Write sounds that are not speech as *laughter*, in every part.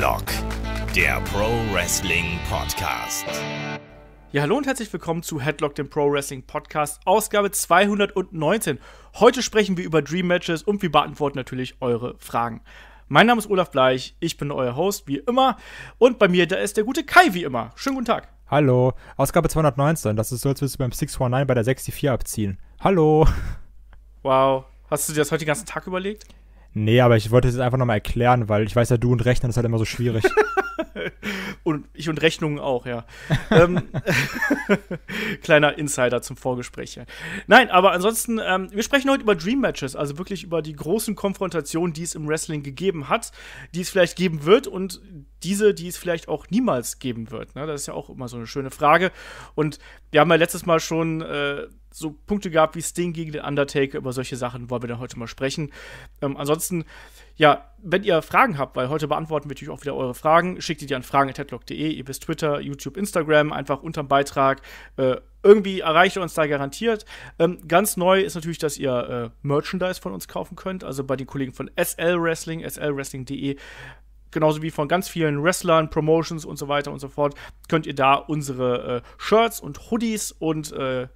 Headlock, der Pro Wrestling Podcast. Ja, hallo und herzlich willkommen zu Headlock, dem Pro Wrestling Podcast, Ausgabe 219. Heute sprechen wir über Dream Matches und wir beantworten natürlich eure Fragen. Mein Name ist Olaf Bleich, ich bin euer Host, wie immer. Und bei mir, da ist der gute Kai, wie immer. Schönen guten Tag. Hallo, Ausgabe 219. Das ist so, als würdest du beim 619 bei der 64 abziehen. Hallo. Wow. Hast du dir das heute den ganzen Tag überlegt? Nee, aber ich wollte es jetzt einfach nochmal erklären, weil ich weiß ja, du und Rechnen ist halt immer so schwierig. *laughs* und ich und Rechnungen auch, ja. ähm, *laughs* kleiner Insider zum Vorgespräch. Ja. Nein, aber ansonsten, ähm, wir sprechen heute über Dream Matches, also wirklich über die großen Konfrontationen, die es im Wrestling gegeben hat, die es vielleicht geben wird und diese, die es vielleicht auch niemals geben wird. Ne? Das ist ja auch immer so eine schöne Frage. Und wir haben ja letztes Mal schon äh, so Punkte gab wie Sting gegen den Undertaker. Über solche Sachen wollen wir dann heute mal sprechen. Ähm, ansonsten, ja, wenn ihr Fragen habt, weil heute beantworten wir natürlich auch wieder eure Fragen, schickt ihr die dir an fragen.headlock.de. Ihr wisst Twitter, YouTube, Instagram, einfach unterm Beitrag. Äh, irgendwie erreicht ihr uns da garantiert. Ähm, ganz neu ist natürlich, dass ihr äh, Merchandise von uns kaufen könnt. Also bei den Kollegen von SL Wrestling, slwrestling.de genauso wie von ganz vielen Wrestlern, Promotions und so weiter und so fort, könnt ihr da unsere äh, Shirts und Hoodies und äh,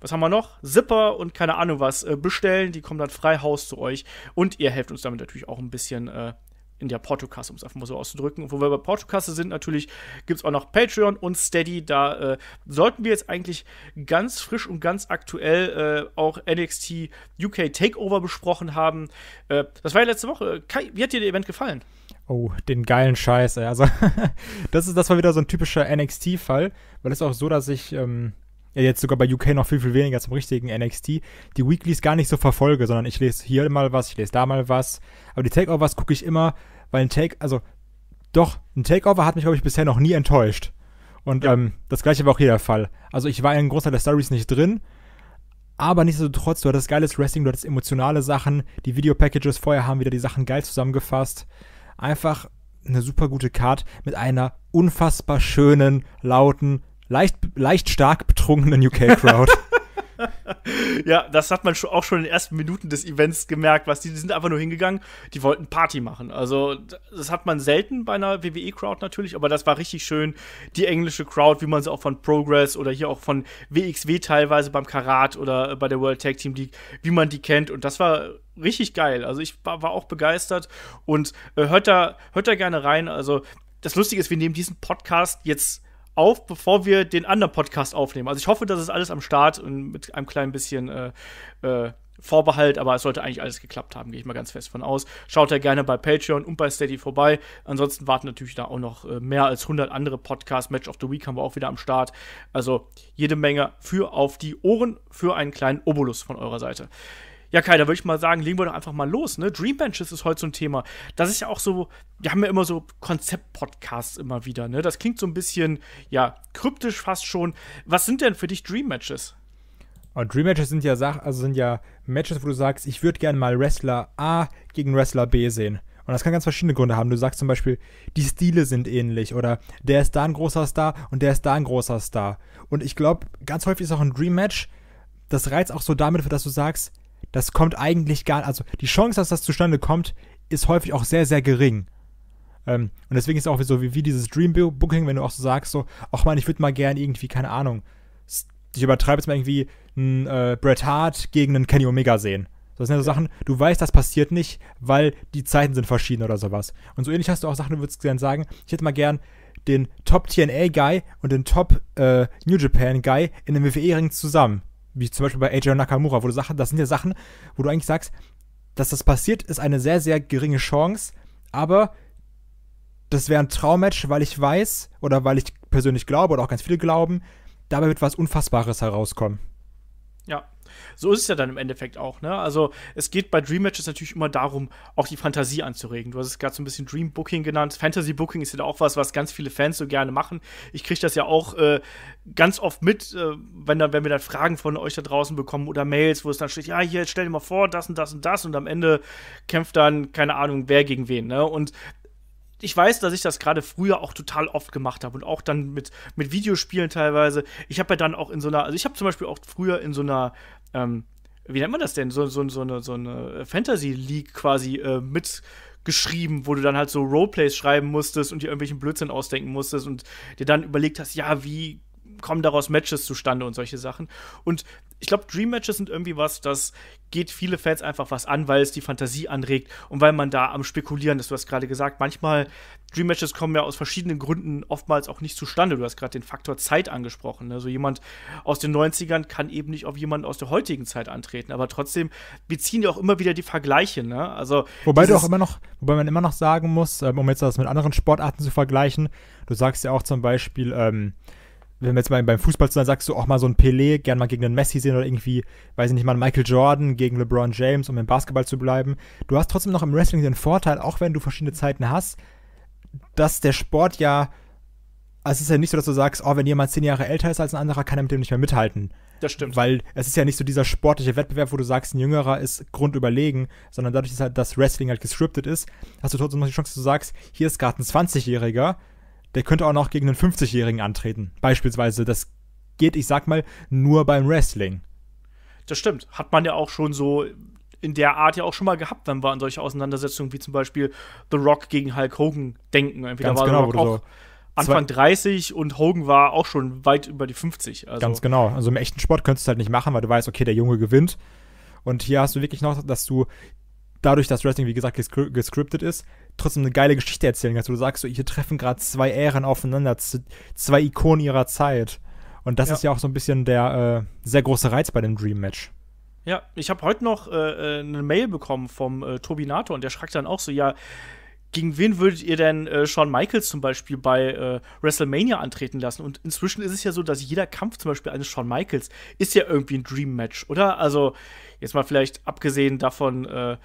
was haben wir noch? Zipper und keine Ahnung was äh, bestellen. Die kommen dann frei Haus zu euch. Und ihr helft uns damit natürlich auch ein bisschen äh, in der Portokasse, um es einfach mal so auszudrücken. Und wo wir bei Portokasse sind, natürlich gibt es auch noch Patreon und Steady. Da äh, sollten wir jetzt eigentlich ganz frisch und ganz aktuell äh, auch NXT UK Takeover besprochen haben. Äh, das war ja letzte Woche. Kai, wie hat dir das Event gefallen? Oh, den geilen Scheiß, ey. Also, *laughs* das, ist, das war wieder so ein typischer NXT-Fall, weil es auch so, dass ich. Ähm ja jetzt sogar bei UK noch viel, viel weniger zum richtigen NXT, die Weeklies gar nicht so verfolge, sondern ich lese hier mal was, ich lese da mal was. Aber die Takeovers gucke ich immer, weil ein Take, also doch, ein Takeover hat mich, glaube ich, bisher noch nie enttäuscht. Und ja. ähm, das gleiche war auch hier der Fall. Also ich war in einem Großteil der Stories nicht drin, aber nichtsdestotrotz, du hattest geiles Wrestling, du hattest emotionale Sachen, die Videopackages vorher haben wieder die Sachen geil zusammengefasst. Einfach eine super gute Card mit einer unfassbar schönen, lauten leicht, leicht stark betrunkenen UK-Crowd. *laughs* ja, das hat man auch schon in den ersten Minuten des Events gemerkt, was die, die sind einfach nur hingegangen, die wollten Party machen. Also, das hat man selten bei einer WWE-Crowd natürlich, aber das war richtig schön. Die englische Crowd, wie man sie auch von Progress oder hier auch von WXW teilweise beim Karat oder äh, bei der World Tag Team League, wie man die kennt. Und das war richtig geil. Also, ich war, auch begeistert und äh, hört, da, hört da gerne rein. Also, das Lustige ist, wir nehmen diesen Podcast jetzt auf, bevor wir den anderen Podcast aufnehmen. Also ich hoffe, das ist alles am Start und mit einem kleinen bisschen äh, äh, Vorbehalt, aber es sollte eigentlich alles geklappt haben, gehe ich mal ganz fest von aus. Schaut da gerne bei Patreon und bei Steady vorbei. Ansonsten warten natürlich da auch noch äh, mehr als 100 andere Podcasts. Match of the Week haben wir auch wieder am Start. Also jede Menge für auf die Ohren für einen kleinen Obolus von eurer Seite. Ja, Kai, da würde ich mal sagen, legen wir doch einfach mal los. Ne? Dream Benches ist heute so ein Thema. Das ist ja auch so, wir haben ja immer so Konzept-Podcasts immer wieder. Ne? Das klingt so ein bisschen, ja, kryptisch fast schon. Was sind denn für dich Dream Matches? Und oh, Dream Matches sind ja Sachen, also sind ja Matches, wo du sagst, ich würde gerne mal Wrestler A gegen Wrestler B sehen. Und das kann ganz verschiedene Gründe haben. Du sagst zum Beispiel, die Stile sind ähnlich oder der ist da ein großer Star und der ist da ein großer Star. Und ich glaube, ganz häufig ist auch ein Dream Match, das reizt auch so damit, dass du sagst, das kommt eigentlich gar, also die Chance, dass das zustande kommt, ist häufig auch sehr, sehr gering. Ähm, und deswegen ist es auch so wie, wie dieses Dream Booking, wenn du auch so sagst, so, ach man, ich würde mal gern irgendwie, keine Ahnung, ich übertreibe jetzt mal irgendwie einen äh, Bret Hart gegen einen Kenny Omega sehen. Das sind ja so Sachen, du weißt, das passiert nicht, weil die Zeiten sind verschieden oder sowas. Und so ähnlich hast du auch Sachen, du würdest gerne sagen, ich hätte mal gern den Top TNA Guy und den Top äh, New Japan Guy in einem WWE-Ring zusammen wie zum Beispiel bei AJ Nakamura, wo du Sachen, das sind ja Sachen, wo du eigentlich sagst, dass das passiert, ist eine sehr, sehr geringe Chance, aber das wäre ein Traummatch, weil ich weiß oder weil ich persönlich glaube oder auch ganz viele glauben, dabei wird was Unfassbares herauskommen so ist es ja dann im Endeffekt auch. Ne? Also es geht bei Dream Matches natürlich immer darum, auch die Fantasie anzuregen. Du hast es gerade so ein bisschen Dream Booking genannt. Fantasy Booking ist ja auch was, was ganz viele Fans so gerne machen. Ich kriege das ja auch äh, ganz oft mit, äh, wenn, dann, wenn wir dann Fragen von euch da draußen bekommen oder Mails, wo es dann steht, ja, hier stell dir mal vor, das und das und das und am Ende kämpft dann, keine Ahnung, wer gegen wen. Ne? Und ich weiß, dass ich das gerade früher auch total oft gemacht habe und auch dann mit, mit Videospielen teilweise. Ich habe ja dann auch in so einer, also ich habe zum Beispiel auch früher in so einer ähm, wie nennt man das denn? So, so, so eine, so eine Fantasy-League quasi äh, mitgeschrieben, wo du dann halt so Roleplays schreiben musstest und dir irgendwelchen Blödsinn ausdenken musstest und dir dann überlegt hast, ja, wie kommen daraus Matches zustande und solche Sachen. Und ich glaube, Dream Matches sind irgendwie was, das geht viele Fans einfach was an, weil es die Fantasie anregt und weil man da am Spekulieren ist. Du hast gerade gesagt, manchmal Dream Matches kommen ja aus verschiedenen Gründen oftmals auch nicht zustande. Du hast gerade den Faktor Zeit angesprochen. Also jemand aus den 90ern kann eben nicht auf jemanden aus der heutigen Zeit antreten, aber trotzdem, wir ziehen ja auch immer wieder die Vergleiche. Ne? Also, wobei du auch immer noch, wobei man immer noch sagen muss, ähm, um jetzt das mit anderen Sportarten zu vergleichen, du sagst ja auch zum Beispiel, ähm, wenn wir jetzt mal beim Fußball zu sein, sagst du auch mal so ein Pelé gern mal gegen einen Messi sehen oder irgendwie, weiß ich nicht, mal Michael Jordan gegen LeBron James, um im Basketball zu bleiben. Du hast trotzdem noch im Wrestling den Vorteil, auch wenn du verschiedene Zeiten hast, dass der Sport ja, also es ist ja nicht so, dass du sagst, oh, wenn jemand zehn Jahre älter ist als ein anderer, kann er mit dem nicht mehr mithalten. Das stimmt. Weil es ist ja nicht so dieser sportliche Wettbewerb, wo du sagst, ein Jüngerer ist grundüberlegen, sondern dadurch, dass halt das Wrestling halt gescriptet ist, hast du trotzdem noch die Chance, dass du sagst, hier ist gerade ein 20-Jähriger, der könnte auch noch gegen einen 50-Jährigen antreten. Beispielsweise, das geht, ich sag mal, nur beim Wrestling. Das stimmt. Hat man ja auch schon so in der Art ja auch schon mal gehabt, wenn wir an solche Auseinandersetzungen wie zum Beispiel The Rock gegen Hulk Hogan denken. Entweder Ganz war genau, The auch so Anfang 30 und Hogan war auch schon weit über die 50. Also. Ganz genau. Also im echten Sport könntest du es halt nicht machen, weil du weißt, okay, der Junge gewinnt. Und hier hast du wirklich noch, dass du dadurch, dass Wrestling, wie gesagt, gescriptet ist, trotzdem eine geile Geschichte erzählen kannst, wo du sagst, so, hier treffen gerade zwei Ähren aufeinander, zwei Ikonen ihrer Zeit. Und das ja. ist ja auch so ein bisschen der äh, sehr große Reiz bei dem Dream Match. Ja, ich habe heute noch äh, äh eine Mail bekommen vom äh, Tobinator und der schreibt dann auch so, ja, gegen wen würdet ihr denn äh, Shawn Michaels zum Beispiel bei äh, WrestleMania antreten lassen? Und inzwischen ist es ja so, dass jeder Kampf zum Beispiel eines Shawn Michaels ist ja irgendwie ein Dream Match, oder? Also jetzt mal vielleicht abgesehen davon, äh,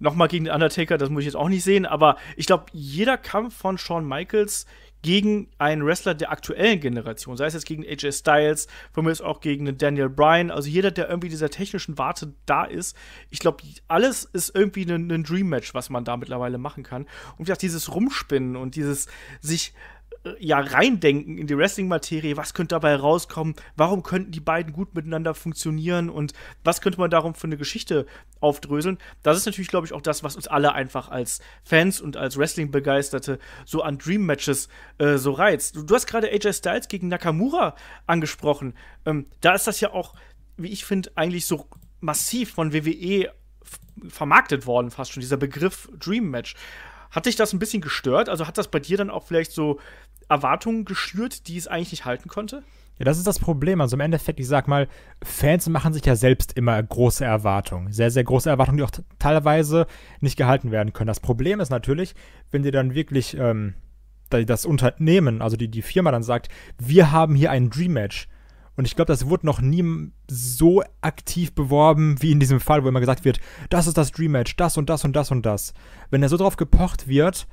Nochmal gegen den Undertaker, das muss ich jetzt auch nicht sehen, aber ich glaube, jeder Kampf von Shawn Michaels gegen einen Wrestler der aktuellen Generation, sei es jetzt gegen AJ Styles, von mir ist auch gegen den Daniel Bryan, also jeder, der irgendwie dieser technischen Warte da ist, ich glaube, alles ist irgendwie ein, ein Dream-Match, was man da mittlerweile machen kann. Und wie gesagt, dieses Rumspinnen und dieses sich ja reindenken in die Wrestling-Materie, was könnte dabei rauskommen, warum könnten die beiden gut miteinander funktionieren und was könnte man darum für eine Geschichte aufdröseln. Das ist natürlich, glaube ich, auch das, was uns alle einfach als Fans und als Wrestling-Begeisterte so an Dream-Matches äh, so reizt. Du, du hast gerade AJ Styles gegen Nakamura angesprochen. Ähm, da ist das ja auch, wie ich finde, eigentlich so massiv von WWE vermarktet worden, fast schon dieser Begriff Dream Match. Hat dich das ein bisschen gestört? Also hat das bei dir dann auch vielleicht so Erwartungen geschürt, die es eigentlich nicht halten konnte? Ja, das ist das Problem. Also im Endeffekt, ich sag mal, Fans machen sich ja selbst immer große Erwartungen. Sehr, sehr große Erwartungen, die auch teilweise nicht gehalten werden können. Das Problem ist natürlich, wenn dir dann wirklich ähm, das Unternehmen, also die, die Firma dann sagt, wir haben hier ein Dream Match. Und ich glaube, das wurde noch nie so aktiv beworben wie in diesem Fall, wo immer gesagt wird, das ist das Dream Match, das und das und das und das. Wenn da so drauf gepocht wird,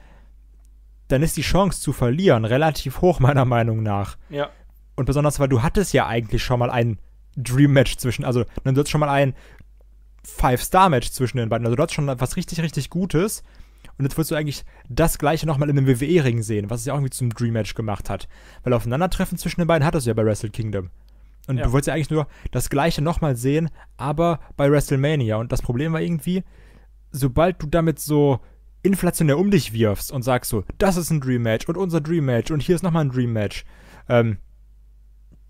dann ist die Chance zu verlieren relativ hoch, *laughs* meiner Meinung nach. Ja. Und besonders, weil du hattest ja eigentlich schon mal ein Dream-Match zwischen, also dann wird schon mal ein Five-Star-Match zwischen den beiden. Also du hattest schon was richtig, richtig Gutes. Und jetzt willst du eigentlich das gleiche nochmal in einem WWE-Ring sehen, was es ja auch irgendwie zum Dream-Match gemacht hat. Weil Aufeinandertreffen zwischen den beiden hattest du ja bei Wrestle Kingdom. Und ja. du wolltest ja eigentlich nur das gleiche nochmal sehen, aber bei WrestleMania. Und das Problem war irgendwie, sobald du damit so inflationär um dich wirfst und sagst so, das ist ein Dream Match und unser Dream Match und hier ist nochmal ein Dream Match, ähm,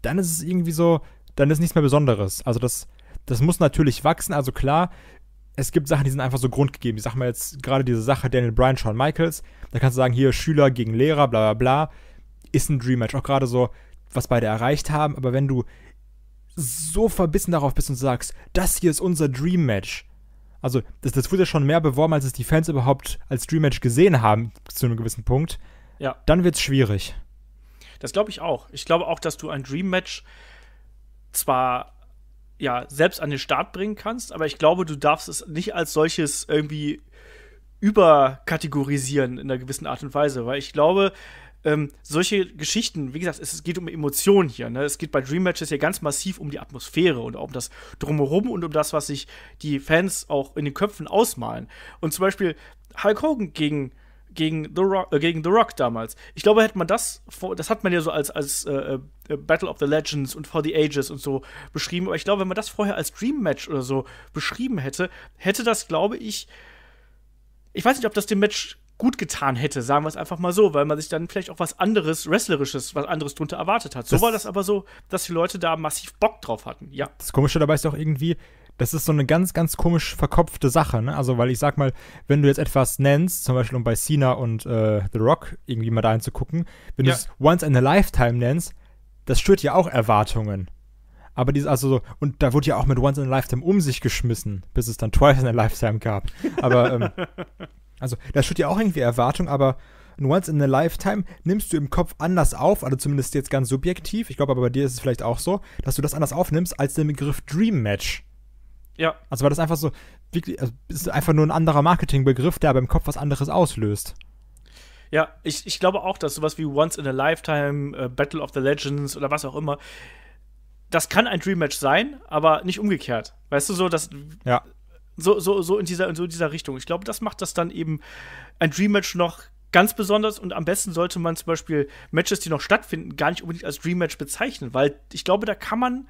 dann ist es irgendwie so, dann ist nichts mehr Besonderes. Also das, das muss natürlich wachsen. Also klar, es gibt Sachen, die sind einfach so grundgegeben. Ich sag mal jetzt gerade diese Sache Daniel Bryan, Shawn Michaels. Da kannst du sagen, hier Schüler gegen Lehrer, bla bla bla. Ist ein Dream Match. Auch gerade so, was beide erreicht haben. Aber wenn du so verbissen darauf bist und sagst, das hier ist unser Dream Match, also das, das wurde schon mehr beworben, als es die Fans überhaupt als Dream-Match gesehen haben, zu einem gewissen Punkt. Ja. Dann wird es schwierig. Das glaube ich auch. Ich glaube auch, dass du ein Dream-Match zwar ja selbst an den Start bringen kannst, aber ich glaube, du darfst es nicht als solches irgendwie überkategorisieren in einer gewissen Art und Weise, weil ich glaube, ähm, solche Geschichten, wie gesagt, es geht um Emotionen hier. Ne? Es geht bei Dream Matches ja ganz massiv um die Atmosphäre und auch um das Drumherum und um das, was sich die Fans auch in den Köpfen ausmalen. Und zum Beispiel Hulk Hogan gegen gegen The Rock, äh, gegen The Rock damals. Ich glaube, hätte man das, das hat man ja so als, als äh, äh, Battle of the Legends und For the Ages und so beschrieben, aber ich glaube, wenn man das vorher als Dream Match oder so beschrieben hätte, hätte das, glaube ich, ich weiß nicht, ob das dem Match gut getan hätte, sagen wir es einfach mal so, weil man sich dann vielleicht auch was anderes, Wrestlerisches, was anderes drunter erwartet hat. So das war das aber so, dass die Leute da massiv Bock drauf hatten, ja. Das Komische dabei ist auch irgendwie, das ist so eine ganz, ganz komisch verkopfte Sache, ne? Also, weil ich sag mal, wenn du jetzt etwas nennst, zum Beispiel um bei Cena und äh, The Rock irgendwie mal dahin zu gucken, wenn ja. du es Once in a Lifetime nennst, das stört ja auch Erwartungen. Aber diese, also so, und da wurde ja auch mit Once in a Lifetime um sich geschmissen, bis es dann Twice in a Lifetime gab. Aber, ähm, *laughs* Also, da steht ja auch irgendwie Erwartung, aber Once in a Lifetime nimmst du im Kopf anders auf, also zumindest jetzt ganz subjektiv, ich glaube aber bei dir ist es vielleicht auch so, dass du das anders aufnimmst als den Begriff Dream Match. Ja. Also war das einfach so, wirklich, also ist einfach nur ein anderer Marketingbegriff, der aber im Kopf was anderes auslöst. Ja, ich, ich glaube auch, dass sowas wie Once in a Lifetime, äh, Battle of the Legends oder was auch immer, das kann ein Dream Match sein, aber nicht umgekehrt. Weißt du so, dass ja. So, so, so, in dieser, so in dieser Richtung. Ich glaube, das macht das dann eben ein Dream Match noch ganz besonders und am besten sollte man zum Beispiel Matches, die noch stattfinden, gar nicht unbedingt als Dream Match bezeichnen, weil ich glaube, da kann man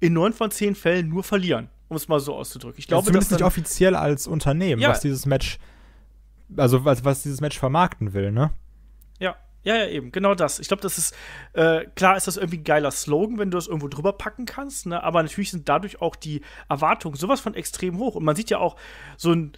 in neun von zehn Fällen nur verlieren, um es mal so auszudrücken. Ich glaube, das ist nicht offiziell als Unternehmen, ja. was dieses Match, also was, was dieses Match vermarkten will, ne? Ja, ja, ja, eben, genau das. Ich glaube, das ist, äh, klar ist das irgendwie ein geiler Slogan, wenn du das irgendwo drüber packen kannst, ne? aber natürlich sind dadurch auch die Erwartungen sowas von extrem hoch. Und man sieht ja auch so ein,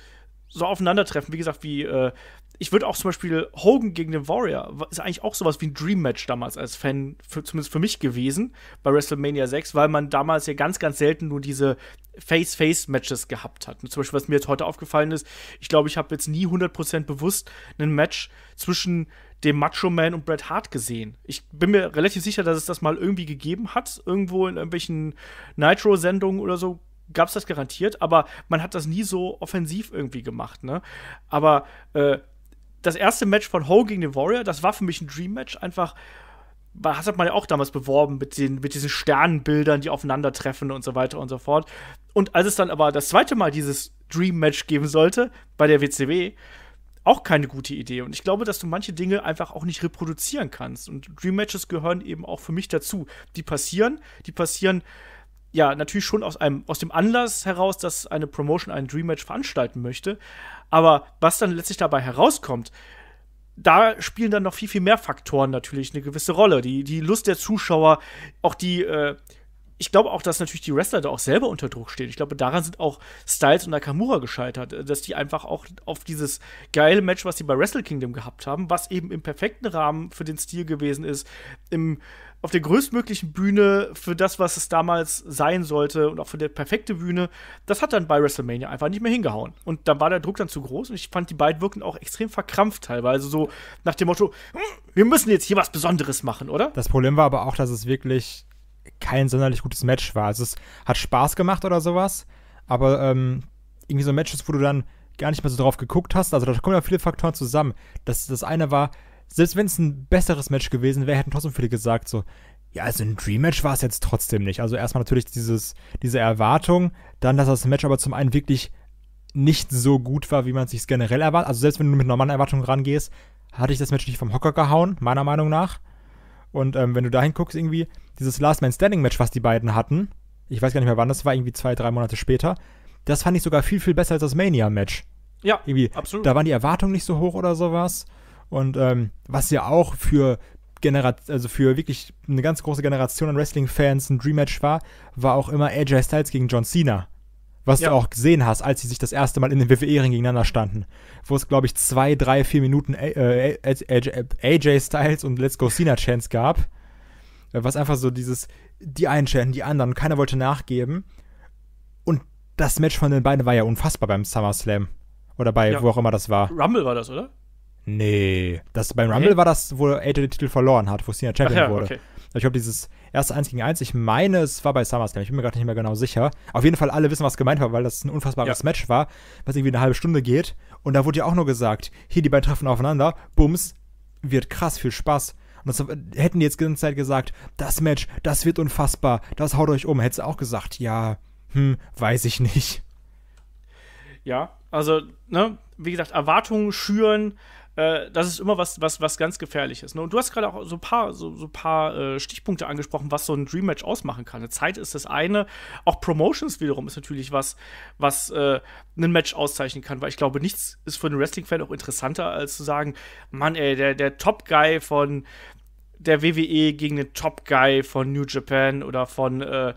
so aufeinandertreffen, wie gesagt, wie, äh, ich würde auch zum Beispiel Hogan gegen den Warrior ist eigentlich auch sowas wie ein Dream-Match damals als Fan, für, zumindest für mich gewesen, bei WrestleMania 6, weil man damals ja ganz, ganz selten nur diese Face-Face-Matches gehabt hat. Und zum Beispiel, was mir jetzt heute aufgefallen ist, ich glaube, ich habe jetzt nie 100% bewusst ein Match zwischen dem Macho Man und Bret Hart gesehen. Ich bin mir relativ sicher, dass es das mal irgendwie gegeben hat. Irgendwo in irgendwelchen Nitro-Sendungen oder so gab es das garantiert, aber man hat das nie so offensiv irgendwie gemacht. Ne? Aber äh, das erste Match von Ho gegen den Warrior, das war für mich ein Dream-Match, einfach. Das hat man ja auch damals beworben mit, den, mit diesen Sternenbildern, die aufeinandertreffen und so weiter und so fort. Und als es dann aber das zweite Mal dieses Dream-Match geben sollte, bei der WCW, auch keine gute Idee. Und ich glaube, dass du manche Dinge einfach auch nicht reproduzieren kannst. Und Dream Matches gehören eben auch für mich dazu. Die passieren, die passieren ja natürlich schon aus einem aus dem Anlass heraus, dass eine Promotion einen Dream Match veranstalten möchte. Aber was dann letztlich dabei herauskommt, da spielen dann noch viel, viel mehr Faktoren natürlich eine gewisse Rolle. Die, die Lust der Zuschauer, auch die, äh, ich glaube auch, dass natürlich die Wrestler da auch selber unter Druck stehen. Ich glaube, daran sind auch Styles und Nakamura gescheitert, äh, dass die einfach auch auf dieses geile Match, was die bei Wrestle Kingdom gehabt haben, was eben im perfekten Rahmen für den Stil gewesen ist, im, auf der größtmöglichen Bühne für das, was es damals sein sollte und auch für die perfekte Bühne, das hat dann bei WrestleMania einfach nicht mehr hingehauen. Und dann war der Druck dann zu groß und ich fand, die beiden wirkten auch extrem verkrampft teilweise, so nach dem Motto, hm, wir müssen jetzt hier was Besonderes machen, oder? Das Problem war aber auch, dass es wirklich kein sonderlich gutes Match war. Also es hat Spaß gemacht oder sowas, aber ähm, irgendwie so Matches, wo du dann gar nicht mehr so drauf geguckt hast, also da kommen ja viele Faktoren zusammen. Das, das eine war, selbst wenn es ein besseres Match gewesen wäre, hätten trotzdem viele gesagt, so, ja, also ein Dream-Match war es jetzt trotzdem nicht. Also erstmal natürlich dieses, diese Erwartung, dann, dass das Match aber zum einen wirklich nicht so gut war, wie man es sich generell erwartet. Also selbst wenn du mit normalen Erwartungen rangehst, hatte ich das Match nicht vom Hocker gehauen, meiner Meinung nach. Und ähm, wenn du dahin guckst, irgendwie, dieses Last Man Standing Match, was die beiden hatten, ich weiß gar nicht mehr wann das war, irgendwie zwei, drei Monate später, das fand ich sogar viel, viel besser als das Mania Match. Ja, irgendwie, absolut. Da waren die Erwartungen nicht so hoch oder sowas. Und ähm, was ja auch für Generat also für wirklich eine ganz große Generation an Wrestling-Fans ein Dream-Match war, war auch immer AJ Styles gegen John Cena was ja. du auch gesehen hast, als sie sich das erste Mal in den WWE-Ring gegeneinander standen. Wo es, glaube ich, zwei, drei, vier Minuten AJ äh, Styles und Let's Go Cena Chance gab. Äh, was einfach so dieses, die einen chanten, die anderen, keiner wollte nachgeben. Und das Match von den beiden war ja unfassbar beim SummerSlam. Oder bei ja. wo auch immer das war. Rumble war das, oder? Nee. Das, beim Rumble nee. war das, wo AJ den Titel verloren hat, wo Cena Champion ja, wurde. Okay. Ich glaube, dieses erste 1 gegen 1, ich meine, es war bei SummerSlam, ich bin mir gerade nicht mehr genau sicher. Auf jeden Fall alle wissen, was gemeint war, weil das ein unfassbares ja. Match war, was irgendwie eine halbe Stunde geht. Und da wurde ja auch nur gesagt, hier die beiden treffen aufeinander, bums, wird krass viel Spaß. Und das hätten die jetzt die ganze Zeit gesagt, das Match, das wird unfassbar, das haut euch um. Hättest du auch gesagt, ja, hm, weiß ich nicht. Ja, also, ne, wie gesagt, Erwartungen schüren, äh, das ist immer was, was, was ganz Gefährliches. Ne? Und du hast gerade auch so ein paar, so, so paar äh, Stichpunkte angesprochen, was so ein Dream Match ausmachen kann. Eine Zeit ist das eine, auch Promotions wiederum ist natürlich was, was äh, ein Match auszeichnen kann, weil ich glaube, nichts ist für einen Wrestling-Fan auch interessanter, als zu sagen, Mann, ey, der, der Top-Guy von der WWE gegen den Top-Guy von New Japan oder von äh,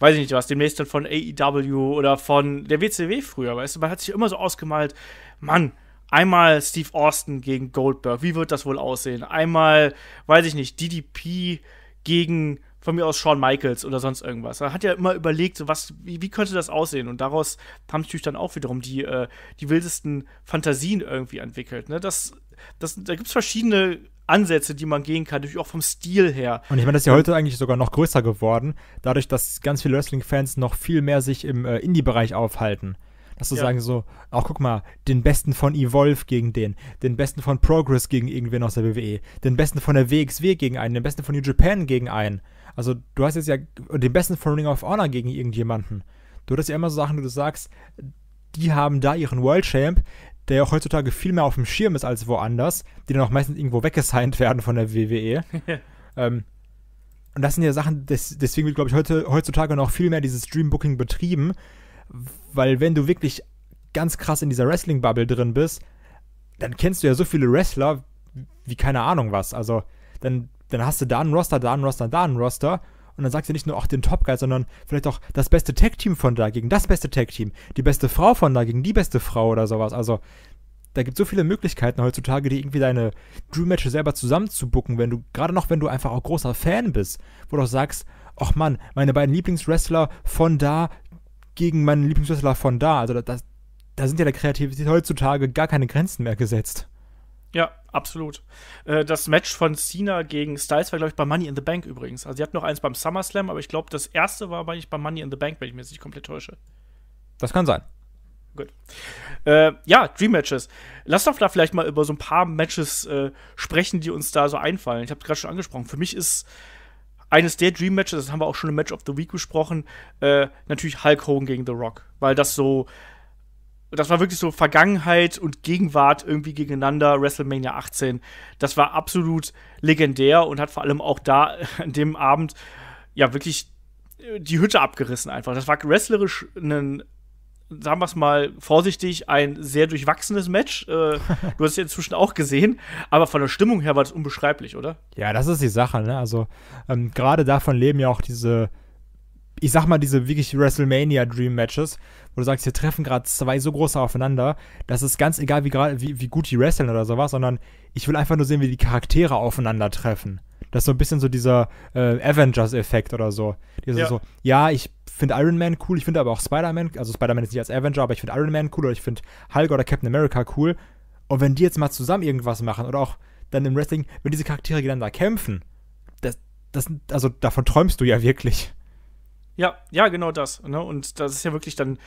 weiß ich nicht was, demnächst dann von AEW oder von der WCW früher, weißt du, man hat sich immer so ausgemalt, Mann, einmal Steve Austin gegen Goldberg, wie wird das wohl aussehen? Einmal, weiß ich nicht, DDP gegen von mir aus Shawn Michaels oder sonst irgendwas. Er hat ja immer überlegt, was, wie, wie könnte das aussehen? Und daraus haben natürlich dann auch wiederum die, äh, die wildesten Fantasien irgendwie entwickelt. Ne? Das, das, da gibt es verschiedene Ansätze, die man gehen kann, natürlich auch vom Stil her. Und ich meine, das ist ja heute eigentlich sogar noch größer geworden, dadurch, dass ganz viele Wrestling-Fans noch viel mehr sich im äh, Indie-Bereich aufhalten. Dass du ja. sagen so, auch guck mal, den besten von Evolve gegen den, den besten von Progress gegen irgendwen aus der WWE, den besten von der WXW gegen einen, den besten von New Japan gegen einen. Also du hast jetzt ja den besten von Ring of Honor gegen irgendjemanden. Du hast ja immer so Sachen, wo du sagst, die haben da ihren World Champ, der ja auch heutzutage viel mehr auf dem Schirm ist als woanders, die dann auch meistens irgendwo weggesigned *laughs* werden von der WWE. ähm, und das sind ja Sachen, des, deswegen wird, glaube ich, heute, heutzutage noch viel mehr dieses Dreambooking betrieben, weil wenn du wirklich ganz krass in dieser Wrestling-Bubble drin bist, dann kennst du ja so viele Wrestler wie keine Ahnung was. Also dann, dann hast du da einen Roster, da einen Roster, da einen Roster. Und dann sagst du nicht nur, auch den Top Guy, sondern vielleicht auch das beste tech team von da gegen das beste tech team die beste Frau von da gegen die beste Frau oder sowas. Also da gibt es so viele Möglichkeiten heutzutage, die irgendwie deine Drew-Matches selber zusammenzubucken, wenn du, gerade noch, wenn du einfach auch großer Fan bist, wo du auch sagst, ach Mann, meine beiden Lieblingswrestler von da gegen meinen Lieblingswrestler von da. Also das, da sind ja der Kreativität heutzutage gar keine Grenzen mehr gesetzt. Ja, absolut. Äh, das Match von Cena gegen Styles war, glaube ich, bei Money in the Bank übrigens. Also, sie hatten noch eins beim SummerSlam, aber ich glaube, das erste war bei, bei Money in the Bank, wenn ich mich nicht komplett täusche. Das kann sein. Gut. Äh, ja, Dream Matches. Lass doch da vielleicht mal über so ein paar Matches äh, sprechen, die uns da so einfallen. Ich habe es gerade schon angesprochen. Für mich ist eines der Dream Matches, das haben wir auch schon im Match of the Week besprochen, äh, natürlich Hulk Hogan gegen The Rock, weil das so das war wirklich so Vergangenheit und Gegenwart irgendwie gegeneinander, WrestleMania 18. Das war absolut legendär und hat vor allem auch da *laughs* an dem Abend ja wirklich äh, die Hütte abgerissen einfach. Das war wrestlerisch ein sagen wir es mal vorsichtig, ein sehr durchwachsenes Match. Äh, *laughs* du hast es inzwischen auch gesehen, aber von der Stimmung her war das unbeschreiblich, oder? Ja, das ist die Sache, ne? Also, ähm, gerade davon leben ja auch diese, ich sag mal, diese wirklich WrestleMania-Dream-Matches, wo du sagst, hier treffen gerade zwei so große aufeinander, dass es ganz egal, wie, wie, wie gut die wresteln oder sowas, sondern ich will einfach nur sehen, wie die Charaktere aufeinandertreffen. Das ist so ein bisschen so dieser äh, Avengers-Effekt oder so. Dieser ja. so, ja, ich finde Iron Man cool, ich finde aber auch Spider-Man, also Spider-Man ist nicht als Avenger, aber ich finde Iron Man cool oder ich finde Hulk oder Captain America cool. Und wenn die jetzt mal zusammen irgendwas machen oder auch dann im Wrestling, wenn diese Charaktere gegeneinander kämpfen, das, das, also davon träumst du ja wirklich. Ja, ja, genau das. Ne? Und das ist ja wirklich dann,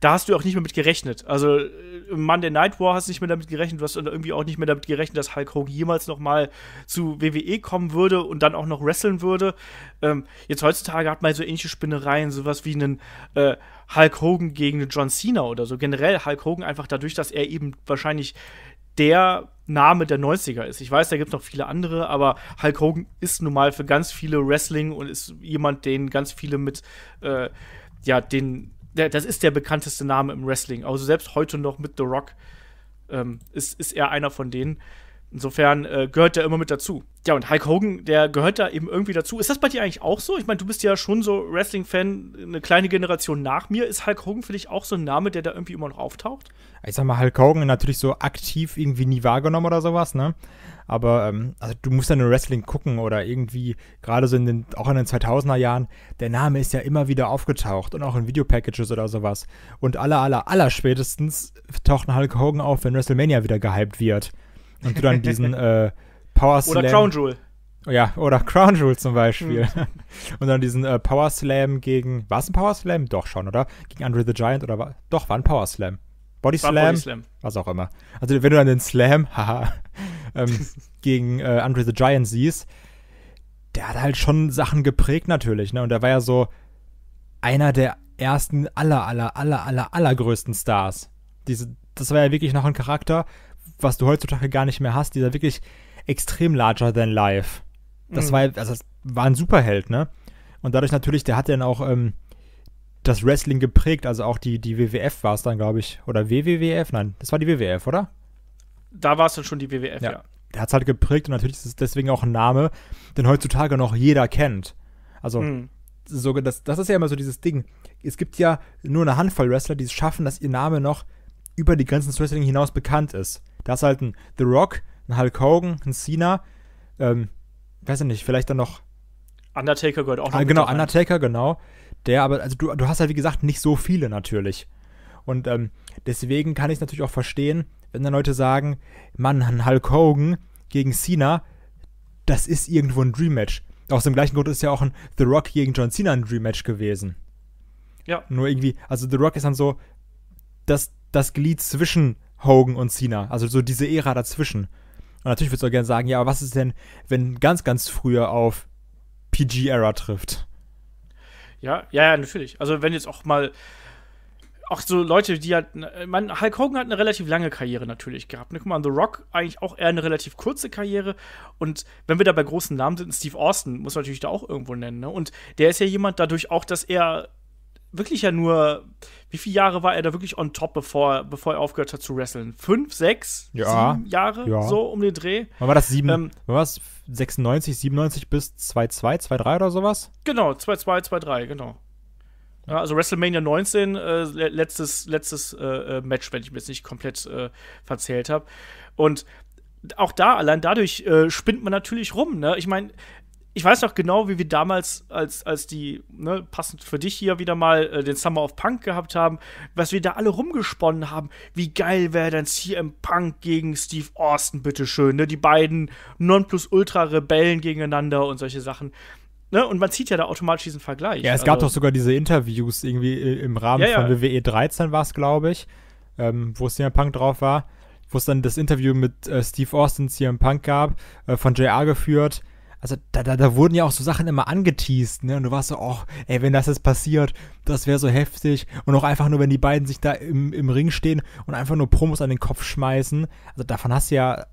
da hast du auch nicht mehr mit gerechnet. Also im äh, Monday Night War hast du nicht mehr damit gerechnet, du hast irgendwie auch nicht mehr damit gerechnet, dass Hulk Hogan jemals nochmal zu WWE kommen würde und dann auch noch wresteln würde. Ähm, jetzt heutzutage hat man so ähnliche Spinnereien, sowas wie einen äh, Hulk Hogan gegen einen John Cena oder so. Generell Hulk Hogan einfach dadurch, dass er eben wahrscheinlich der Name der 90er ist. Ich weiß, da gibt es noch viele andere, aber Hulk Hogan ist nun mal für ganz viele Wrestling und ist jemand, den ganz viele mit, äh, ja, den, der, das ist der bekannteste Name im Wrestling. Also selbst heute noch mit The Rock ähm, ist, ist er einer von denen. Insofern äh, gehört der immer mit dazu. Ja, und Hulk Hogan, der gehört da eben irgendwie dazu. Ist das bei dir eigentlich auch so? Ich meine, du bist ja schon so Wrestling-Fan, eine kleine Generation nach mir. Ist Hulk Hogan für dich auch so ein Name, der da irgendwie immer noch auftaucht? ich sag mal, Hulk Hogan natürlich so aktiv irgendwie nie wahrgenommen oder sowas, ne? Aber ähm, also du musst ja nur Wrestling gucken oder irgendwie, gerade so in den, auch in den 2000er Jahren, der Name ist ja immer wieder aufgetaucht und auch in Videopackages oder sowas. Und aller, aller, aller spätestens taucht Hulk Hogan auf, wenn WrestleMania wieder gehypt wird. Und du dann diesen *laughs* äh, Power Slam. Oder Crown Jewel. Ja, oder Crown Jewel zum Beispiel. Mhm. *laughs* Und dann diesen äh, Power Slam gegen. War es ein Power Slam? Doch schon, oder? Gegen Andre the Giant oder war. Doch, war ein Power Slam. Body Slam, was auch immer. Also wenn du dann den Slam, *laughs* haha, ähm, *laughs* gegen äh, Andre the Giant siehst, der hat halt schon Sachen geprägt natürlich, ne? Und der war ja so einer der ersten aller aller aller aller allergrößten Stars. Diese, das war ja wirklich noch ein Charakter, was du heutzutage gar nicht mehr hast. Dieser wirklich extrem larger than life. Das mhm. war also das war ein Superheld, ne? Und dadurch natürlich, der hat dann auch ähm, das Wrestling geprägt. Also auch die, die WWF war es dann, glaube ich. Oder WWWF? Nein, das war die WWF, oder? Da war es dann schon die WWF, ja. ja. Der hat es halt geprägt und natürlich ist es deswegen auch ein Name, den heutzutage noch jeder kennt. Also, mhm. so, das, das ist ja immer so dieses Ding. Es gibt ja nur eine Handvoll Wrestler, die es schaffen, dass ihr Name noch über die Grenzen des Wrestling hinaus bekannt ist. Da ist halt ein The Rock, ein Hulk Hogan, ein Cena, ähm, weiß ich nicht, vielleicht dann noch. Undertaker gehört auch noch. Ah, genau, Undertaker, genau der aber, also du, du hast ja halt, wie gesagt nicht so viele natürlich. Und ähm, deswegen kann ich es natürlich auch verstehen, wenn dann Leute sagen, Mann, ein Hulk Hogan gegen Cena, das ist irgendwo ein Dream Match. Aus dem gleichen Grund ist ja auch ein The Rock gegen John Cena ein Dream Match gewesen. Ja. Nur irgendwie, also The Rock ist dann so das, das Glied zwischen Hogan und Cena, also so diese Ära dazwischen. Und natürlich würdest du auch gerne sagen, ja, aber was ist denn, wenn ganz, ganz früher auf PG-Era trifft? Ja, ja, ja, natürlich. Also wenn jetzt auch mal auch so Leute, die halt, ne, man, Hulk Hogan hat eine relativ lange Karriere natürlich gehabt. Ne? Guck mal, The Rock eigentlich auch eher eine relativ kurze Karriere. Und wenn wir da bei großen Namen sind, Steve Austin muss man natürlich da auch irgendwo nennen. Ne? Und der ist ja jemand dadurch auch, dass er wirklich ja nur, wie viele Jahre war er da wirklich on top, bevor, bevor er aufgehört hat zu wresteln? Fünf, sechs, ja, sieben Jahre, ja. so um den Dreh. war das sieben? Ähm, war das 96, 97 bis 2-2, 2-3 oder sowas? Genau, 2-2, 2-3, genau. Ja, also WrestleMania 19, äh, letztes, letztes äh, äh, Match, wenn ich mir jetzt nicht komplett äh, verzählt habe. Und auch da, allein dadurch äh, spinnt man natürlich rum. Ne? Ich meine, ich weiß noch genau, wie wir damals, als, als die, ne, passend für dich hier wieder mal, äh, den Summer of Punk gehabt haben, was wir da alle rumgesponnen haben. Wie geil wäre denn CM Punk gegen Steve Austin, bitteschön, ne? Die beiden Nonplusultra-Rebellen gegeneinander und solche Sachen. Ne? Und man zieht ja da automatisch diesen Vergleich. Ja, es also, gab doch sogar diese Interviews irgendwie äh, im Rahmen ja, ja. von WWE 13 war es, glaube ich, ähm, wo CM Punk drauf war, wo es dann das Interview mit äh, Steve Austin, CM Punk gab, äh, von JR geführt also da, da, da wurden ja auch so Sachen immer angeteased, ne? Und du warst so, oh, ey, wenn das jetzt passiert, das wäre so heftig. Und auch einfach nur, wenn die beiden sich da im, im Ring stehen und einfach nur Promos an den Kopf schmeißen. Also davon hast du ja,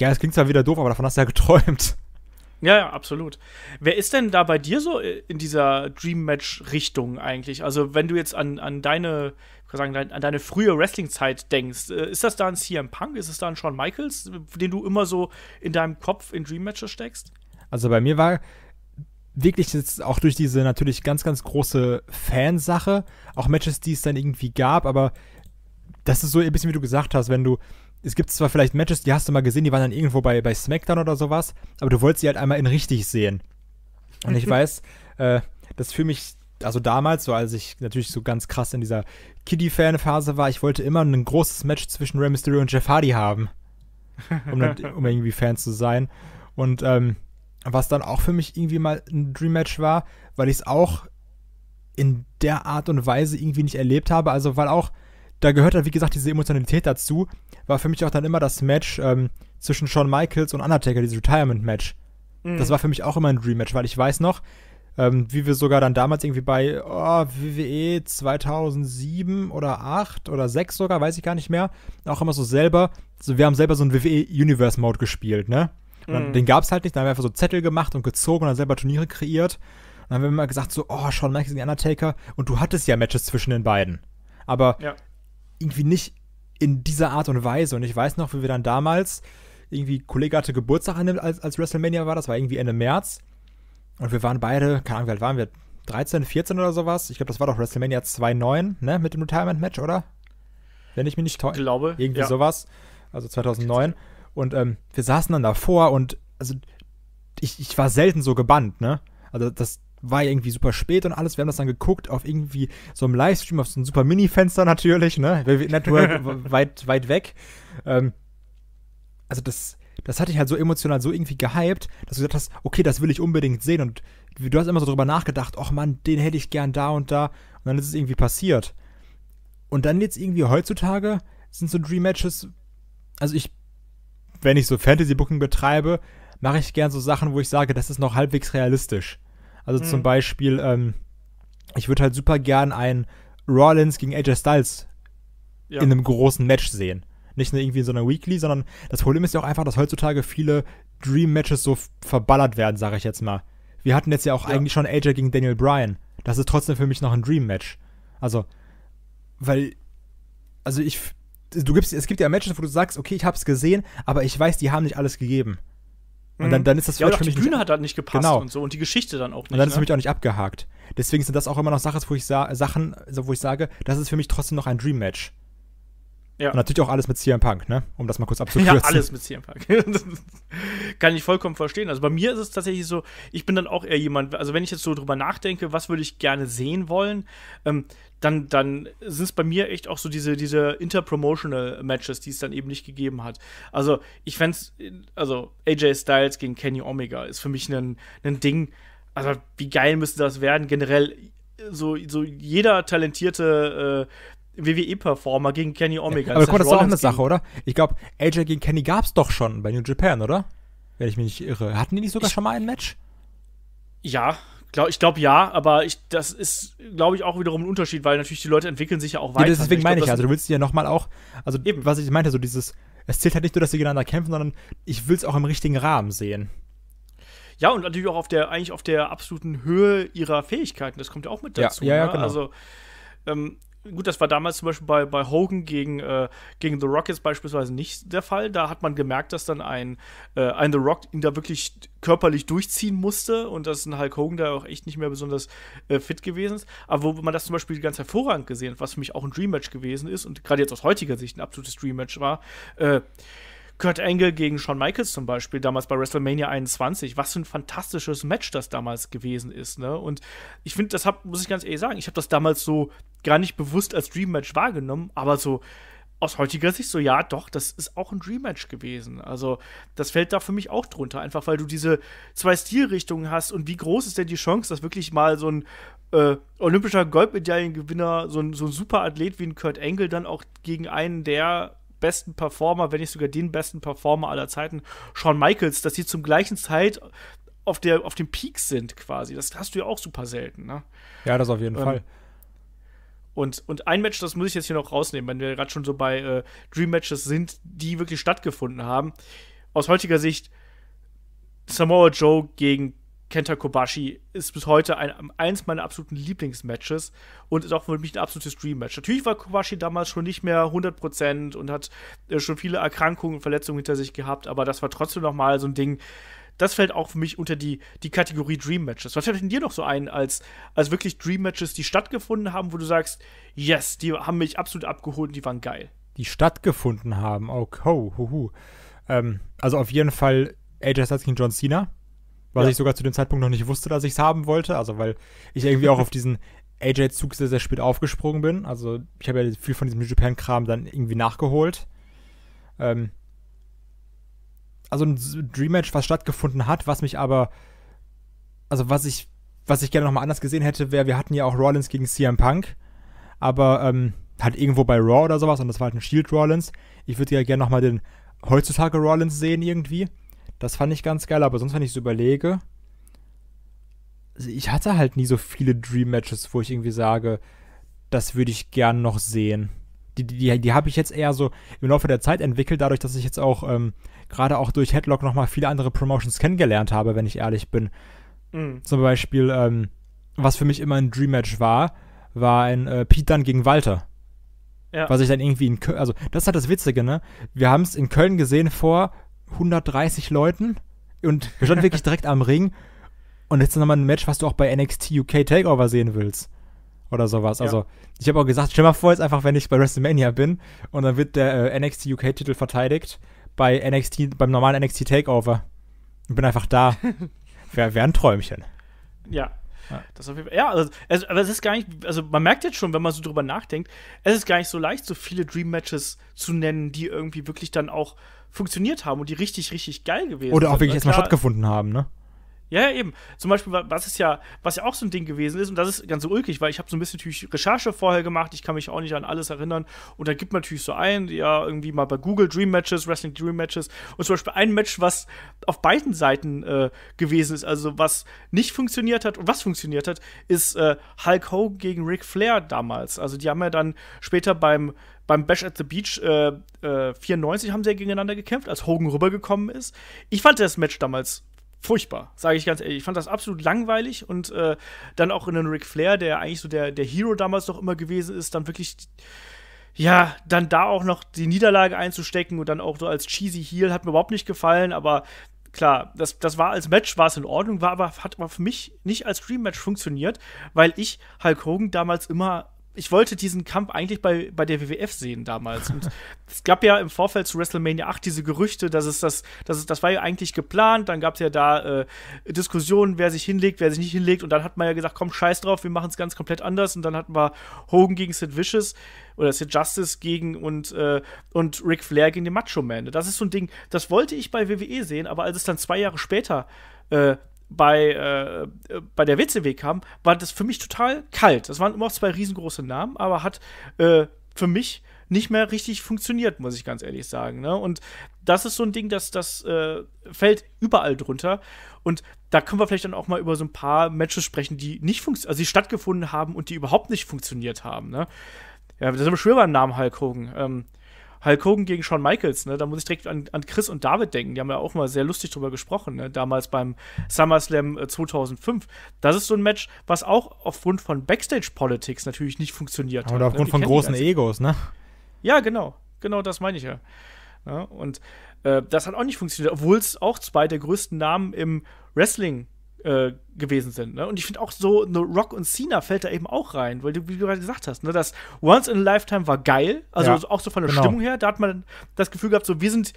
ja, es klingt zwar wieder doof, aber davon hast du ja *laughs* geträumt. Ja, ja, absolut. Wer ist denn da bei dir so äh, in dieser Dream Match Richtung eigentlich? Also, wenn du jetzt an, an deine, sagen, an deine frühe Wrestling Zeit denkst, äh, ist das da ein CM Punk, ist es da ein Shawn Michaels, den du immer so in deinem Kopf in Dream Matches steckst? Also bei mir war wirklich jetzt auch durch diese natürlich ganz, ganz große Fansache, auch Matches, die es dann irgendwie gab, aber das ist so ein bisschen wie du gesagt hast, wenn du, es gibt zwar vielleicht Matches, die hast du mal gesehen, die waren dann irgendwo bei, bei SmackDown oder sowas, aber du wolltest sie halt einmal in richtig sehen. Und ich *laughs* weiß, äh, das für mich, also damals, so als ich natürlich so ganz krass in dieser Kiddie-Fan-Phase war, ich wollte immer ein großes Match zwischen Rey Mysterio und Jeff Hardy haben. Um, *laughs* um irgendwie Fan zu sein. Und ähm, was dann auch für mich irgendwie mal ein Dream Match war, weil ich es auch in der Art und Weise irgendwie nicht erlebt habe. Also, weil auch, da gehört halt, wie gesagt, diese Emotionalität dazu, war für mich auch dann immer das Match ähm, zwischen Shawn Michaels und Undertaker, dieses Retirement-Match. Mhm. Das war für mich auch immer ein Dream Match, weil ich weiß noch, ähm, wie wir sogar dann damals irgendwie bei oh, WWE e 2007 oder 8 oder 6 sogar, weiß ich gar nicht mehr, auch immer so selber, so, wir haben selber so ein WWE Universe Mode gespielt, ne? Und Dann, mm. Den gab es halt nicht, dann haben wir einfach so Zettel gemacht und gezogen und dann selber Turniere kreiert. Und dann haben wir immer gesagt, so, oh, Shawn Michaels gegen Undertaker. Und du hattest ja Matches zwischen den beiden. Aber ja. irgendwie nicht in dieser Art und Weise. Und ich weiß noch, wie wir dann damals, irgendwie, Kollege hatte Geburtstag als, als WrestleMania war, das war irgendwie Ende März. Und wir waren beide, keine Ahnung, wie alt waren wir? 13, 14 oder sowas. Ich glaube, das war doch WrestleMania 2.9, ne? Mit dem Retirement-Match, oder? Wenn ich mich nicht täusche. Glaube. Irgendwie ja. sowas. Also 2009. Und ähm, wir saßen dann davor und also ich, ich war selten so gebannt, ne? Also das war irgendwie super spät und alles. Wir haben das dann geguckt auf irgendwie so einem Livestream, auf so einem super Mini-Fenster natürlich, ne? Network *laughs* weit, weit weg. Ähm, also das, das hatte ich halt so emotional so irgendwie gehypt, dass du gesagt hast, okay, das will ich unbedingt sehen. Und du hast immer so drüber nachgedacht, ach man, den hätte ich gern da und da. Und dann ist es irgendwie passiert. Und dann jetzt irgendwie heutzutage sind so Dream Matches, also ich wenn ich so Fantasy-Booking betreibe, mache ich gern so Sachen, wo ich sage, das ist noch halbwegs realistisch. Also mhm. zum Beispiel, ähm, ich würde halt super gern ein Rollins gegen AJ Styles ja. in einem großen Match sehen. Nicht nur irgendwie in so einer Weekly, sondern das Problem ist ja auch einfach, dass heutzutage viele Dream-Matches so verballert werden, sage ich jetzt mal. Wir hatten jetzt ja auch ja. eigentlich schon AJ gegen Daniel Bryan. Das ist trotzdem für mich noch ein Dream-Match. Also, weil, also ich, du gibst, es gibt ja Matches, wo du sagst, okay, ich hab's gesehen, aber ich weiß, die haben nicht alles gegeben. Und dann, mhm. dann ist das ja, für mich. Ja, die Bühne nicht, hat dann halt nicht gepasst genau. und so und die Geschichte dann auch nicht. Und dann ist ne? für mich auch nicht abgehakt. Deswegen sind das auch immer noch Sachen, wo ich, sa Sachen, wo ich sage, das ist für mich trotzdem noch ein Dream-Match. Ja. Und natürlich auch alles mit CM Punk, ne? Um das mal kurz *laughs* abzukürzen. Ja, alles mit CM Punk. *laughs* kann ich vollkommen verstehen. Also bei mir ist es tatsächlich so, ich bin dann auch eher jemand, also wenn ich jetzt so drüber nachdenke, was würde ich gerne sehen wollen, ähm, dann, dann sind es bei mir echt auch so diese, diese Interpromotional-Matches, die es dann eben nicht gegeben hat. Also, ich fände es, also AJ Styles gegen Kenny Omega ist für mich ein Ding. Also, wie geil müsste das werden? Generell, so, so jeder talentierte äh, WWE-Performer gegen Kenny Omega. Ja, aber guck, mal, das ist auch eine Sache, oder? Ich glaube, AJ gegen Kenny gab es doch schon bei New Japan, oder? Wenn ich mich nicht irre. Hatten die nicht sogar ich schon mal ein Match? Ja, Glaub, ich glaube ja, aber ich, das ist, glaube ich, auch wiederum ein Unterschied, weil natürlich die Leute entwickeln sich ja auch weiter. Ja, deswegen ich meine ich ja, also du willst ja nochmal auch, also eben, was ich meinte, so dieses, es zählt halt nicht nur, dass sie gegeneinander kämpfen, sondern ich will es auch im richtigen Rahmen sehen. Ja, und natürlich auch auf der, eigentlich auf der absoluten Höhe ihrer Fähigkeiten, das kommt ja auch mit dazu. Ja, ja, ja ne? genau. Also, ähm, gut, das war damals zum Beispiel bei, bei Hogan gegen, äh, gegen The Rock jetzt beispielsweise nicht der Fall. Da hat man gemerkt, dass dann ein, äh, ein The Rock ihn da wirklich körperlich durchziehen musste und dass ein Hulk Hogan da auch echt nicht mehr besonders äh, fit gewesen ist. Aber wo man das zum Beispiel ganz hervorragend gesehen hat, was für mich auch ein Dream Match gewesen ist und gerade jetzt aus heutiger Sicht ein absolutes Dream Match war, äh, Kurt Angle gegen Shawn Michaels zum Beispiel, damals bei WrestleMania 21. Was für ein fantastisches Match das damals gewesen ist. Ne? Und ich finde, das hab, muss ich ganz ehrlich sagen, ich habe das damals so gar nicht bewusst als Dream Match wahrgenommen, aber so aus heutiger Sicht so, ja, doch, das ist auch ein Dream-Match gewesen. Also, das fällt da für mich auch drunter, einfach weil du diese zwei Stilrichtungen hast und wie groß ist denn die Chance, dass wirklich mal so ein äh, olympischer Goldmedaillengewinner, so ein, so ein Superathlet wie ein Kurt Angle dann auch gegen einen der besten Performer, wenn nicht sogar den besten Performer aller Zeiten, Shawn Michaels, dass sie zum gleichen Zeit auf, der, auf dem Peak sind quasi. Das hast du ja auch super selten, ne? Ja, das auf jeden ähm, Fall. Und, und ein Match, das muss ich jetzt hier noch rausnehmen, wenn wir gerade schon so bei äh, Dream Matches sind, die wirklich stattgefunden haben. Aus heutiger Sicht Samoa Joe gegen Kenta Kobashi ist bis heute ein, eins meiner absoluten Lieblingsmatches und ist auch für mich ein absolutes Dream-Match. Natürlich war Kobashi damals schon nicht mehr 100% und hat äh, schon viele Erkrankungen und Verletzungen hinter sich gehabt, aber das war trotzdem nochmal so ein Ding. Das fällt auch für mich unter die, die Kategorie Dream-Matches. Was fällt denn dir noch so ein, als, als wirklich Dream-Matches, die stattgefunden haben, wo du sagst, yes, die haben mich absolut abgeholt und die waren geil? Die stattgefunden haben, okay, ho, ho, ho. Ähm, also auf jeden Fall AJ Styles gegen John Cena was ja. ich sogar zu dem Zeitpunkt noch nicht wusste, dass ich es haben wollte. Also, weil ich irgendwie auch auf diesen AJ-Zug sehr, sehr spät aufgesprungen bin. Also, ich habe ja viel von diesem New Japan-Kram dann irgendwie nachgeholt. Ähm also, ein Dream-Match, was stattgefunden hat, was mich aber. Also, was ich, was ich gerne nochmal anders gesehen hätte, wäre, wir hatten ja auch Rollins gegen CM Punk. Aber ähm, halt irgendwo bei Raw oder sowas. Und das war halt ein Shield Rollins. Ich würde ja gerne nochmal den heutzutage Rollins sehen irgendwie. Das fand ich ganz geil, aber sonst, wenn ich es überlege, ich hatte halt nie so viele Dream-Matches, wo ich irgendwie sage, das würde ich gern noch sehen. Die, die, die habe ich jetzt eher so im Laufe der Zeit entwickelt, dadurch, dass ich jetzt auch ähm, gerade auch durch Headlock nochmal viele andere Promotions kennengelernt habe, wenn ich ehrlich bin. Mhm. Zum Beispiel, ähm, was für mich immer ein Dream-Match war, war ein äh, Pete Dunn gegen Walter. Ja. Was ich dann irgendwie in Köln, also das ist halt das Witzige, ne? Wir haben es in Köln gesehen vor 130 Leuten und wir standen wirklich direkt am Ring. Und jetzt ist nochmal ein Match, was du auch bei NXT UK Takeover sehen willst. Oder sowas. Ja. Also, ich habe auch gesagt, stell mal vor, jetzt einfach, wenn ich bei WrestleMania bin und dann wird der äh, NXT UK-Titel verteidigt bei NXT, beim normalen NXT Takeover. Und bin einfach da. *laughs* Wäre wär ein Träumchen. Ja, das auf jeden Fall, ja, also, also, aber es ist gar nicht, also man merkt jetzt schon, wenn man so drüber nachdenkt, es ist gar nicht so leicht, so viele Dream-Matches zu nennen, die irgendwie wirklich dann auch funktioniert haben und die richtig, richtig geil gewesen sind. Oder auch wirklich ne? erstmal stattgefunden haben, ne? Ja, ja, eben. Zum Beispiel, was ist ja, was ja auch so ein Ding gewesen ist, und das ist ganz so ulkig, weil ich habe so ein bisschen natürlich Recherche vorher gemacht, ich kann mich auch nicht an alles erinnern. Und da gibt man natürlich so ein, ja, irgendwie mal bei Google Dream Matches, Wrestling Dream Matches und zum Beispiel ein Match, was auf beiden Seiten äh, gewesen ist, also was nicht funktioniert hat und was funktioniert hat, ist äh, Hulk Hogan gegen Ric Flair damals. Also die haben ja dann später beim beim Bash at the Beach äh, äh, 94 haben sie ja gegeneinander gekämpft, als Hogan rübergekommen ist. Ich fand das Match damals furchtbar, sage ich ganz ehrlich. Ich fand das absolut langweilig und äh, dann auch in den Ric Flair, der eigentlich so der, der Hero damals noch immer gewesen ist, dann wirklich, ja, dann da auch noch die Niederlage einzustecken und dann auch so als cheesy Heel hat mir überhaupt nicht gefallen, aber klar, das, das war als Match war es in Ordnung, war aber hat aber für mich nicht als Dream Match funktioniert, weil ich Hulk Hogan damals immer ich wollte diesen Kampf eigentlich bei, bei der WWF sehen damals. Und *laughs* es gab ja im Vorfeld zu WrestleMania 8 diese Gerüchte, dass es das, dass es, das war ja eigentlich geplant. Dann gab es ja da äh, Diskussionen, wer sich hinlegt, wer sich nicht hinlegt. Und dann hat man ja gesagt, komm, scheiß drauf, wir machen es ganz komplett anders. Und dann hatten wir Hogan gegen Sid Vicious oder Sid Justice gegen und, äh, und Ric Flair gegen den Macho Man. Das ist so ein Ding, das wollte ich bei WWE sehen, aber als es dann zwei Jahre später äh, bei, äh, bei der WCW kam, war das für mich total kalt. Das waren immer noch zwei riesengroße Namen, aber hat äh, für mich nicht mehr richtig funktioniert, muss ich ganz ehrlich sagen. Ne? Und das ist so ein Ding, das, das äh, fällt überall drunter. Und da können wir vielleicht dann auch mal über so ein paar Matches sprechen, die nicht funktionieren, also die stattgefunden haben und die überhaupt nicht funktioniert haben. Ne? Ja, das ist aber schwer über den Namen Hulk Hogan. Ähm, Hulk Hogan gegen Shawn Michaels, ne? Da muss ich direkt an, an Chris und David denken. Die haben ja auch mal sehr lustig drüber gesprochen, ne? Damals beim SummerSlam 2005. Äh, das ist so ein Match, was auch aufgrund von Backstage-Politics natürlich nicht funktioniert Oder hat. Oder ne? aufgrund ne? von großen Egos, ne? Ja, genau. Genau, das meine ich ja. ja ne? und äh, das hat auch nicht funktioniert, obwohl es auch zwei der größten Namen im Wrestling äh, gewesen sind. Ne? Und ich finde auch so, ne Rock und Cena fällt da eben auch rein, weil du, wie du gerade gesagt hast, ne, das Once in a Lifetime war geil, also ja, auch so von der genau. Stimmung her, da hat man das Gefühl gehabt, so wir sind,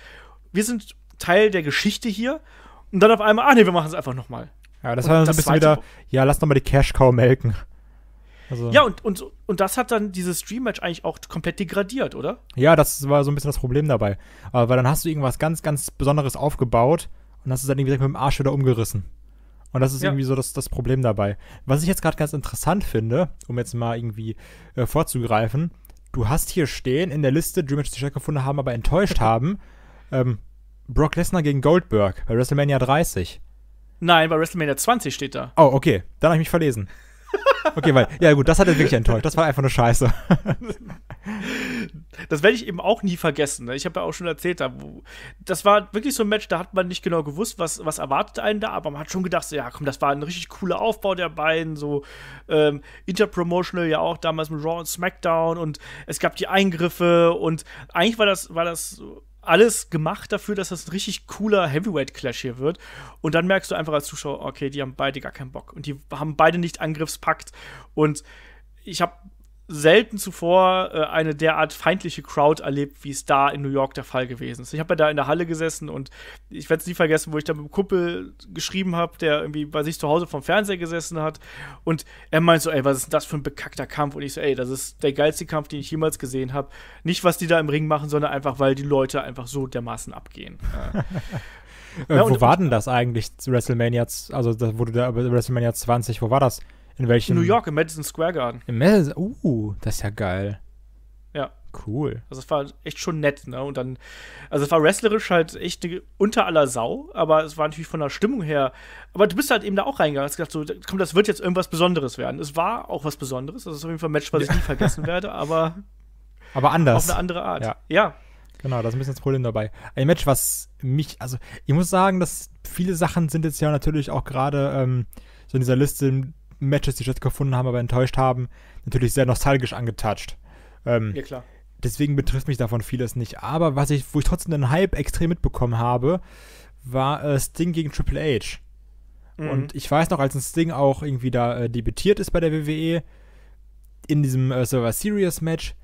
wir sind Teil der Geschichte hier und dann auf einmal, ah nee, wir machen es einfach nochmal. Ja, das war dann so ein bisschen wieder, ja, lass nochmal die Cash-Cow melken. Also. Ja, und, und, und das hat dann dieses Stream-Match eigentlich auch komplett degradiert, oder? Ja, das war so ein bisschen das Problem dabei. Weil dann hast du irgendwas ganz, ganz Besonderes aufgebaut und hast es dann irgendwie mit dem Arsch wieder umgerissen. Und das ist ja. irgendwie so das, das Problem dabei. Was ich jetzt gerade ganz interessant finde, um jetzt mal irgendwie äh, vorzugreifen, du hast hier stehen in der Liste Drew Matches, die stattgefunden haben, aber enttäuscht *laughs* haben, ähm, Brock Lesnar gegen Goldberg bei WrestleMania 30. Nein, bei WrestleMania 20 steht da. Oh, okay. Dann habe ich mich verlesen. Okay, weil, ja gut, das hat er wirklich enttäuscht. Das war einfach eine Scheiße. Das werde ich eben auch nie vergessen. Ne? Ich habe ja auch schon erzählt, das war wirklich so ein Match, da hat man nicht genau gewusst, was, was erwartet einen da, aber man hat schon gedacht, so, ja komm, das war ein richtig cooler Aufbau der beiden, so ähm, interpromotional ja auch damals mit Raw und SmackDown und es gab die Eingriffe und eigentlich war das, war das alles gemacht dafür, dass das ein richtig cooler Heavyweight-Clash hier wird. Und dann merkst du einfach als Zuschauer, okay, die haben beide gar keinen Bock und die haben beide nicht Angriffspakt. Und ich habe selten zuvor äh, eine derart feindliche Crowd erlebt, wie es da in New York der Fall gewesen ist. Ich habe ja da in der Halle gesessen und ich werde es nie vergessen, wo ich da mit einem Kumpel geschrieben habe, der irgendwie bei sich zu Hause vom Fernseher gesessen hat und er meint so, ey, was ist denn das für ein bekackter Kampf? Und ich so, ey, das ist der geilste Kampf, den ich jemals gesehen habe. Nicht, was die da im Ring machen, sondern einfach, weil die Leute einfach so dermaßen abgehen. *laughs* Ja. Äh, ja, wo war denn das eigentlich, WrestleMania, also das wurde da WrestleMania 20, wo war das? In welchem? In New York, im Madison Square Garden. Im Madison, uh, das ist ja geil. Ja. Cool. Also es war echt schon nett, ne? Und dann, also es war wrestlerisch halt echt unter aller Sau, aber es war natürlich von der Stimmung her. Aber du bist halt eben da auch reingegangen, hast gedacht, so, komm, das wird jetzt irgendwas Besonderes werden. Es war auch was Besonderes, das ist auf jeden Fall ein Match, was ja. ich nie *laughs* vergessen werde, aber. Aber anders. Auf eine andere Art. Ja. ja. Genau, da ist ein bisschen das Problem dabei. Ein Match, was mich, also ich muss sagen, dass viele Sachen sind jetzt ja natürlich auch gerade ähm, so in dieser Liste Matches, die stattgefunden haben, aber enttäuscht haben, natürlich sehr nostalgisch angetatscht. Ähm, ja, klar. Deswegen betrifft mich davon vieles nicht. Aber was ich, wo ich trotzdem den Hype extrem mitbekommen habe, war äh, Sting gegen Triple H. Mhm. Und ich weiß noch, als ein Sting auch irgendwie da äh, debütiert ist bei der WWE, in diesem äh, Server Serious Match,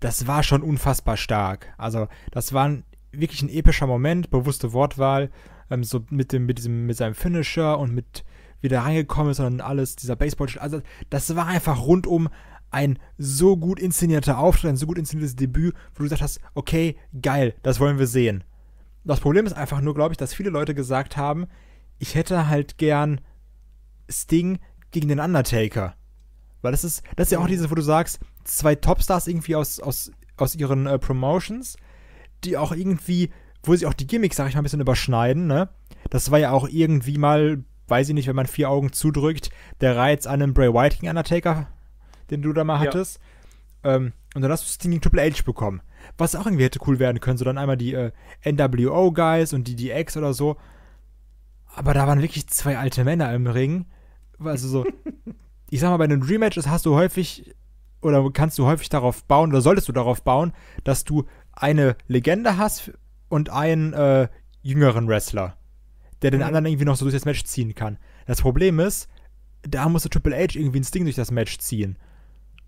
das war schon unfassbar stark. Also, das war ein, wirklich ein epischer Moment, bewusste Wortwahl, ähm, so mit dem, mit diesem, mit seinem Finisher und mit wieder reingekommen ist, sondern alles, dieser baseball also das war einfach rundum ein so gut inszenierter Auftritt, ein so gut inszeniertes Debüt, wo du gesagt hast, okay, geil, das wollen wir sehen. Das Problem ist einfach nur, glaube ich, dass viele Leute gesagt haben, ich hätte halt gern Sting gegen den Undertaker. Weil das ist, das ist ja auch mhm. dieses, wo du sagst, zwei Topstars irgendwie aus, aus, aus ihren äh, Promotions, die auch irgendwie, wo sie auch die Gimmicks, sag ich mal, ein bisschen überschneiden, ne? Das war ja auch irgendwie mal weiß ich nicht, wenn man vier Augen zudrückt, der Reiz an einem Bray White gegen Undertaker, den du da mal hattest. Ja. Ähm, und dann hast du das gegen Triple H bekommen. Was auch irgendwie hätte cool werden können, so dann einmal die äh, NWO-Guys und die DX oder so. Aber da waren wirklich zwei alte Männer im Ring. Also so, *laughs* ich sag mal, bei einem Rematch hast du häufig oder kannst du häufig darauf bauen oder solltest du darauf bauen, dass du eine Legende hast und einen äh, jüngeren Wrestler der den mhm. anderen irgendwie noch so durch das Match ziehen kann. Das Problem ist, da muss der Triple H irgendwie ein Sting durch das Match ziehen.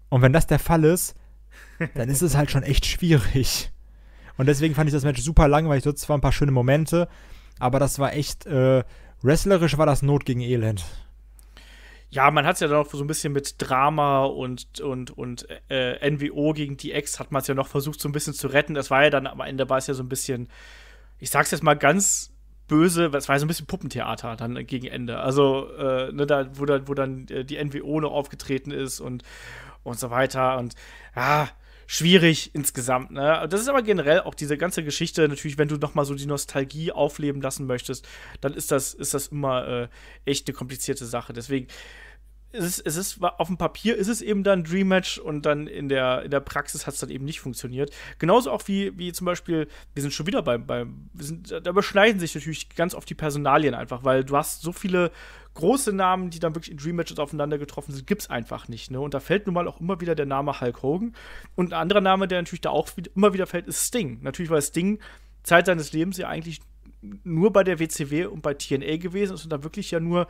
Und wenn das der Fall ist, dann ist es halt schon echt schwierig. Und deswegen fand ich das Match super lang, weil ich dort zwar ein paar schöne Momente, aber das war echt, äh, wrestlerisch war das Not gegen Elend. Ja, man hat es ja dann auch so ein bisschen mit Drama und, und, und äh, NWO gegen die Ex hat man es ja noch versucht, so ein bisschen zu retten. Das war ja dann am Ende war es ja so ein bisschen, ich sag's jetzt mal ganz böse, es war so ein bisschen Puppentheater dann gegen Ende. Also, äh, ne, da, wo dann, wo dann äh, die NWO noch aufgetreten ist und, und so weiter. Und ja, schwierig insgesamt. Ne? Das ist aber generell auch diese ganze Geschichte, natürlich, wenn du nochmal so die Nostalgie aufleben lassen möchtest, dann ist das, ist das immer äh, echt eine komplizierte Sache. Deswegen es ist, es ist, auf dem Papier ist es eben dann Dream Match und dann in der, in der Praxis hat es dann eben nicht funktioniert. Genauso auch wie, wie zum Beispiel, wir sind schon wieder beim, beim sind, da überschneiden sich natürlich ganz oft die Personalien einfach, weil du hast so viele große Namen, die dann wirklich in Dream Matches aufeinander getroffen sind, gibt es einfach nicht, ne? Und da fällt nun mal auch immer wieder der Name Hulk Hogan. Und ein anderer Name, der natürlich da auch immer wieder fällt, ist Sting. Natürlich, weil Sting Zeit seines Lebens ja eigentlich nur bei der WCW und bei TNA gewesen ist und da wirklich ja nur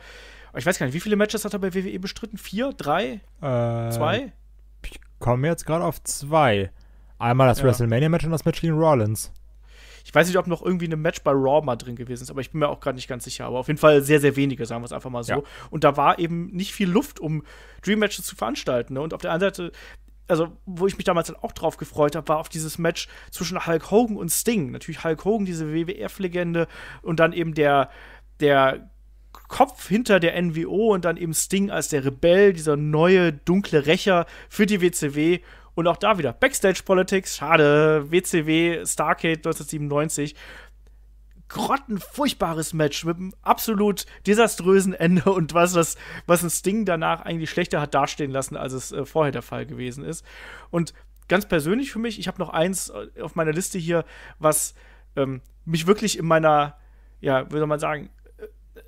ich weiß gar nicht, wie viele Matches hat er bei WWE bestritten? Vier? Drei? Äh, zwei? Ich komme jetzt gerade auf zwei. Einmal das ja. WrestleMania-Match und das Match gegen Rollins. Ich weiß nicht, ob noch irgendwie ein Match bei Raw mal drin gewesen ist, aber ich bin mir auch gerade nicht ganz sicher. Aber auf jeden Fall sehr, sehr wenige, sagen wir es einfach mal so. Ja. Und da war eben nicht viel Luft, um Dream-Matches zu veranstalten. Ne? Und auf der einen Seite, also wo ich mich damals dann auch drauf gefreut habe, war auf dieses Match zwischen Hulk Hogan und Sting. Natürlich Hulk Hogan, diese WWF-Legende und dann eben der, der Kopf hinter der NWO und dann eben Sting als der Rebell, dieser neue dunkle Rächer für die WCW. Und auch da wieder Backstage Politics, schade, WCW, Starcade 1997. Grottenfurchtbares Match mit einem absolut desaströsen Ende und was, was, was ein Sting danach eigentlich schlechter hat dastehen lassen, als es äh, vorher der Fall gewesen ist. Und ganz persönlich für mich, ich habe noch eins äh, auf meiner Liste hier, was ähm, mich wirklich in meiner, ja, würde man sagen,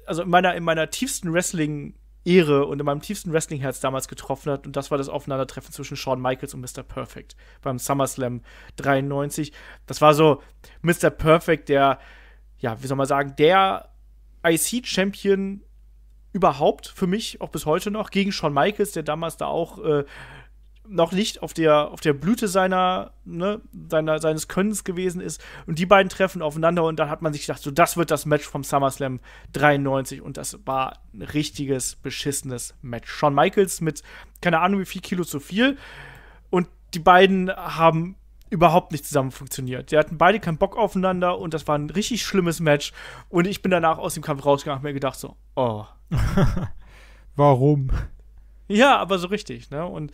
also in meiner, in meiner tiefsten Wrestling- Ehre und in meinem tiefsten Wrestling-Herz damals getroffen hat. Und das war das Aufeinandertreffen zwischen Shawn Michaels und Mr. Perfect beim SummerSlam 93. Das war so Mr. Perfect, der, ja, wie soll man sagen, der IC-Champion überhaupt für mich, auch bis heute noch, gegen Shawn Michaels, der damals da auch äh, noch nicht auf der, auf der Blüte seiner, ne, seiner, seines Könnens gewesen ist. Und die beiden treffen aufeinander und dann hat man sich gedacht, so, das wird das Match vom SummerSlam 93 und das war ein richtiges, beschissenes Match. Shawn Michaels mit keine Ahnung wie viel Kilo zu viel und die beiden haben überhaupt nicht zusammen funktioniert. Die hatten beide keinen Bock aufeinander und das war ein richtig schlimmes Match und ich bin danach aus dem Kampf rausgegangen und mir gedacht so, oh. *laughs* Warum? Ja, aber so richtig, ne? Und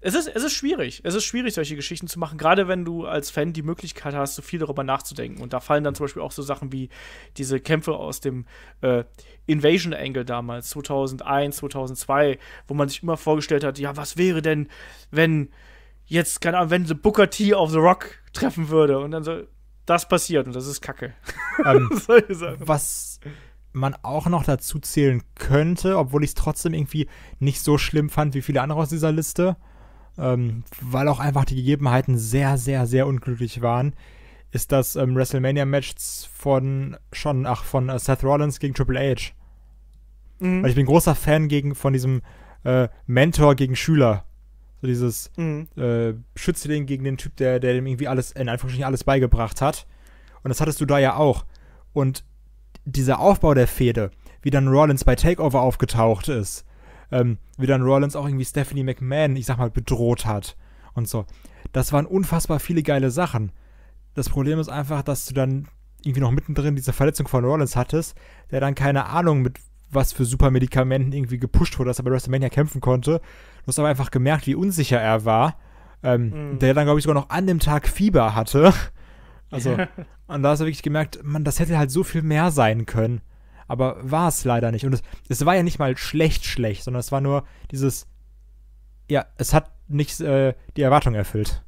es ist, es ist schwierig. Es ist schwierig, solche Geschichten zu machen, gerade wenn du als Fan die Möglichkeit hast, so viel darüber nachzudenken. Und da fallen dann zum Beispiel auch so Sachen wie diese Kämpfe aus dem äh, Invasion Angle damals, 2001, 2002, wo man sich immer vorgestellt hat, ja, was wäre denn, wenn jetzt, keine Ahnung, wenn The Booker T auf The Rock treffen würde und dann so, das passiert und das ist Kacke. Ähm, *laughs* was man auch noch dazu zählen könnte, obwohl ich es trotzdem irgendwie nicht so schlimm fand wie viele andere aus dieser Liste, ähm, weil auch einfach die Gegebenheiten sehr, sehr, sehr unglücklich waren, ist das ähm, WrestleMania-Match von schon, ach, von äh, Seth Rollins gegen Triple H. Mhm. Weil ich bin großer Fan gegen, von diesem äh, Mentor gegen Schüler. So dieses mhm. äh, Schützling gegen den Typ, der, der dem irgendwie alles, in Anführungsstrichen, alles beigebracht hat. Und das hattest du da ja auch. Und dieser Aufbau der Fehde, wie dann Rollins bei Takeover aufgetaucht ist, ähm, wie dann Rollins auch irgendwie Stephanie McMahon, ich sag mal, bedroht hat und so. Das waren unfassbar viele geile Sachen. Das Problem ist einfach, dass du dann irgendwie noch mittendrin diese Verletzung von Rollins hattest, der dann keine Ahnung mit was für Supermedikamenten irgendwie gepusht wurde, dass er bei WrestleMania kämpfen konnte. Du hast aber einfach gemerkt, wie unsicher er war. Ähm, mhm. Der dann, glaube ich, sogar noch an dem Tag Fieber hatte. Also, *laughs* und da hast du wirklich gemerkt, man, das hätte halt so viel mehr sein können. Aber war es leider nicht. Und es, es war ja nicht mal schlecht, schlecht, sondern es war nur dieses, ja, es hat nicht äh, die Erwartung erfüllt.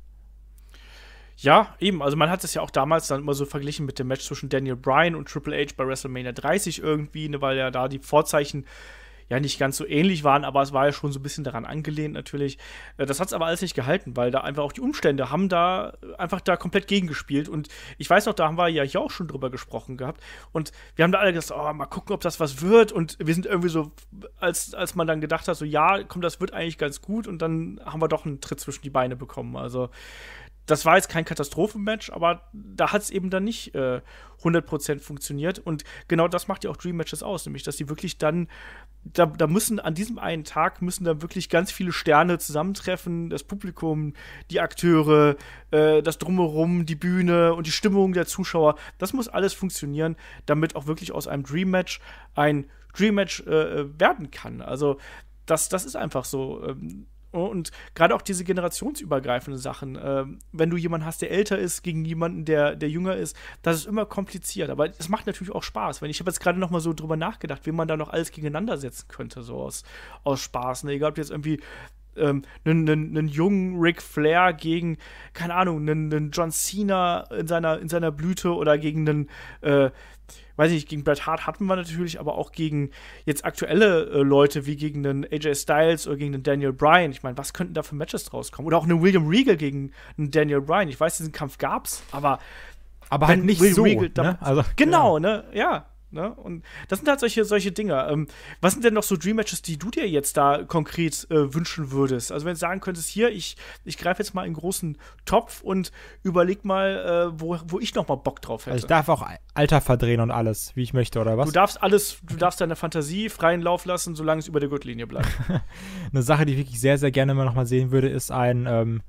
Ja, eben. Also man hat es ja auch damals dann immer so verglichen mit dem Match zwischen Daniel Bryan und Triple H bei WrestleMania 30 irgendwie, ne, weil ja da die Vorzeichen ja nicht ganz so ähnlich waren, aber es war ja schon so ein bisschen daran angelehnt natürlich. Äh, das hat es aber alles nicht gehalten, weil da einfach auch die Umstände haben da äh, einfach da komplett gegengespielt. Und ich weiß noch, da haben wir ja hier auch schon drüber gesprochen gehabt. Und wir haben da alle gesagt, oh, mal gucken, ob das was wird. Und wir sind irgendwie so, als, als man dann gedacht hat, so ja, komm, das wird eigentlich ganz gut. Und dann haben wir doch einen Tritt zwischen die Beine bekommen. Also das war jetzt kein Katastrophenmatch, aber da hat es eben dann nicht äh, 100% funktioniert. Und genau das macht ja auch Dream Matches aus, nämlich dass sie wirklich dann, da, da, müssen an diesem einen Tag müssen dann wirklich ganz viele Sterne zusammentreffen, das Publikum, die Akteure, äh, das Drumherum, die Bühne und die Stimmung der Zuschauer. Das muss alles funktionieren, damit auch wirklich aus einem Dream Match ein Dream Match äh, äh werden kann. Also das, das ist einfach so. Ähm, und gerade auch diese generationsübergreifenden Sachen, äh, wenn du jemanden hast, der älter ist, gegen jemanden, der, der jünger ist, das ist immer kompliziert. Aber es macht natürlich auch Spaß. Wenn ich habe jetzt gerade noch mal so drüber nachgedacht, wie man da noch alles gegeneinander setzen könnte, so aus, aus Spaß. Ne? Egal, ob du jetzt irgendwie ähm, einen, einen, einen jungen Ric Flair gegen, keine Ahnung, einen, einen, John Cena in seiner, in seiner Blüte oder gegen einen, äh, weiß ich nicht, gegen Bret Hart hatten wir natürlich, aber auch gegen jetzt aktuelle äh, Leute wie gegen einen AJ Styles oder gegen einen Daniel Bryan. Ich meine, was könnten da für Matches draus kommen? Oder auch einen William Regal gegen einen Daniel Bryan. Ich weiß, diesen Kampf gab's, aber. Aber halt nicht Will so. Ne? Also, genau, ja. ne? Ja, Ne? Und das sind halt solche, solche Dinge. Ähm, was sind denn noch so Dream Matches, die du dir jetzt da konkret äh, wünschen würdest? Also, wenn du sagen könntest, hier, ich, ich greife jetzt mal einen großen Topf und überleg mal, äh, wo, wo ich noch mal Bock drauf hätte. Also ich darf auch Alter verdrehen und alles, wie ich möchte, oder was? Du darfst alles, du darfst deine Fantasie freien Lauf lassen, solange es über der Gürtellinie bleibt. *laughs* Eine Sache, die ich wirklich sehr, sehr gerne mal noch mal sehen würde, ist ein ähm,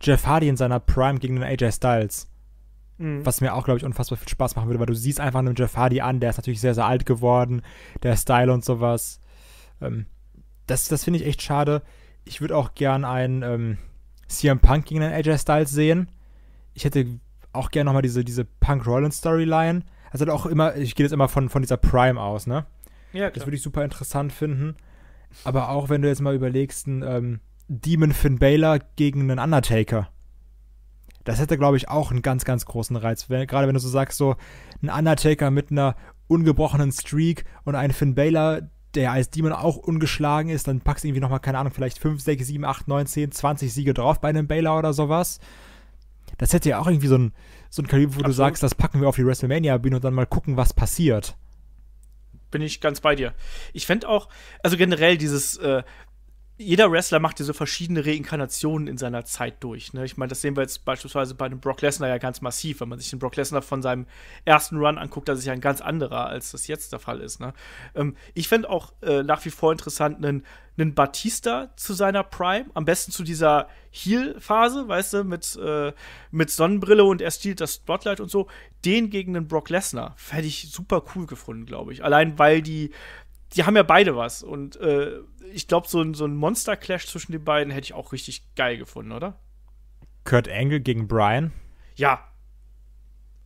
Jeff Hardy in seiner Prime gegen den AJ Styles. Mhm. Was mir auch, glaube ich, unfassbar viel Spaß machen würde, weil du siehst einfach einen Jeff Hardy an, der ist natürlich sehr, sehr alt geworden, der Style und sowas. Ähm, das das finde ich echt schade. Ich würde auch gern einen ähm, CM Punk gegen einen AJ Styles sehen. Ich hätte auch gern nochmal diese, diese Punk-Rollins-Storyline. Also auch immer, ich gehe jetzt immer von, von dieser Prime aus, ne? Ja, klar. Das würde ich super interessant finden. Aber auch wenn du jetzt mal überlegst, einen ähm, Demon Finn Baylor gegen einen Undertaker. Das hätte, glaube ich, auch einen ganz, ganz großen Reiz. Wenn, gerade wenn du so sagst, so ein Undertaker mit einer ungebrochenen Streak und ein Finn Baylor, der als Demon auch ungeschlagen ist, dann packst du irgendwie nochmal, keine Ahnung, vielleicht 5, 6, 7, 8, 9, 10, 20 Siege drauf bei einem Baylor oder sowas. Das hätte ja auch irgendwie so ein, so ein Kaliber, wo Absolut. du sagst, das packen wir auf die WrestleMania-Bühne und dann mal gucken, was passiert bin ich ganz bei dir. Ich fände auch, also generell dieses, äh, jeder Wrestler macht ja so verschiedene Reinkarnationen in seiner Zeit durch. Ne? Ich meine, das sehen wir jetzt beispielsweise bei dem Brock Lesnar ja ganz massiv. Wenn man sich den Brock Lesnar von seinem ersten Run anguckt, das ist ja ein ganz anderer, als das jetzt der Fall ist. Ne? Ähm, ich fände auch äh, nach wie vor interessant, einen, einen Batista zu seiner Prime, am besten zu dieser Heal-Phase, weißt du, mit, äh, mit Sonnenbrille und er stiehlt das Spotlight und so, den gegen den Brock Lesnar hätte ich super cool gefunden, glaube ich. Allein weil die, die haben ja beide was. Und äh, ich glaube, so ein, so ein Monster-Clash zwischen den beiden hätte ich auch richtig geil gefunden, oder? Kurt Angle gegen Brian? Ja.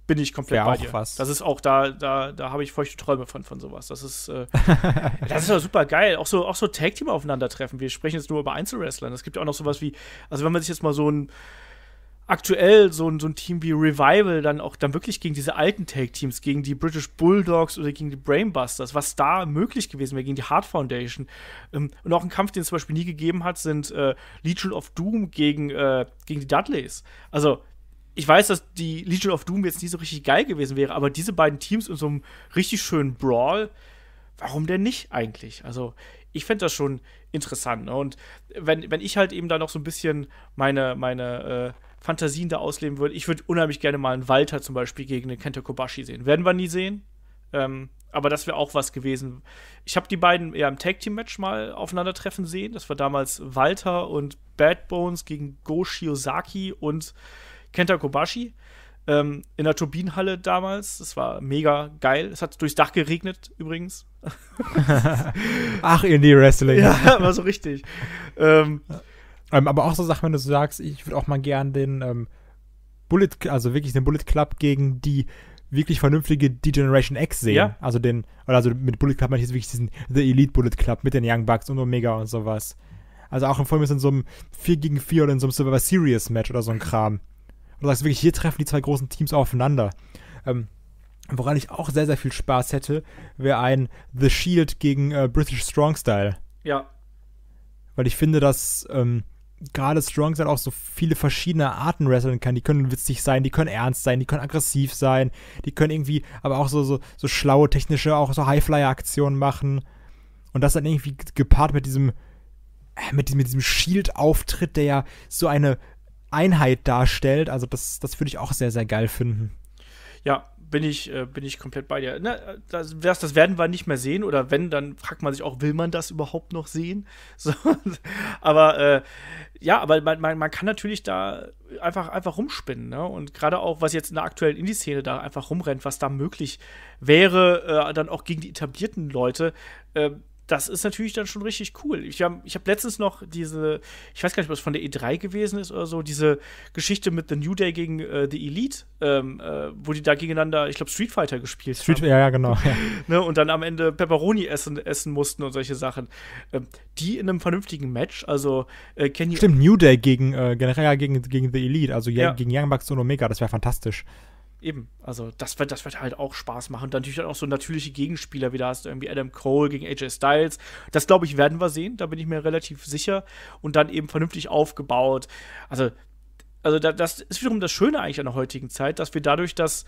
Bin ich komplett Wär bei auch dir. Was. Das ist auch, da, da, da habe ich feuchte Träume von, von sowas. Das ist, äh, *laughs* das ist ja super geil. Auch so, auch so Tag-Team aufeinandertreffen. Wir sprechen jetzt nur über Einzelwrestlern. Es gibt ja auch noch sowas wie, also wenn man sich jetzt mal so ein aktuell so ein, so ein Team wie Revival dann auch dann wirklich gegen diese alten Take-Teams, gegen die British Bulldogs oder gegen die Brainbusters, was da möglich gewesen wäre, gegen die Hart Foundation. Ähm, und auch ein Kampf, den es zum Beispiel nie gegeben hat, sind äh, Legion of Doom gegen, äh, gegen die Dudleys. Also, ich weiß, dass die Legion of Doom jetzt nie so richtig geil gewesen wäre, aber diese beiden Teams in so einem richtig schönen Brawl, warum denn nicht eigentlich? Also, ich fände das schon interessant. Ne? Und wenn, wenn ich halt eben da noch so ein bisschen meine, meine äh, Fantasien da ausleben würde. Ich würde unheimlich gerne mal einen Walter zum Beispiel gegen den Kenta Kobashi sehen. Werden wir nie sehen. Ähm, aber das wäre auch was gewesen. Ich habe die beiden ja im Tag Team Match mal aufeinandertreffen sehen. Das war damals Walter und Bad Bones gegen Go Shiozaki und Kenta Kobashi. Ähm, in der Turbinenhalle damals. Das war mega geil. Es hat durchs Dach geregnet übrigens. *laughs* Ach, Indie Wrestling. Ja, war so richtig. Ähm, ähm, aber auch so Sachen, wenn du so sagst, ich würde auch mal gern den ähm, Bullet, also wirklich den Bullet Club gegen die wirklich vernünftige D-Generation X sehen. Ja. Also den, oder also mit Bullet Club meine ich jetzt wirklich diesen The Elite Bullet Club mit den Young Bucks und Omega und sowas. Also auch im Film in so einem 4 gegen 4 oder in so einem Survivor Series Match oder so ein Kram. Und du sagst wirklich, hier treffen die zwei großen Teams aufeinander. Ähm, woran ich auch sehr, sehr viel Spaß hätte, wäre ein The Shield gegen äh, British Strong Style. Ja. Weil ich finde, dass ähm, gerade Strong halt auch so viele verschiedene Arten wresteln kann. Die können witzig sein, die können ernst sein, die können aggressiv sein, die können irgendwie aber auch so, so, so schlaue technische, auch so Highflyer-Aktionen machen. Und das dann irgendwie gepaart mit diesem, äh, mit diesem, mit diesem Shield-Auftritt, der ja so eine Einheit darstellt. Also das, das würde ich auch sehr, sehr geil finden. Ja, bin ich, äh, bin ich komplett bei dir. Ne, das, das, werden wir nicht mehr sehen. Oder wenn, dann fragt man sich auch, will man das überhaupt noch sehen? *laughs* So, aber äh, ja, aber man, man, man, kann natürlich da einfach, einfach rumspinnen. Ne? Und gerade auch, was jetzt in der aktuellen Indie-Szene da einfach rumrennt, was da möglich wäre, äh, dann auch gegen die etablierten Leute äh, das ist natürlich dann schon richtig cool. Ich habe ich hab letztens noch diese, ich weiß gar nicht, ob was von der E3 gewesen ist oder so, diese Geschichte mit The New Day gegen äh, The Elite, ähm, äh, wo die da gegeneinander, ich glaube, Street Fighter gespielt Street, haben. Ja, ja, genau. *laughs* Ja. ne, und dann am Ende Pepperoni essen, essen mussten und solche Sachen. Ähm, die in einem vernünftigen Match, also äh, Kenny. Stimmt, New Day gegen, äh, generell gegen, gegen The Elite, also ja. gegen Young Bucks und Omega, das wäre fantastisch eben, also das wird, das wird halt auch Spaß machen. Dann natürlich auch so natürliche Gegenspieler, wie da hast du irgendwie Adam Cole gegen AJ Styles. Das glaube ich, werden wir sehen, da bin ich mir relativ sicher. Und dann eben vernünftig aufgebaut. Also, also da, das ist wiederum das Schöne eigentlich an der heutigen Zeit, dass wir dadurch, dass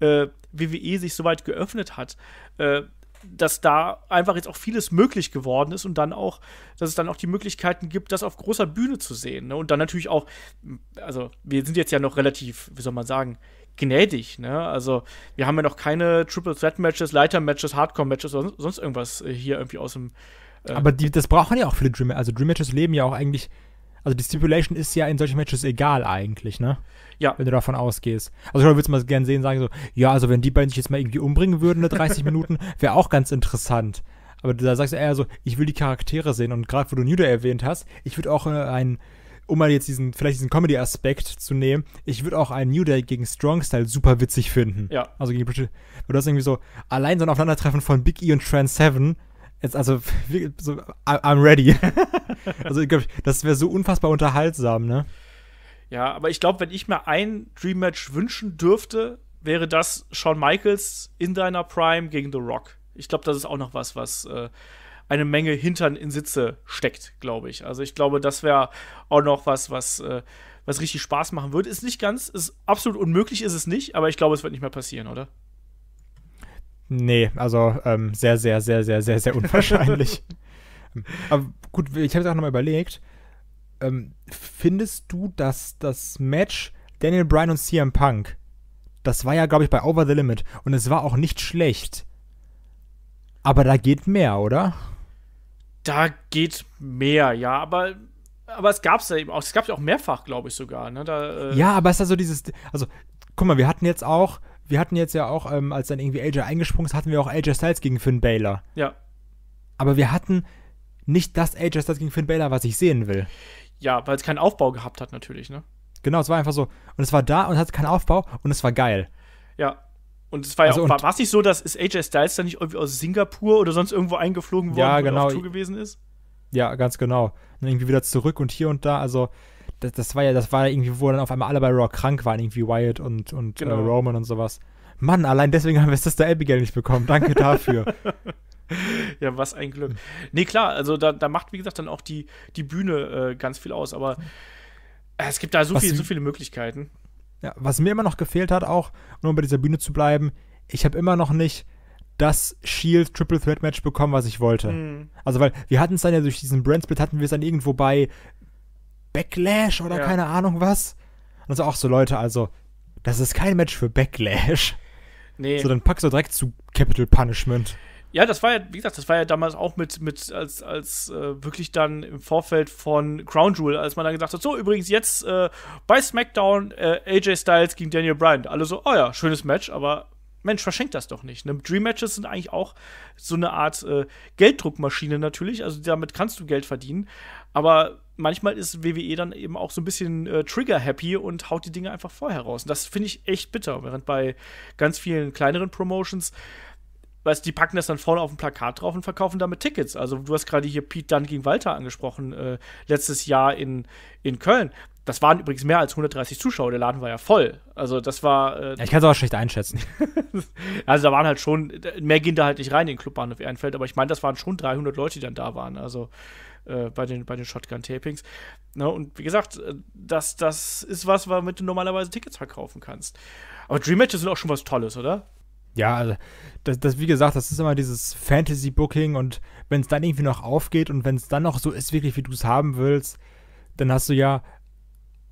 äh, WWE sich so weit geöffnet hat, äh, dass da einfach jetzt auch vieles möglich geworden ist und dann auch, dass es dann auch die Möglichkeiten gibt, das auf großer Bühne zu sehen. Ne? Und dann natürlich auch, also wir sind jetzt ja noch relativ, wie soll man sagen, gnädig. Ne? Also, wir haben ja noch keine Triple Threat Matches, Leiter Matches, Hardcore Matches oder sonst irgendwas äh, hier irgendwie aus dem. Äh Aber die, das brauchen ja auch viele Dream Also, Dream Matches leben ja auch eigentlich. Also, die Stipulation ist ja in solchen Matches egal eigentlich, ne? Ja. Wenn du davon ausgehst. Also, ich würde es mal gerne sehen, sagen so: Ja, also, wenn die beiden sich jetzt mal irgendwie umbringen würden ne, in 30 *laughs* Minuten, wäre auch ganz interessant. Aber da sagst du eher so, ich will die Charaktere sehen. Und gerade wo du New Day erwähnt hast, ich würde auch äh, einen um mal jetzt diesen, vielleicht diesen Comedy-Aspekt zu nehmen, ich würde auch einen New Day gegen Strong Style super witzig finden. Ja. Also gegen British. Weil das irgendwie so, allein so ein Aufeinandertreffen von Big E und Trent Seven, jetzt also, *laughs* so, I'm ready. *laughs* also, ich glaube, das wäre so unfassbar unterhaltsam, ne? Ja, aber ich glaube, wenn ich mir ein Dream Match wünschen dürfte, wäre das Shawn Michaels in deiner Prime gegen The Rock. Ich glaube, das ist auch noch was, was äh, eine Menge Hintern in Sitze steckt, glaube ich. Also ich glaube, das wäre auch noch was, was, äh, was richtig Spaß machen würde. Ist nicht ganz, ist absolut unmöglich, ist es nicht, aber ich glaube, es wird nicht mehr passieren, oder? Nee, also ähm, sehr, sehr, sehr, sehr, sehr, sehr unwahrscheinlich. *laughs* Ähm, aber gut, ich habe es auch nochmal überlegt. Ähm, findest du, dass das Match Daniel Bryan und CM Punk, das war ja, glaube ich, bei Over the Limit und es war auch nicht schlecht. Aber da geht mehr, oder? da geht mehr, ja, aber aber es gab es ja eben auch, es gab ja auch mehrfach, glaube ich sogar. Ne? Da, äh ja, aber es ist ja so dieses, also guck mal, wir hatten jetzt auch, wir hatten jetzt ja auch, ähm, als dann irgendwie AJ eingesprungen ist, hatten wir auch AJ Styles gegen Finn Baylor. Ja. Aber wir hatten nicht das AJ Styles gegen Finn Baylor, was ich sehen will. Ja, weil es keinen Aufbau gehabt hat natürlich, ne? Genau, es war einfach so, und es war da und es hatte keinen Aufbau und es war geil. Ja, und es war also ja war es nicht so, dass ist AJ Styles dann nicht irgendwie aus Singapur oder sonst irgendwo eingeflogen worden, ja, genau. wo er genau. Tour gewesen ist? Ja, ganz genau. Und irgendwie wieder zurück und hier und da. Also das, das war ja, das war ja irgendwie, wo dann auf einmal alle bei Raw krank waren, irgendwie Wyatt und, und äh, genau. äh, Roman und sowas. Mann, allein deswegen haben wir Sister Abigail nicht bekommen. Danke dafür. *laughs* ja, was ein Glück. Nee, klar, also da, da macht, wie gesagt, dann auch die, die Bühne äh, ganz viel aus, aber äh, es gibt da so, viel, so viele Möglichkeiten. Ja, was mir immer noch gefehlt hat, auch, nur um bei dieser Bühne zu bleiben, ich habe immer noch nicht das Shield Triple Threat Match bekommen, was ich wollte. Mhm. Also, weil wir hatten es dann ja durch diesen Brandsplit, hatten wir es dann irgendwo bei Backlash oder ja. keine Ahnung was. Und so also auch so, Leute, also, das ist kein Match für Backlash. Nee. So, dann packst du direkt zu Capital Punishment. Ja, das war ja, wie gesagt, das war ja damals auch mit, mit als, als äh, wirklich dann im Vorfeld von Crown Jewel, als man dann gesagt hat, so übrigens jetzt äh, bei SmackDown äh, AJ Styles gegen Daniel Bryan. Alle so, oh ja, schönes Match, aber Mensch, verschenkt das doch nicht. Ne? Dream Matches sind eigentlich auch so eine Art äh, Gelddruckmaschine natürlich. Also damit kannst du Geld verdienen. Aber manchmal ist WWE dann eben auch so ein bisschen äh, trigger-happy und haut die Dinge einfach vorher raus. Und das finde ich echt bitter. Während bei ganz vielen kleineren Promotions äh, Weißt die packen das dann vorne auf ein Plakat drauf und verkaufen damit Tickets. Also, du hast gerade hier Pete Dunn gegen Walter angesprochen, äh, letztes Jahr in, in Köln. Das waren übrigens mehr als 130 Zuschauer, der Laden war ja voll. Also das war. Äh, ja, ich kann es aber schlecht einschätzen. *laughs* also da waren halt schon, mehr gehen da halt nicht rein in den Clubbahnhof Ehrenfeld, aber ich meine, das waren schon 300 Leute, die dann da waren. Also äh, bei den, bei den Shotgun-Tapings. Ne, und wie gesagt, äh, das, das ist was, womit du normalerweise Tickets verkaufen kannst. Aber Dream Matches sind auch schon was Tolles, oder? Ja, also, das, das, wie gesagt, das ist immer dieses Fantasy-Booking und wenn es dann irgendwie noch aufgeht und wenn es dann noch so ist, wirklich wie du es haben willst, dann hast du ja,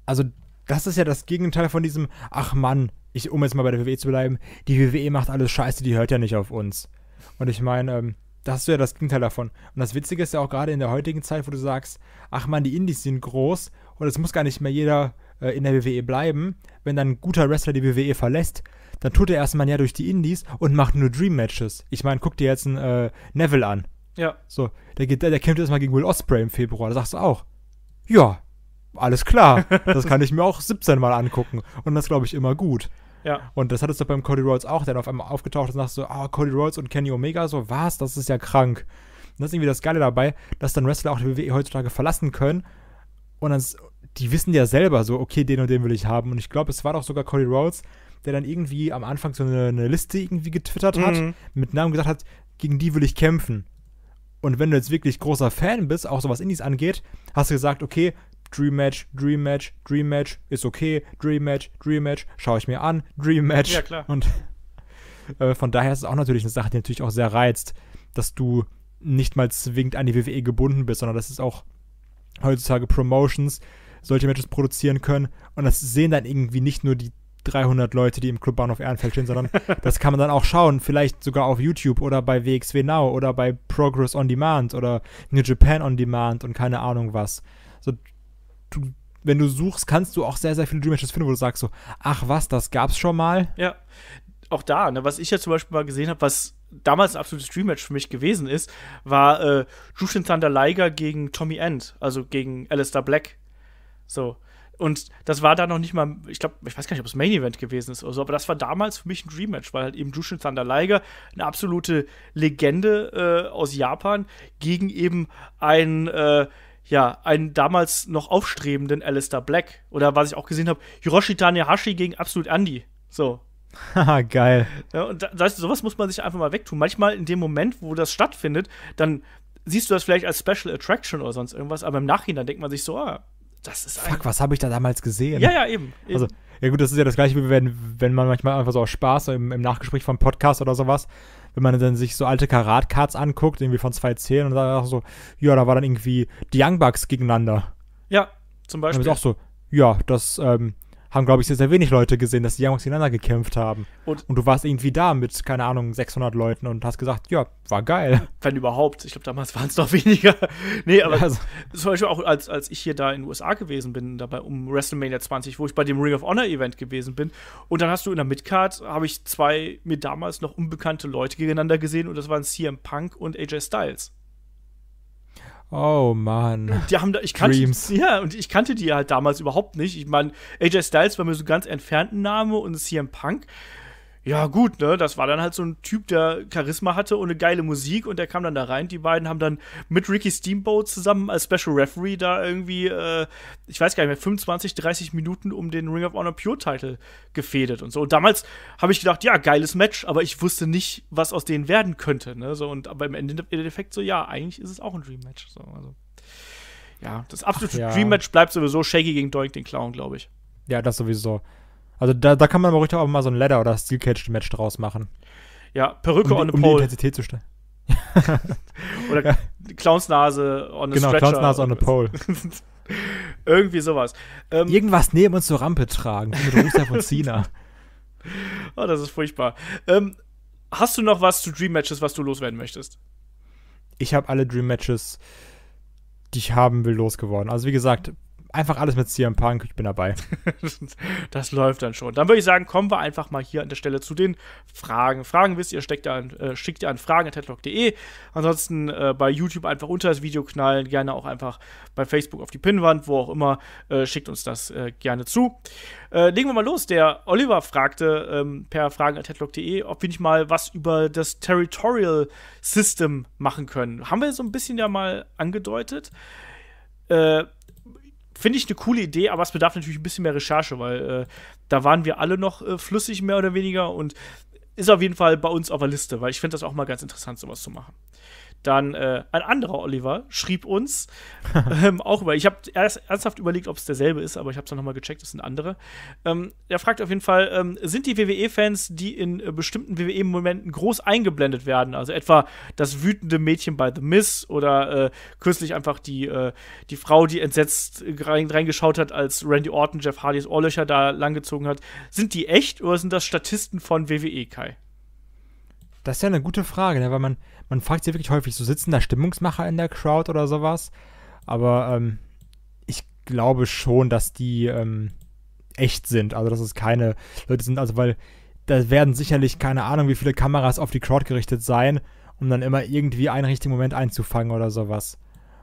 also das ist ja das Gegenteil von diesem, ach Mann, ich, um jetzt mal bei der WWE zu bleiben, die WWE macht alles scheiße, die hört ja nicht auf uns. Und ich meine, ähm, das ist ja das Gegenteil davon. Und das Witzige ist ja auch gerade in der heutigen Zeit, wo du sagst, ach man, die Indies sind groß und es muss gar nicht mehr jeder äh, in der WWE bleiben. Wenn dann ein guter Wrestler die WWE verlässt, dann tut er erstmal ein durch die Indies und macht nur Dream-Matches. Ich meine, guck dir jetzt einen äh, Neville an. Ja. So, der, geht, der, der kämpft erstmal gegen Will Osprey im Februar. Da sagst du auch, ja, alles klar. das kann ich mir auch 17 Mal angucken. Und das glaube ich immer gut. Ja. Und das hattest du beim Cody Rhodes auch, der dann auf einmal aufgetaucht ist und sagst so, ah, Cody Rhodes und Kenny Omega, so, was? Das ist ja krank. Und das ist irgendwie das Geile dabei, dass dann Wrestler auch die WWE heutzutage verlassen können. Und dann, die wissen ja selber so, okay, den und den will ich haben. Und ich glaube, es war doch sogar Cody Rhodes, der dann irgendwie am Anfang so eine, eine Liste irgendwie getwittert mhm. hat, mit Namen gesagt hat, gegen die will ich kämpfen. Und wenn du jetzt wirklich großer Fan bist, auch so was Indies angeht, hast du gesagt, okay, Dream Match, Dream Match, Dream Match ist okay, Dream Match, Dream Match, schaue ich mir an, Dream Match. Ja, klar. Und äh, von daher ist es auch natürlich eine Sache, die natürlich auch sehr reizt, dass du nicht mal zwingend an die WWE gebunden bist, sondern dass es auch heutzutage Promotions solche Matches produzieren können. Und das sehen dann irgendwie nicht nur die 300 Leute, die im Clubbahnhof Ehrenfeld stehen, sondern *laughs* das kann man dann auch schauen, vielleicht sogar auf YouTube oder bei WXW Now oder bei Progress on Demand oder New Japan on Demand und keine Ahnung was. So, du, wenn du suchst, kannst du auch sehr, sehr viele Dream Matches finden, wo du sagst so, ach was, das gab's schon mal. Ja, auch da, ne, was ich ja zum Beispiel mal gesehen habe, was damals ein absolutes Dream Match für mich gewesen ist, war äh, Jushin Thunder Liger gegen Tommy End, also gegen Alistair Black. So. Und das war da noch nicht mal, ich glaube, ich weiß gar nicht, ob es Main Event gewesen ist oder so, aber das war damals für mich ein Dream Match, weil halt eben Jushin Thunder Liger, eine absolute Legende äh, aus Japan, gegen eben einen, äh, ja, einen damals noch aufstrebenden Alistair Black. Oder was ich auch gesehen habe, Hiroshi Tanahashi gegen Absolut Andy. So. Haha, *laughs* geil. Ja, und das, heißt, sowas muss man sich einfach mal wegtun. Manchmal in dem Moment, wo das stattfindet, dann siehst du das vielleicht als Special Attraction oder sonst irgendwas, aber im Nachhinein denkt man sich so, ah, das ist Fuck, was habe ich da damals gesehen? Ja, ja, eben. eben. Also, ja gut, das ist ja das gleiche, wie wenn, wenn man manchmal einfach so aus Spaß im, im Nachgespräch vom Podcast oder sowas, wenn man dann sich so alte Karat-Cards anguckt, irgendwie von 2010 und dann auch so, ja, da war dann irgendwie die Young Bucks gegeneinander. Ja, zum Beispiel. Dann ist auch so, ja, das ähm, haben, glaube ich, sehr, sehr wenig Leute gesehen, dass die Jungs gegeneinander gekämpft haben. Und, und, du warst irgendwie da mit, keine Ahnung, 600 Leuten und hast gesagt, ja, war geil. Wenn überhaupt. Ich glaube, damals waren es noch *laughs* weniger. nee, aber also. zum Beispiel auch, als, als ich hier da in den USA gewesen bin, dabei um WrestleMania 20, wo ich bei dem Ring of Honor Event gewesen bin. Und dann hast du in der Midcard, habe ich zwei mir damals noch unbekannte Leute gegeneinander gesehen und das waren CM Punk und AJ Styles. Oh Mann. Die haben da, ich kannte, Dreams. *laughs* Ja, und ich kannte die halt damals überhaupt nicht. Ich meine, AJ Styles war mir so ganz entfernt ein Name und CM Punk ja, gut, ne, das war dann halt so ein Typ, der Charisma hatte und eine geile Musik und der kam dann da rein. Die beiden haben dann mit Ricky Steamboat zusammen als Special Referee da irgendwie, äh, ich weiß gar nicht mehr, 25, 30 Minuten um den Ring of Honor Pure Title gefädet und so. Und damals habe ich gedacht, ja, geiles Match, aber ich wusste nicht, was aus denen werden könnte, ne, so. Und aber im Endeffekt so, ja, eigentlich ist es auch ein Dream Match, so, also. Ja, das absolute ja. Dream Match bleibt sowieso Shaggy gegen Doink den Clown, glaube ich. Ja, das sowieso. Also da, da kann man aber ruhig auch mal so ein Ladder- oder Steel-Cage-Match draus machen. Ja, Perücke um, on a um Pole. Um die Intensität zu stellen. *laughs* oder ja. Clownsnase on a genau, Stretcher. Genau, Clownsnase on a Pole. *laughs* Irgendwie sowas. Ähm, Irgendwas neben uns zur Rampe tragen, wie mit Rusev von Cena. *laughs* Oh, das ist furchtbar. Ähm, hast du noch was zu Dream Matches, was du loswerden möchtest? Ich habe alle Dream Matches, die ich haben will, losgeworden. Also wie gesagt, einfach alles mit CM Punk, ich bin dabei. *laughs* das läuft dann schon. Dann würde ich sagen, kommen wir einfach mal hier an der Stelle zu den Fragen. Fragen wisst ihr, steckt an, äh, schickt ihr an fragen.tedlock.de. Ansonsten äh, bei YouTube einfach unter das Video knallen, gerne auch einfach bei Facebook auf die Pinnwand, wo auch immer, äh, schickt uns das äh, gerne zu. Äh, legen wir mal los. Der Oliver fragte ähm, per fragen.tedlock.de, ob wir nicht mal was über das Territorial System machen können. Haben wir so ein bisschen ja mal angedeutet. Äh, Finde ich eine coole Idee, aber es bedarf natürlich ein bisschen mehr Recherche, weil äh, da waren wir alle noch äh, flüssig, mehr oder weniger. Und ist auf jeden Fall bei uns auf der Liste, weil ich finde das auch mal ganz interessant, sowas zu machen. Dann äh, ein anderer Oliver schrieb uns *laughs* ähm, auch über. Ich habe erst, ernsthaft überlegt, ob es derselbe ist, aber ich habe es dann nochmal gecheckt, es sind andere. Ähm, er fragt auf jeden Fall: ähm, Sind die WWE-Fans, die in äh, bestimmten WWE-Momenten groß eingeblendet werden, also etwa das wütende Mädchen bei The Miss oder äh, kürzlich einfach die, äh, die Frau, die entsetzt rein, reingeschaut hat, als Randy Orton Jeff Hardys Ohrlöcher da langgezogen hat, sind die echt oder sind das Statisten von WWE, Kai? Das ist ja eine gute Frage, ne? weil man, man fragt sich wirklich häufig, so sitzen da Stimmungsmacher in der Crowd oder sowas. Aber ähm, ich glaube schon, dass die ähm, echt sind. Also, dass es keine Leute sind. Also, weil da werden sicherlich keine Ahnung, wie viele Kameras auf die Crowd gerichtet sein, um dann immer irgendwie einen richtigen Moment einzufangen oder sowas.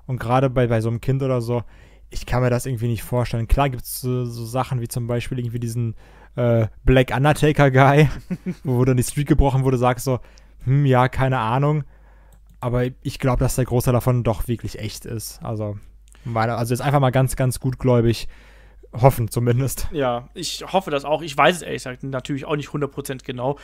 Und gerade bei, bei so einem Kind oder so, ich kann mir das irgendwie nicht vorstellen. Klar gibt es so, so, Sachen wie zum Beispiel irgendwie diesen äh, Black Undertaker Guy, *laughs* wo dann die Street gebrochen wurde, sagst so, hm, ja, keine Ahnung aber ich glaube, dass der Großteil davon doch wirklich echt ist. Also, weil, also jetzt einfach mal ganz, ganz gutgläubig Hoffen zumindest. Ja, ich hoffe das auch. Ich weiß es ehrlich gesagt natürlich auch nicht 100% genau.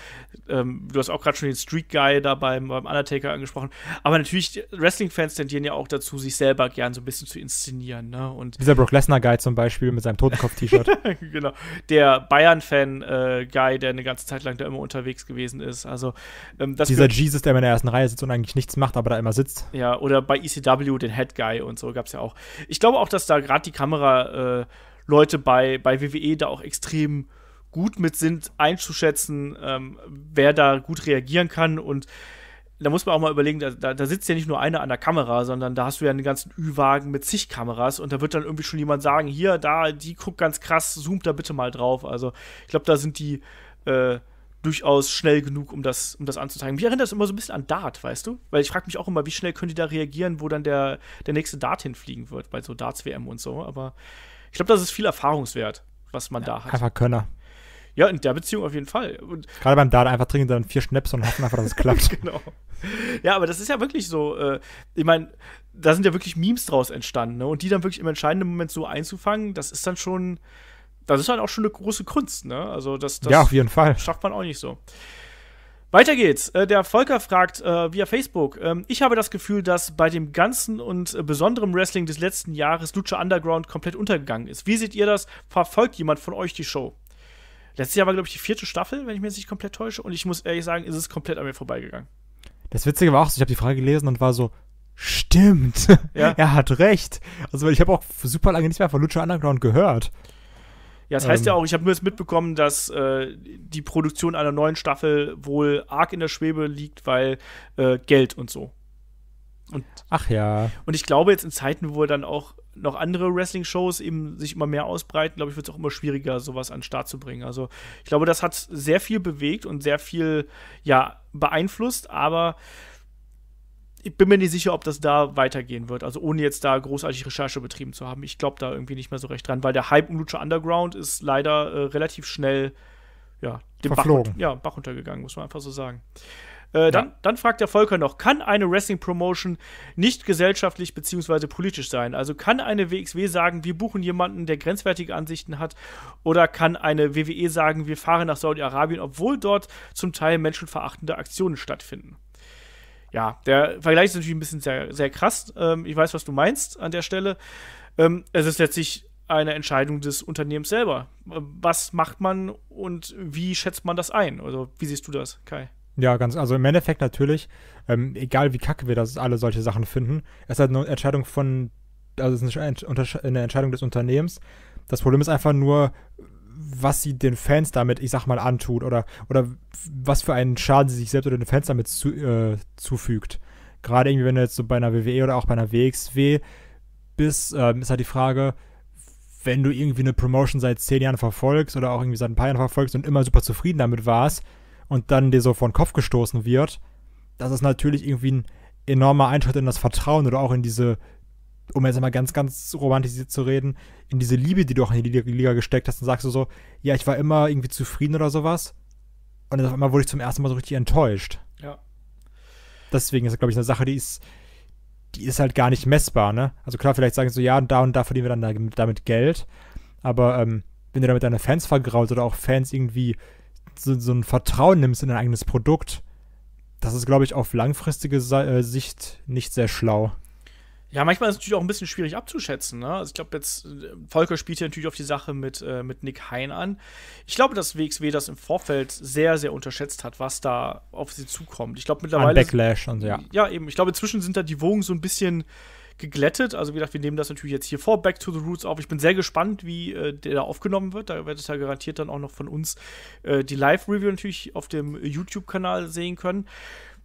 Ähm, du hast auch gerade schon den Street Guy da beim, beim Undertaker angesprochen. Aber natürlich, Wrestling-Fans tendieren ja auch dazu, sich selber gern so ein bisschen zu inszenieren. Ne? Und Dieser Brock Lesnar-Guy zum Beispiel mit seinem Totenkopf-T-Shirt. *laughs* genau. Der Bayern-Fan-Guy, äh, der eine ganze Zeit lang da immer unterwegs gewesen ist. Also, ähm, Dieser Jesus, der immer in der ersten Reihe sitzt und eigentlich nichts macht, aber da immer sitzt. Ja, oder bei ECW den Head-Guy und so gab es ja auch. Ich glaube auch, dass da gerade die Kamera. Äh, Leute bei, bei WWE da auch extrem gut mit sind, einzuschätzen, ähm, wer da gut reagieren kann. Und da muss man auch mal überlegen, da, da, sitzt ja nicht nur einer an der Kamera, sondern da hast du ja einen ganzen Ü-Wagen mit zig Kameras und da wird dann irgendwie schon jemand sagen, hier, da, die guckt ganz krass, zoomt da bitte mal drauf. Also ich glaube, da sind die äh, durchaus schnell genug, um das, um das anzuzeigen. Mich erinnert das immer so ein bisschen an Dart, weißt du? Weil ich frage mich auch immer, wie schnell können die da reagieren, wo dann der, der nächste Dart hinfliegen wird, bei so Darts-WM und so. Aber ich glaube, das ist viel erfahrungswert, was man ja, da hat. Einfach Könner. Ja, in der Beziehung auf jeden Fall. Und Gerade beim Dada einfach trinken dann vier Schnaps und hoffen einfach, dass es klappt. *laughs* genau. Ja, aber das ist ja wirklich so. Äh, ich meine, da sind ja wirklich Memes draus entstanden. Ne? Und die dann wirklich im entscheidenden Moment so einzufangen, das ist dann schon, das ist dann halt auch schon eine große Kunst. Ne? Also das, das ja, auf jeden Fall. schafft man auch nicht so. Weiter geht's. Äh, der Volker fragt äh, via Facebook: ähm, Ich habe das Gefühl, dass bei dem ganzen und äh, besonderen Wrestling des letzten Jahres Lucha Underground komplett untergegangen ist. Wie seht ihr das? Verfolgt jemand von euch die Show? Letztes Jahr war, glaube ich, die vierte Staffel, wenn ich mich nicht komplett täusche. Und ich muss ehrlich sagen, ist es komplett an mir vorbeigegangen. Das Witzige war auch, so: ich habe die Frage gelesen und war so: Stimmt, ja. *laughs* er hat recht. Also, ich habe auch super lange nicht mehr von Lucha Underground gehört. Ja, das heißt ähm, ja auch, ich habe nur jetzt mitbekommen, dass äh, die Produktion einer neuen Staffel wohl arg in der Schwebe liegt, weil äh, Geld und so. Und, Ach ja. Und ich glaube, jetzt in Zeiten, wo dann auch noch andere Wrestling-Shows eben sich immer mehr ausbreiten, glaube ich, wird es auch immer schwieriger, sowas an den Start zu bringen. Also ich glaube, das hat sehr viel bewegt und sehr viel ja, beeinflusst, aber ich bin mir nicht sicher, ob das da weitergehen wird. Also ohne jetzt da großartig Recherche betrieben zu haben. Ich glaube da irgendwie nicht mehr so recht dran, weil der Hype um Lucha Underground ist leider äh, relativ schnell ja, dem Bach, ja, Bach, runtergegangen, muss man einfach so sagen. Äh, dann, ja. dann fragt der Volker noch, kann eine Wrestling-Promotion nicht gesellschaftlich bzw. politisch sein? Also kann eine WXW sagen, wir buchen jemanden, der grenzwertige Ansichten hat? Oder kann eine WWE sagen, wir fahren nach Saudi-Arabien, obwohl dort zum Teil menschenverachtende Aktionen stattfinden? ja, der Vergleich ist natürlich ein bisschen sehr, sehr krass. Ähm, ich weiß, was du meinst an der Stelle. Ähm, es ist letztlich eine Entscheidung des Unternehmens selber. Ähm, was macht man und wie schätzt man das ein? Also, wie siehst du das, Kai? Ja, ganz, also im Endeffekt natürlich, ähm, egal wie kacke wir das alle solche Sachen finden, es ist halt eine Entscheidung von, also es ist eine Entscheidung des Unternehmens. Das Problem ist einfach nur, was sie den Fans damit, ich sag mal, antut oder, oder was für einen Schaden sie sich selbst oder den Fans damit zu, äh, zufügt. Gerade irgendwie, wenn du jetzt so bei einer WWE oder auch bei einer WXW bist, ähm, ist halt die Frage, wenn du irgendwie eine Promotion seit zehn Jahren verfolgst oder auch irgendwie seit ein paar Jahren verfolgst und immer super zufrieden damit warst und dann dir so vor den Kopf gestoßen wird, das ist natürlich irgendwie ein enormer Einschritt in das Vertrauen oder auch in diese um jetzt mal ganz, ganz romantisiert zu reden, in diese Liebe, die du auch in die Liga gesteckt hast, und sagst du so, ja, ich war immer irgendwie zufrieden oder sowas. Und dann auf einmal wurde ich zum ersten Mal so richtig enttäuscht. Ja. Deswegen ist das, glaube ich, eine Sache, die ist, die ist halt gar nicht messbar, ne? Also klar, vielleicht sagen sie so, ja, da und da verdienen wir dann damit Geld. Aber ähm, wenn du damit deine Fans vergraust oder auch Fans irgendwie so, so ein Vertrauen nimmst in dein eigenes Produkt, das ist, glaube ich, auf langfristige äh, Sicht nicht sehr schlau. Ja, manchmal ist es natürlich auch ein bisschen schwierig abzuschätzen. Ne? Also ich glaube jetzt, äh, Volker spielt hier natürlich auf die Sache mit, äh, mit Nick Hein an. Ich glaube, dass WXW das im Vorfeld sehr, sehr unterschätzt hat, was da auf sie zukommt. Ich glaube mittlerweile. Ein Backlash und ja. Ja, eben. Ich glaube, inzwischen sind da die Wogen so ein bisschen geglättet. Also wie gesagt, wir nehmen das natürlich jetzt hier vor, Back to the Roots auf. Ich bin sehr gespannt, wie äh, der da aufgenommen wird. Da werdet ihr garantiert dann auch noch von uns äh, die Live-Review natürlich auf dem YouTube-Kanal sehen können.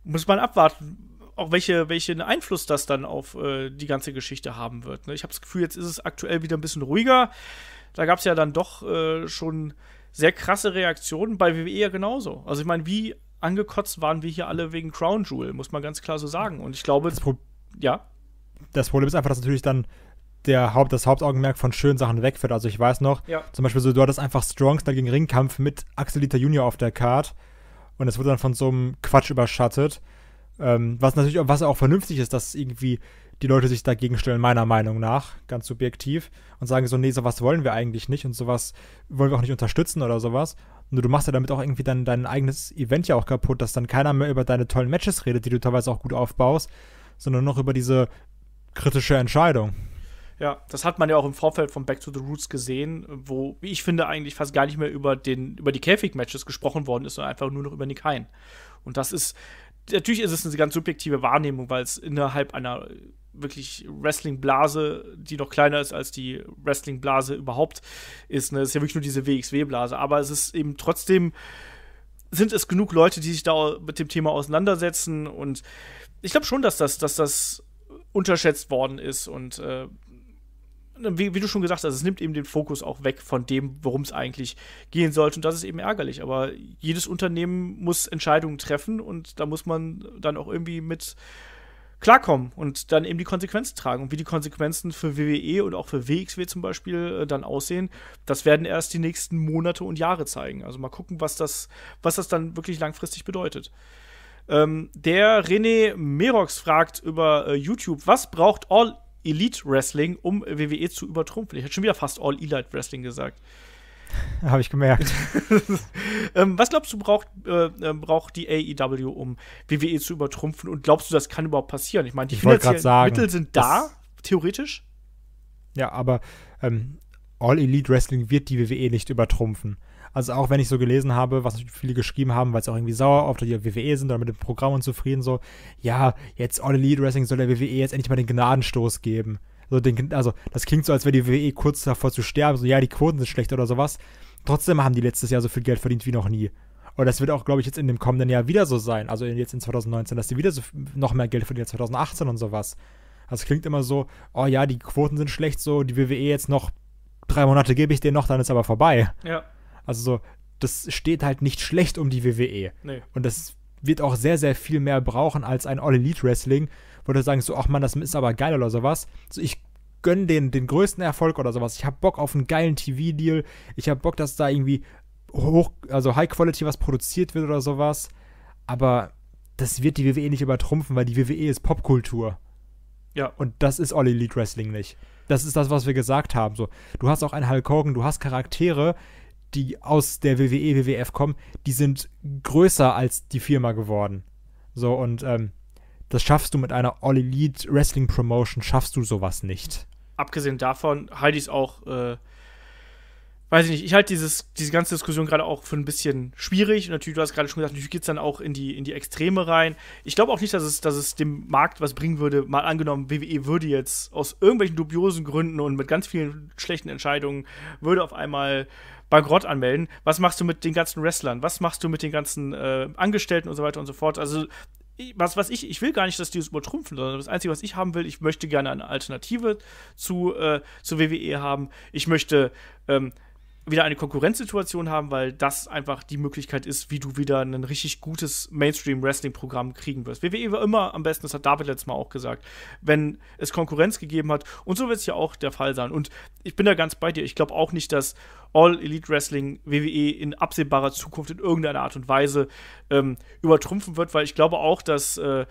Muss man abwarten auch welche, welchen Einfluss das dann auf äh, die ganze Geschichte haben wird. Ne? Ich habe das Gefühl, jetzt ist es aktuell wieder ein bisschen ruhiger. Da gab es ja dann doch äh, schon sehr krasse Reaktionen bei WWE ja genauso. Also ich meine, wie angekotzt waren wir hier alle wegen Crown Jewel, muss man ganz klar so sagen. Und ich glaube, das ja. Das Problem ist einfach, dass natürlich dann der Haupt, das Hauptaugenmerk von schönen Sachen wegfällt. Also ich weiß noch, ja. zum Beispiel so, du hattest einfach Strongster gegen Ringkampf mit Axelita Junior auf der Card und es wurde dann von so einem Quatsch überschattet. Ähm, was natürlich was auch vernünftig ist, dass irgendwie die Leute sich dagegen stellen, meiner Meinung nach, ganz subjektiv, und sagen so, nee, sowas wollen wir eigentlich nicht und sowas wollen wir auch nicht unterstützen oder sowas. Nur du machst ja damit auch irgendwie dein, dein eigenes Event ja auch kaputt, dass dann keiner mehr über deine tollen Matches redet, die du teilweise auch gut aufbaust, sondern noch über diese kritische Entscheidung. Ja, das hat man ja auch im Vorfeld von Back to the Roots gesehen, wo, wie ich finde, eigentlich fast gar nicht mehr über, den, über die Käfig-Matches gesprochen worden ist, sondern einfach nur noch über Nikain. Und das ist, natürlich ist es eine ganz subjektive Wahrnehmung, weil es innerhalb einer wirklich Wrestling-Blase, die noch kleiner ist als die Wrestling-Blase überhaupt ist. Ne? Es ist ja wirklich nur diese WXW-Blase. Aber es ist eben trotzdem, sind es genug Leute, die sich da mit dem Thema auseinandersetzen. Und ich glaube schon, dass das, dass das unterschätzt worden ist. Und äh, wie, wie, du schon gesagt hast, es nimmt eben den Fokus auch weg von dem, worum es eigentlich gehen sollte. Und das ist eben ärgerlich. Aber jedes Unternehmen muss Entscheidungen treffen und da muss man dann auch irgendwie mit klarkommen und dann eben die Konsequenzen tragen. Und wie die Konsequenzen für WWE und auch für WXW zum Beispiel äh, dann aussehen, das werden erst die nächsten Monate und Jahre zeigen. Also mal gucken, was das, was das dann wirklich langfristig bedeutet. Ähm, der René Merox fragt über äh, YouTube, was braucht All Elite Wrestling, um WWE zu übertrumpfen. Ich hätte schon wieder fast All Elite Wrestling gesagt. *laughs* Habe ich gemerkt. *laughs* ähm, was glaubst du, braucht, äh, äh braucht die AEW, um WWE zu übertrumpfen? Und glaubst du, das kann überhaupt passieren? Ich meine, die ich finanziellen sagen, Mittel sind da, theoretisch. Ja, aber ähm, All Elite Wrestling wird die WWE nicht übertrumpfen. Also auch wenn ich so gelesen habe, was viele geschrieben haben, weil es auch irgendwie sauer auf die WWE sind oder mit dem Programm unzufrieden, so, ja, jetzt All Elite Wrestling soll der WWE jetzt endlich mal den Gnadenstoß geben. Also, den, also das klingt so, als wäre die WWE kurz davor zu sterben, so, ja, die Quoten sind schlecht oder sowas. Trotzdem haben die letztes Jahr so viel Geld verdient wie noch nie. Und das wird auch, glaube ich, jetzt in dem kommenden Jahr wieder so sein, also jetzt in 2019, dass die wieder so noch mehr Geld verdienen als 2018 und sowas. Das also klingt immer so, oh ja, die Quoten sind schlecht, so die WWE jetzt noch drei Monate gebe ich denen noch, dann ist aber vorbei. Ja. Also so, das steht halt nicht schlecht um die WWE. Nee. Und das wird auch sehr, sehr viel mehr brauchen als ein All-Elite-Wrestling, wo du sagst, so, ach man, das ist aber geil oder sowas. So, ich gönne den, den größten Erfolg oder sowas. Ich habe Bock auf einen geilen TV-Deal. Ich habe Bock, dass da irgendwie hoch, also High-Quality was produziert wird oder sowas. Aber das wird die WWE nicht übertrumpfen, weil die WWE ist Popkultur. Ja. Und das ist All Elite Wrestling nicht. Das ist das, was wir gesagt haben. So, du hast auch einen Hulk Hogan, du hast Charaktere, die aus der WWE, WWF kommen, die sind größer als die Firma geworden. So, und ähm, das schaffst du mit einer All Elite Wrestling Promotion, schaffst du sowas nicht. Abgesehen davon halte ich es auch äh, weiß ich nicht, ich halte dieses, diese ganze Diskussion gerade auch für ein bisschen schwierig. Und natürlich, du hast gerade schon gesagt, natürlich geht es dann auch in die, in die Extreme rein. Ich glaube auch nicht, dass es, dass es dem Markt was bringen würde, mal angenommen, WWE würde jetzt aus irgendwelchen dubiosen Gründen und mit ganz vielen schlechten Entscheidungen, würde auf einmal Bankrott anmelden. Was machst du mit den ganzen Wrestlern? Was machst du mit den ganzen äh, Angestellten und so weiter und so fort? Also was, was ich, ich will gar nicht, dass die es übertrumpfen, sondern das Einzige, was ich haben will, ich möchte gerne eine Alternative zu, äh, zu WWE haben. Ich möchte ähm, wieder eine Konkurrenzsituation haben, weil das einfach die Möglichkeit ist, wie du wieder ein richtig gutes Mainstream-Wrestling-Programm kriegen wirst. WWE war immer am besten, das hat David letztes Mal auch gesagt, wenn es Konkurrenz gegeben hat. Und so wird es ja auch der Fall sein. Und ich bin da ganz bei dir. Ich glaube auch nicht, dass All Elite Wrestling WWE in absehbarer Zukunft in irgendeiner Art und Weise ähm, übertrumpfen wird, weil ich glaube auch, dass. Äh,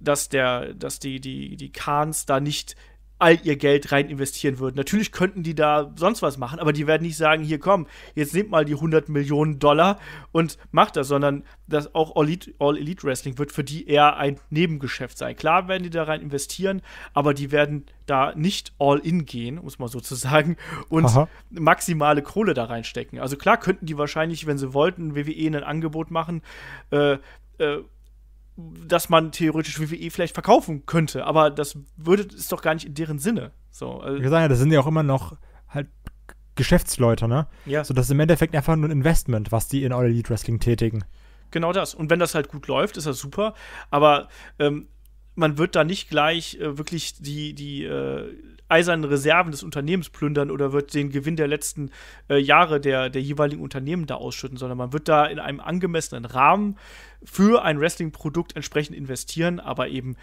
dass der, dass die, die, die Khans da nicht all ihr Geld rein investieren würden. Natürlich könnten die da sonst was machen, aber die werden nicht sagen, hier komm, jetzt nehmt mal die 100 Millionen Dollar und macht das, sondern das auch All Elite, All Elite Wrestling wird für die eher ein Nebengeschäft sein. Klar werden die da rein investieren, aber die werden da nicht all in gehen, muss man sozusagen, und Aha. maximale Kohle da reinstecken. Also klar könnten die wahrscheinlich, wenn sie wollten, WWE ein Angebot machen, äh, äh, dass man theoretisch WWE vielleicht verkaufen könnte, aber das würde ist doch gar nicht in deren Sinne. So, also ich sagen, das sind ja auch immer noch halt Geschäftsleute, ne? Ja. So, das ist im Endeffekt einfach nur ein Investment, was die in All Elite Wrestling tätigen. Genau das. Und wenn das halt gut läuft, ist das super. Aber ähm, man wird da nicht gleich äh, wirklich die, die äh, eisernen Reserven des Unternehmens plündern oder wird den Gewinn der letzten äh, Jahre der, der jeweiligen Unternehmen da ausschütten, sondern man wird da in einem angemessenen Rahmen für ein Wrestling-Produkt entsprechend investieren, aber eben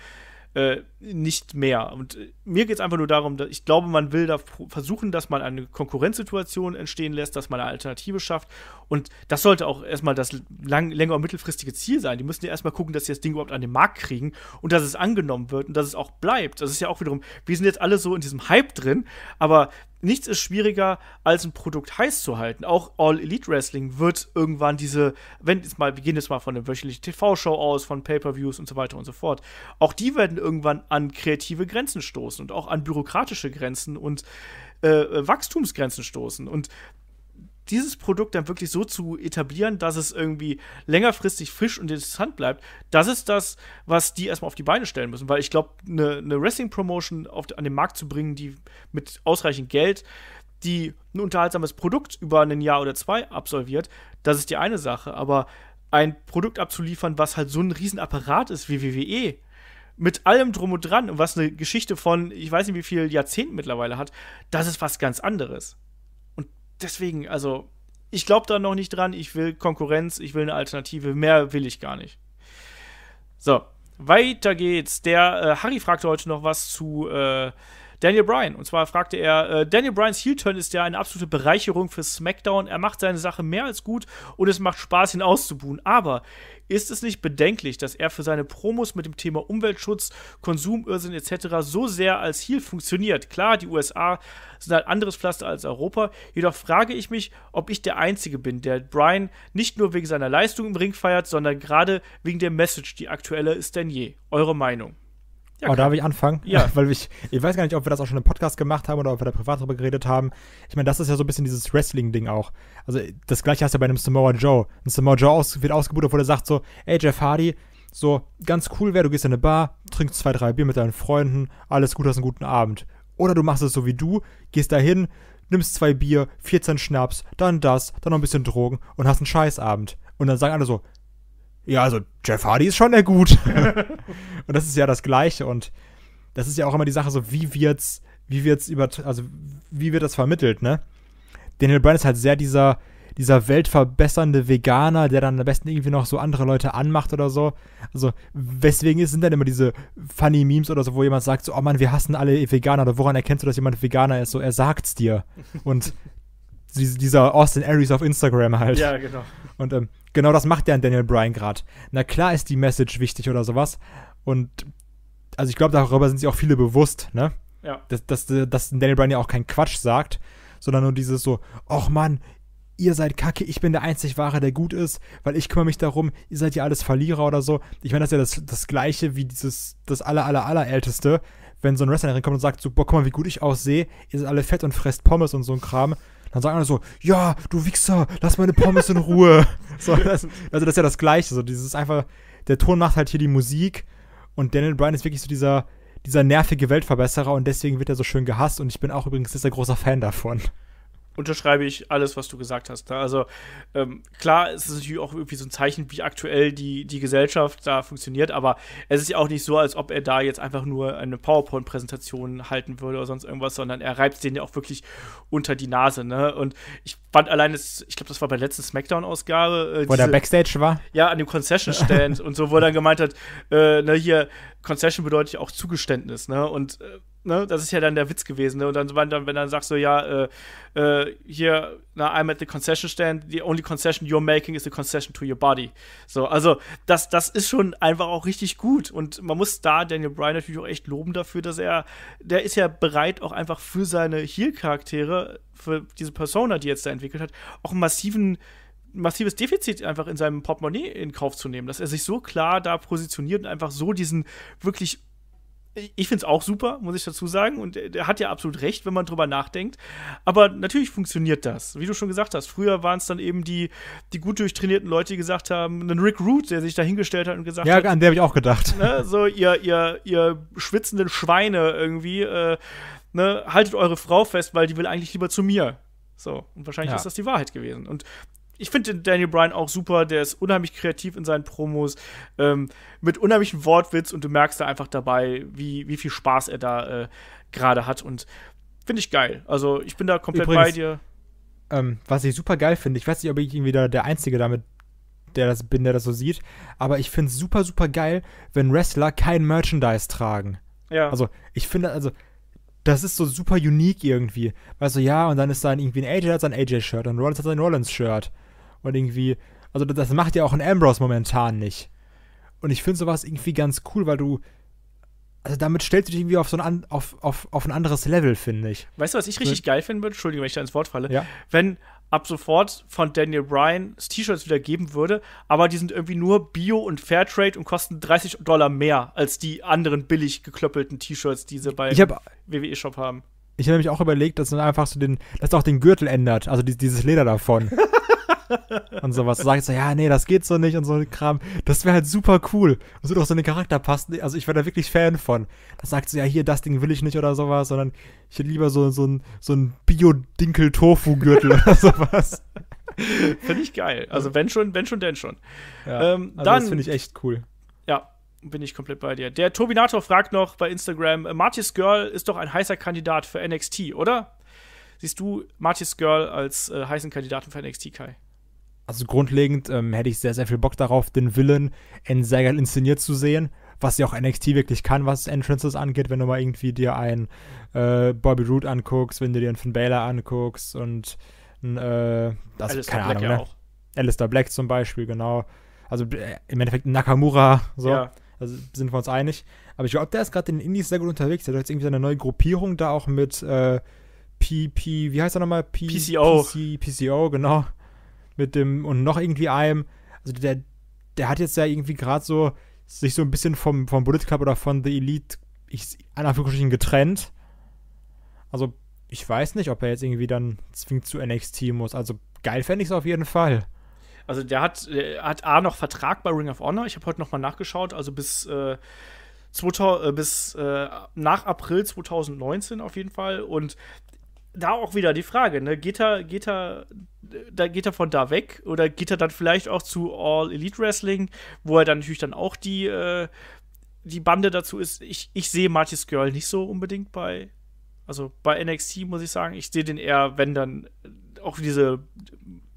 äh, nicht mehr. Und äh, mir geht es einfach nur darum, dass ich glaube, man will da versuchen, dass man eine Konkurrenzsituation entstehen lässt, dass man eine Alternative schafft. Und das sollte auch erstmal das lang, länger- und mittelfristige Ziel sein. Die müssen ja erstmal gucken, dass sie das Ding überhaupt an den Markt kriegen und dass es angenommen wird und dass es auch bleibt. Das ist ja auch wiederum, wir sind jetzt alle so in diesem Hype drin, aber nichts ist schwieriger, als ein Produkt heiß zu halten. Auch All Elite Wrestling wird irgendwann diese, wenn jetzt mal, wir gehen jetzt mal von der wöchentlichen TV-Show aus, von Pay-Per-Views und so weiter und so fort, auch die werden irgendwann an kreative Grenzen stoßen und auch an bürokratische Grenzen und äh, äh Wachstumsgrenzen stoßen. Und dieses Produkt dann wirklich so zu etablieren, dass es irgendwie längerfristig frisch und interessant bleibt, das ist das, was die erstmal auf die Beine stellen müssen. Weil ich glaube, eine ne, Wrestling-Promotion an den Markt zu bringen, die mit ausreichend Geld, die ein unterhaltsames Produkt über ein Jahr oder zwei absolviert, das ist die eine Sache. Aber ein Produkt abzuliefern, was halt so ein Riesenapparat ist wie WWE, mit allem drum und dran und was eine Geschichte von, ich weiß nicht wie viel Jahrzehnten mittlerweile hat, das ist was ganz anderes deswegen, also ich glaube da noch nicht dran. Ich will Konkurrenz, ich will eine Alternative. Mehr will ich gar nicht. So, weiter geht's. Der äh, Harry fragt heute noch was zu äh, Daniel Bryan. Und zwar fragte er, äh, Daniel Bryans Heel-Turn ist ja eine absolute Bereicherung für SmackDown. Er macht seine Sache mehr als gut und es macht Spaß, ihn auszubuhen. Aber ist es nicht bedenklich, dass er für seine Promos mit dem Thema Umweltschutz, Konsumirrsinn etc. so sehr als Heel funktioniert? Klar, die USA sind ein anderes Pflaster als Europa, jedoch frage ich mich, ob ich der Einzige bin, der Bryan nicht nur wegen seiner Leistung im Ring feiert, sondern gerade wegen der Message, die aktueller ist denn je. Eure Meinung? Ja, oh, darf ich anfangen? Ja. *laughs* Weil ich, ich weiß gar nicht, ob wir das auch schon im Podcast gemacht haben oder ob wir da privat drüber geredet haben. Ich meine, das ist ja so ein bisschen dieses Wrestling-Ding auch. Also, das gleiche hast du ja bei einem Samoa Joe. Ein Samoa Joe aus, wird ausgebucht, obwohl er sagt so, ey, Jeff Hardy, so, ganz cool wäre, du gehst in eine Bar, trinkst zwei, drei Bier mit deinen Freunden, alles gut, hast einen guten Abend. Oder du machst es so wie du, gehst dahin, nimmst zwei Bier, 14 Schnaps, dann das, dann noch ein bisschen Drogen und hast einen Scheißabend. Und dann sagen alle so, ja, also Jeff Hardy ist schon der gut. *laughs* und das ist ja das Gleiche. Und das ist ja auch immer die Sache, so wie wird's, wie wird's über, also wie wird das vermittelt, ne? Daniel Bryan ist halt sehr dieser, dieser weltverbessernde Veganer, der dann am besten irgendwie noch so andere Leute anmacht oder so. Also, weswegen sind dann immer diese funny Memes oder so, wo jemand sagt so, oh Mann, wir hassen alle Veganer oder woran erkennst du, dass jemand Veganer ist? So, er sagt's dir. Und *laughs* dieser Austin Aries auf Instagram halt. Ja, genau. Und ähm, genau das macht ja ein Daniel Bryan gerade. Na klar ist die Message wichtig oder sowas. Und also ich glaube, darüber sind sich auch viele bewusst, ne? Ja. Dass, dass, dass Daniel Bryan ja auch keinen Quatsch sagt, sondern nur dieses so, ach Mann, ihr seid kacke, ich bin der einzig Wahre, der gut ist, weil ich kümmere mich darum, ihr seid ja alles Verlierer oder so. Ich meine, das ist ja das, das Gleiche wie dieses, das aller, aller, allerälteste, wenn so ein Wrestler reinkommt und sagt so, boah, guck mal, wie gut ich aussehe, ihr seid alle fett und fresst Pommes und so ein Kram dann sagen alle so, ja, du Wichser, lass meine Pommes in Ruhe. *laughs* so, das, also das ist ja das Gleiche. So, dieses einfach, der Ton macht halt hier die Musik und Daniel Bryan ist wirklich so dieser, dieser nervige Weltverbesserer und deswegen wird er so schön gehasst und ich bin auch übrigens sehr großer Fan davon unterschreibe ich alles, was du gesagt hast. Ne? Also ähm, klar, es ist natürlich auch irgendwie so ein Zeichen, wie aktuell die, die Gesellschaft da funktioniert, aber es ist ja auch nicht so, als ob er da jetzt einfach nur eine PowerPoint-Präsentation halten würde oder sonst irgendwas, sondern er reibt den ja auch wirklich unter die Nase. Ne? Und ich fand allein, das, ich glaube, das war bei der letzten Smackdown-Ausgabe. Äh, Wo der Backstage war? Ja, an dem Concession-Stand *laughs* und so, wo er dann gemeint hat, äh, ne, hier, Concession bedeutet ja auch Zugeständnis, ne? Und äh, Ne, das ist ja dann der Witz gewesen. Ne? Und dann, wenn, wenn dann sagst du, ja, äh, äh, hier, na, I'm at the concession stand, the only concession you're making is a concession to your body. So, also, das, das ist schon einfach auch richtig gut. Und man muss da Daniel Bryan natürlich auch echt loben dafür, dass er, der ist ja bereit, auch einfach für seine heal charaktere für diese Persona, die er jetzt da entwickelt hat, auch einen massiven massives Defizit einfach in seinem Portemonnaie in Kauf zu nehmen, dass er sich so klar da positioniert und einfach so diesen wirklich ich finde es auch super, muss ich dazu sagen. Und er hat ja absolut recht, wenn man drüber nachdenkt. Aber natürlich funktioniert das. Wie du schon gesagt hast, früher waren es dann eben die, die gut durchtrainierten Leute, die gesagt haben, einen Rick Root, der sich da hingestellt hat und gesagt ja, hat. Ja, an der habe ich auch gedacht. Ne, so, ihr, ihr, ihr schwitzenden Schweine irgendwie, äh, ne, haltet eure Frau fest, weil die will eigentlich lieber zu mir. So, und wahrscheinlich ja. ist das die Wahrheit gewesen. Und ich finde Daniel Bryan auch super, der ist unheimlich kreativ in seinen Promos, ähm, mit unheimlichem Wortwitz und du merkst da einfach dabei, wie, wie viel Spaß er da äh, gerade hat und finde ich geil. Also ich bin da komplett Übrigens, bei dir. Ähm, was ich super geil finde, ich weiß nicht, ob ich irgendwie da der Einzige damit der das bin, der das so sieht, aber ich finde es super, super geil, wenn Wrestler kein Merchandise tragen. Ja. Also ich finde, also das ist so super unique irgendwie. Weißt du, ja, und dann ist da irgendwie ein AJ hat sein AJ-Shirt und Rollins hat sein Rollins-Shirt und irgendwie, also das macht ja auch ein Ambrose momentan nicht. Und ich finde sowas irgendwie ganz cool, weil du, also damit stellst du dich irgendwie auf so ein, auf, auf, auf ein anderes Level, finde ich. Weißt du, was ich richtig geil finden würde? Entschuldigung, wenn ich da ins Wort falle. Ja? Wenn ab sofort von Daniel Bryan T-Shirts wieder geben würde, aber die sind irgendwie nur Bio und Fairtrade und kosten 30 Dollar mehr als die anderen billig geklöppelten T-Shirts, die sie bei hab, WWE Shop haben. Ich habe nämlich auch überlegt, dass man einfach so den, dass auch den Gürtel ändert, also die, dieses Leder davon. *laughs* und sowas. Du sagst so, ja, nee, das geht so nicht und so ein Kram. Das wäre halt super cool. Und so doch so einen Charakter passen. Also ich wäre da wirklich Fan von. Da sagt sie, ja, hier, das Ding will ich nicht oder sowas, sondern ich hätte lieber so, so ein, so ein Bio-Dinkel-Tofu-Gürtel *laughs* oder sowas. Finde ich geil. Also wenn schon, wenn schon, denn schon. Ja, ähm, also dann, das finde ich echt cool. Ja, bin ich komplett bei dir. Der Turbinator fragt noch bei Instagram, äh, Martis Girl ist doch ein heißer Kandidat für NXT, oder? Siehst du Martis Girl als äh, heißen Kandidaten für NXT, Kai? Also grundlegend ähm, hätte ich sehr, sehr viel Bock darauf, den Villain in sehr geil inszeniert zu sehen, was ja auch NXT wirklich kann, was Entrances angeht, wenn du mal irgendwie dir einen äh, Bobby Root anguckst, wenn du dir einen Finn Baylor anguckst und einen, äh, das, also Alistair keine Black Ahnung, ja ne? Auch. Alistair Black zum Beispiel, genau. Also äh, im Endeffekt Nakamura, so. Ja. Also sind wir uns einig. Aber ich glaube, der ist gerade in den Indies sehr gut unterwegs. Der hat jetzt irgendwie seine neue Gruppierung da auch mit äh, PP, wie heißt er nochmal? P PCO. PC, PCO, genau mit dem und noch irgendwie einem. Also der, der hat jetzt ja irgendwie gerade so sich so ein bisschen vom, vom Bullet Club oder von The Elite, ich, Anführungsstrichen, getrennt. Also ich weiß nicht, ob er jetzt irgendwie dann zwingend zu NXT muss. Also geil fände ich es auf jeden Fall. Also der hat, der äh, hat A noch Vertrag bei Ring of Honor. Ich habe heute nochmal nachgeschaut. Also bis, äh, 2000, äh, bis äh, nach April 2019 auf jeden Fall. Und da auch wieder die Frage, ne? Geht er, geht er, da geht er von da weg oder geht er dann vielleicht auch zu All Elite Wrestling, wo er dann natürlich dann auch die, äh, die Bande dazu ist. Ich, ich sehe Martis Girl nicht so unbedingt bei, also bei NXT muss ich sagen, ich sehe den eher, wenn dann äh, auch diese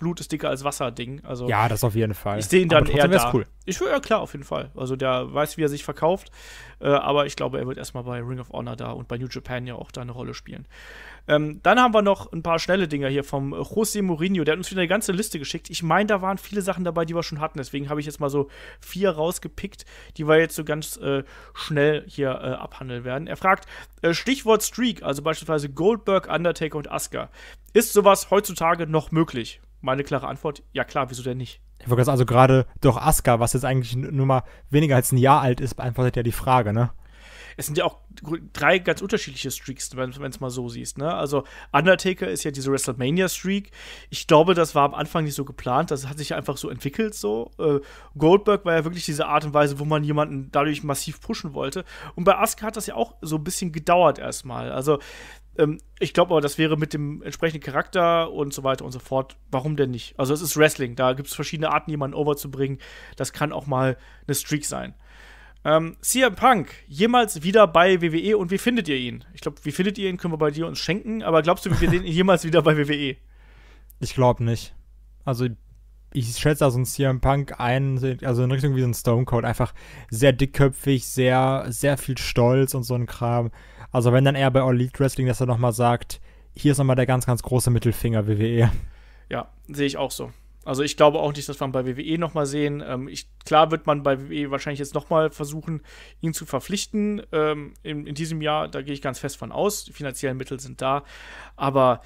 Blut ist dicker als Wasser-Ding. Also, ja, das auf jeden Fall. Ich sehe ihn dann eher da. Cool. Ich will ja klar, auf jeden Fall. Also der weiß, wie er sich verkauft. Äh, aber ich glaube, er wird erstmal bei Ring of Honor da und bei New Japan ja auch da eine Rolle spielen. Ähm, dann haben wir noch ein paar schnelle Dinger hier vom José Mourinho. Der hat uns wieder eine ganze Liste geschickt. Ich meine, da waren viele Sachen dabei, die wir schon hatten. Deswegen habe ich jetzt mal so vier rausgepickt, die wir jetzt so ganz äh, schnell hier äh, abhandeln werden. Er fragt, äh, Stichwort Streak, also beispielsweise Goldberg, Undertaker und Asuka. Ist sowas heutzutage noch möglich? meine klare Antwort, ja klar, wieso denn nicht? Ich würde also gerade durch Aska, was jetzt eigentlich nur mal weniger als ein Jahr alt ist, beantwortet ja die Frage, ne? Es sind ja auch drei ganz unterschiedliche Streaks, wenn du es mal so siehst. Ne? Also Undertaker ist ja diese WrestleMania-Streak. Ich glaube, das war am Anfang nicht so geplant. Das hat sich einfach so entwickelt. So äh, Goldberg war ja wirklich diese Art und Weise, wo man jemanden dadurch massiv pushen wollte. Und bei Asuka hat das ja auch so ein bisschen gedauert erstmal. Also ähm, ich glaube aber, das wäre mit dem entsprechenden Charakter und so weiter und so fort. Warum denn nicht? Also, es ist Wrestling. Da gibt es verschiedene Arten, jemanden overzubringen. Das kann auch mal eine Streak sein. Ähm, CM Punk, jemals wieder bei WWE und wie findet ihr ihn? Ich glaube, wie findet ihr ihn, können wir bei dir uns schenken, aber glaubst du, wir sehen ihn jemals wieder bei WWE? Ich glaube nicht. Also ich schätze also einen CM Punk ein, also in Richtung wie so ein Stone Cold, einfach sehr dickköpfig, sehr, sehr viel Stolz und so ein Kram. Also wenn dann eher bei All Elite Wrestling, dass er nochmal sagt, hier ist nochmal der ganz, ganz große Mittelfinger WWE. Ja, sehe ich auch so. Also ich glaube auch nicht, dass wir ihn bei WWE nochmal sehen. Ähm, ich, klar wird man bei WWE wahrscheinlich jetzt nochmal versuchen, ihn zu verpflichten ähm, in, in, diesem Jahr. Da gehe ich ganz fest von aus. Die finanziellen Mittel sind da. Aber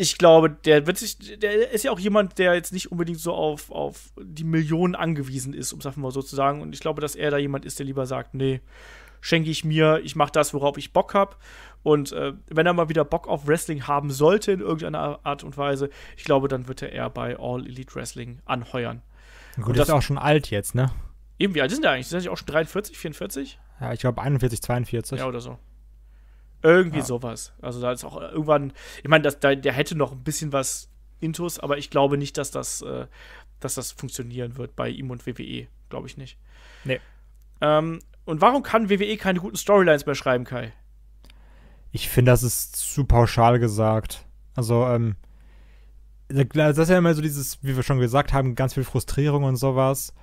ich glaube, der wird sich, der ist ja auch jemand, der jetzt nicht unbedingt so auf, auf die Millionen angewiesen ist, um es einfach mal so zu sagen. Und ich glaube, dass er da jemand ist, der lieber sagt, nee, schenke ich mir, ich mache das, worauf ich Bock habe. Und äh, wenn er mal wieder Bock auf Wrestling haben sollte in irgendeiner Art und Weise, ich glaube, dann wird er eher bei All Elite Wrestling anheuern. Gut, und das ist auch schon alt jetzt, ne? Eben, wie alt sind der eigentlich? Sind die auch schon 43, 44? Ja, ich glaube 41, 42. Ja, oder so. Irgendwie ja. sowas. Also da ist auch äh, irgendwann, ich meine, der, der hätte noch ein bisschen was Intus, aber ich glaube nicht, dass das, äh, dass das funktionieren wird bei ihm und WWE. Glaube ich nicht. Nee. Ähm, und warum kann WWE keine guten Storylines mehr schreiben, Kai? Ich finde, das ist zu pauschal gesagt. Also, ähm, das ist ja immer so dieses, wie wir schon gesagt haben, ganz viel Frustrierung und sowas.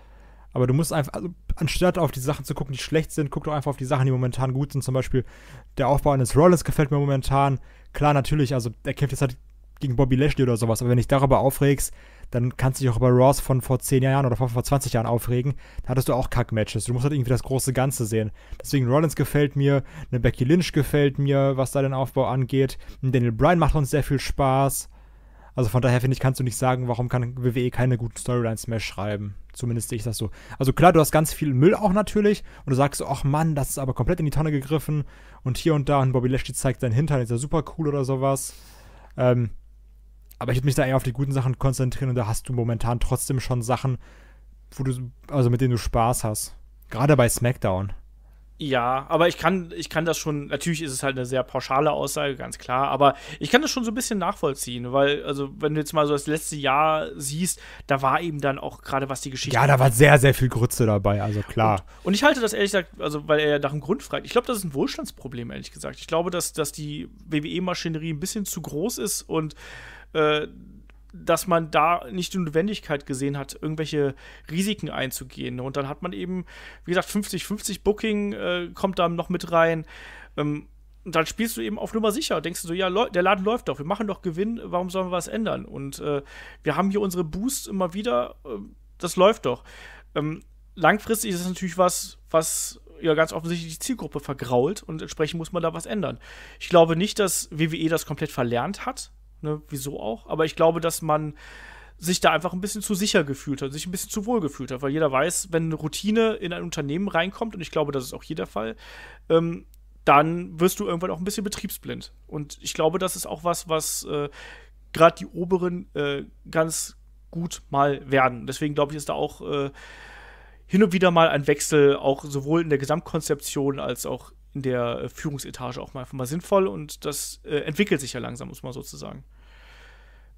Aber du musst einfach, also, anstatt auf die Sachen zu gucken, die schlecht sind, guck doch einfach auf die Sachen, die momentan gut sind. Zum Beispiel der Aufbau eines Rollins gefällt mir momentan. Klar, natürlich, also er kämpft jetzt halt gegen Bobby Lashley oder sowas, aber wenn dich darüber aufregst, dann kannst du dich auch über Raws von vor 10 Jahren oder von vor 20 Jahren aufregen. Da hattest du auch Kack-Matches. Du musst halt irgendwie das große Ganze sehen. Deswegen Rollins gefällt mir, eine Becky Lynch gefällt mir, was da den Aufbau angeht. Daniel Bryan macht uns sehr viel Spaß. Also von daher finde ich, kannst du nicht sagen, warum kann WWE keine guten Storylines mehr schreiben. Zumindest sehe ich das so. Also klar, du hast ganz viel Müll auch natürlich und du sagst so, ach Mann, das ist aber komplett in die Tonne gegriffen und hier und da und Bobby Lashley zeigt seinen Hintern, ist ja super cool oder sowas. Ähm, aber ich würde mich da eher auf die guten Sachen konzentrieren und da hast du momentan trotzdem schon Sachen, wo du, also mit denen du Spaß hast. Gerade bei SmackDown. Ja, aber ich kann, ich kann das schon, natürlich ist es halt eine sehr pauschale Aussage, ganz klar, aber ich kann das schon so ein bisschen nachvollziehen, weil, also, wenn du jetzt mal so das letzte Jahr siehst, da war eben dann auch gerade was die Geschichte. Ja, da war sehr, sehr viel Grütze dabei, also klar. Und, und ich halte das ehrlich gesagt, also, weil er ja nach dem Grund fragt, ich glaube, das ist ein Wohlstandsproblem, ehrlich gesagt. Ich glaube, dass, dass die WWE-Maschinerie ein bisschen zu groß ist und äh, dass man da nicht die Notwendigkeit gesehen hat, irgendwelche Risiken einzugehen. Und dann hat man eben, wie gesagt, 50-50 Booking äh, kommt da noch mit rein. Ähm, und dann spielst du eben auf Nummer sicher. Denkst du so, ja, der Laden läuft doch, wir machen doch Gewinn, warum sollen wir was ändern? Und äh, wir haben hier unsere Boosts immer wieder, äh, das läuft doch. Ähm, langfristig ist es natürlich was, was ja ganz offensichtlich die Zielgruppe vergrault und entsprechend muss man da was ändern. Ich glaube nicht, dass WWE das komplett verlernt hat, Ne, wieso auch? Aber ich glaube, dass man sich da einfach ein bisschen zu sicher gefühlt hat, sich ein bisschen zu wohl gefühlt hat, weil jeder weiß, wenn Routine in ein Unternehmen reinkommt, und ich glaube, das ist auch hier der Fall, ähm, dann wirst du irgendwann auch ein bisschen betriebsblind. Und ich glaube, das ist auch was, was äh, gerade die Oberen äh, ganz gut mal werden. Deswegen glaube ich, ist da auch äh, hin und wieder mal ein Wechsel, auch sowohl in der Gesamtkonzeption als auch in der äh, Führungsetage auch mal einfach mal sinnvoll und das äh, entwickelt sich ja langsam, muss man sozusagen.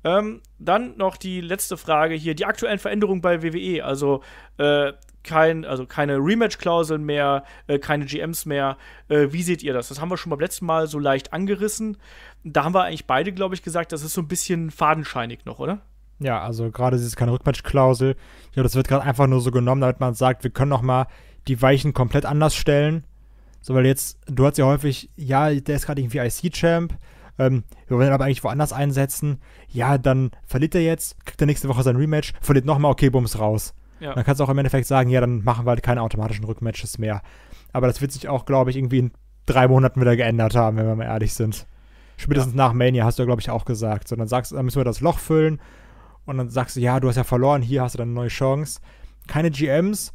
Ähm, dann noch die letzte Frage hier: die aktuellen Veränderungen bei WWE. Also, äh, kein, also keine Rematch-Klauseln mehr, äh, keine GMs mehr. Äh, wie seht ihr das? Das haben wir schon beim letzten Mal so leicht angerissen. Da haben wir eigentlich beide, glaube ich, gesagt, das ist so ein bisschen fadenscheinig noch, oder? Ja, also gerade ist es keine Rückmatch-Klausel. Ja, das wird gerade einfach nur so genommen, damit man sagt, wir können noch mal die Weichen komplett anders stellen so, weil jetzt, du hast ja häufig, ja, der ist gerade irgendwie IC-Champ, ähm, wir wollen ihn aber eigentlich woanders einsetzen. Ja, dann verliert er jetzt, kriegt er nächste Woche sein Rematch, verliert nochmal, okay, bums, raus. Ja. Dann kannst du auch im Endeffekt sagen, ja, dann machen wir halt keine automatischen Rückmatches mehr. Aber das wird sich auch, glaube ich, irgendwie in drei Monaten wieder geändert haben, wenn wir mal ehrlich sind. Spätestens ja. nach Mania hast du ja, glaube ich, auch gesagt. So, dann sagst dann müssen wir das Loch füllen und dann sagst du, ja, du hast ja verloren, hier hast du dann eine neue Chance. Keine GMs.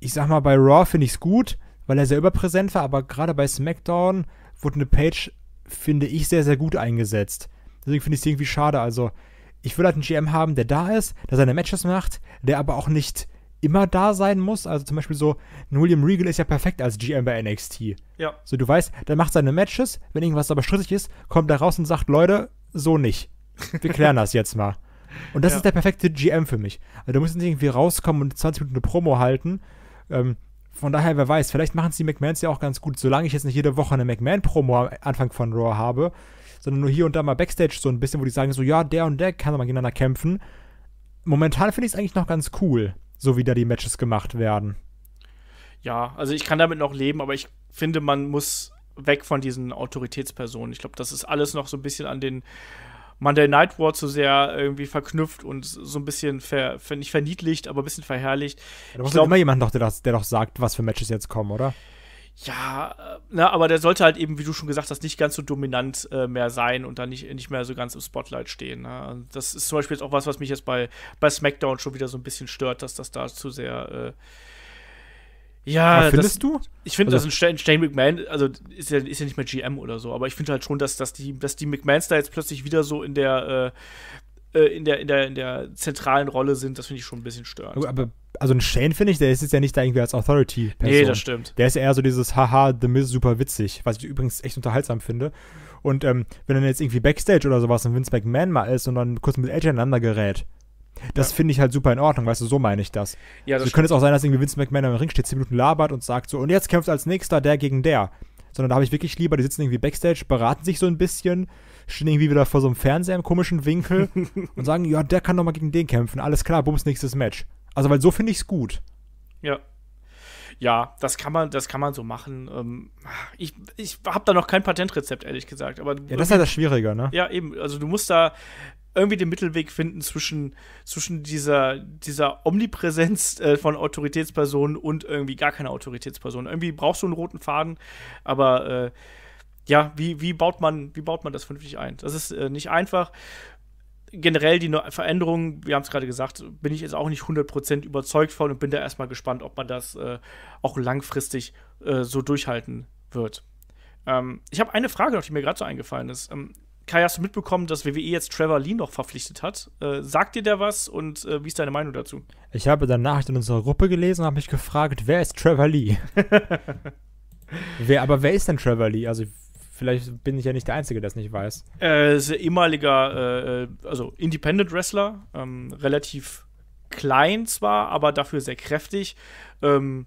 Ich sag mal, bei Raw finde ich es gut, weil er sehr überpräsent war, aber gerade bei SmackDown wurde eine Page, finde ich, sehr, sehr gut eingesetzt. Deswegen finde ich es irgendwie schade. Also, ich will halt einen GM haben, der da ist, der seine Matches macht, der aber auch nicht immer da sein muss. Also zum Beispiel so, ein William Regal ist ja perfekt als GM bei NXT. Ja. So, du weißt, der macht seine Matches, wenn irgendwas aber strittig ist, kommt er raus und sagt, Leute, so nicht. Wir klären das jetzt mal. *laughs* Und das ja. ist der perfekte GM für mich. Also du musst nicht irgendwie rauskommen und 20 Minuten eine Promo halten. Ähm, von daher, wer weiß, vielleicht machen es die McMahons ja auch ganz gut, solange ich jetzt nicht jede Woche eine McMahon-Promo am Anfang von Raw habe, sondern nur hier und da mal Backstage so ein bisschen, wo die sagen so, ja, der und der kann mal gegeneinander kämpfen. Momentan finde ich es eigentlich noch ganz cool, so wie da die Matches gemacht werden. Ja, also ich kann damit noch leben, aber ich finde, man muss weg von diesen Autoritätspersonen. Ich glaube, das ist alles noch so ein bisschen an den Monday Night War zu sehr irgendwie verknüpft und so ein bisschen ver, nicht verniedlicht, aber ein bisschen verherrlicht. Da brauchst ja immer jemanden noch, der, das, der doch sagt, was für Matches jetzt kommen, oder? Ja, äh, na, aber der sollte halt eben, wie du schon gesagt hast, nicht ganz so dominant äh, mehr sein und dann nicht, nicht mehr so ganz im Spotlight stehen. Ne? Also das ist zum Beispiel jetzt auch was, was mich jetzt bei, bei SmackDown schon wieder so ein bisschen stört, dass das da zu sehr äh, ja, findest das, du? Ich finde, also, dass ein Shane McMahon, also ist ja, ist ja nicht mehr GM oder so, aber ich finde halt schon, dass, dass die, dass die McMahons da jetzt plötzlich wieder so in der, äh, äh in der, in der, in der zentralen Rolle sind. Das finde ich schon ein bisschen störend. Aber also ein Shane finde ich, der ist jetzt ja nicht da irgendwie als Authority. -Person. Nee, das stimmt. Der ist eher so dieses Haha, The Miz super witzig, was ich übrigens echt unterhaltsam finde. Und ähm, wenn dann jetzt irgendwie Backstage oder sowas ein Vince McMahon mal ist und dann kurz mit Edge aneinander gerät, das ja. finde ich halt super in Ordnung, weißt du, so meine ich das. Ja, das also, könnte es auch sein, dass irgendwie Vince McMahon im Ring steht, 10 Minuten labert und sagt so, und jetzt kämpft als nächster der gegen der. Sondern da habe ich wirklich lieber, die sitzen irgendwie backstage, beraten sich so ein bisschen, stehen irgendwie wieder vor so einem Fernseher im komischen Winkel *laughs* und sagen, ja, der kann doch mal gegen den kämpfen, alles klar, bums, nächstes Match. Also, weil so finde ich es gut. Ja, ja, das kann man, das kann man so machen. Ähm, ich ich habe da noch kein Patentrezept, ehrlich gesagt. Aber ja, das ist ja das Schwierige, ne? Ja, eben. Also du musst da irgendwie den Mittelweg finden zwischen, zwischen dieser, dieser Omnipräsenz äh, von Autoritätspersonen und irgendwie gar keine Autoritätsperson. Irgendwie brauchst du einen roten Faden, aber äh, ja, wie, wie, baut man, wie baut man das vernünftig ein? Das ist äh, nicht einfach generell die Veränderungen, wir haben es gerade gesagt, bin ich jetzt auch nicht 100% überzeugt von und bin da erstmal gespannt, ob man das äh, auch langfristig äh, so durchhalten wird. Ähm, ich habe eine Frage noch, die mir gerade so eingefallen ist. Ähm, Kai, hast du mitbekommen, dass WWE jetzt Trevor Lee noch verpflichtet hat? Äh, sagt dir der was und äh, wie ist deine Meinung dazu? Ich habe danach in unserer Gruppe gelesen und habe mich gefragt, wer ist Trevor Lee? *laughs* wer, aber wer ist denn Trevor Lee? Also Vielleicht bin ich ja nicht der Einzige, der es nicht weiß. Äh, er ist ehemaliger, äh, äh, also Independent Wrestler, ähm, relativ klein zwar, aber dafür sehr kräftig. Ähm,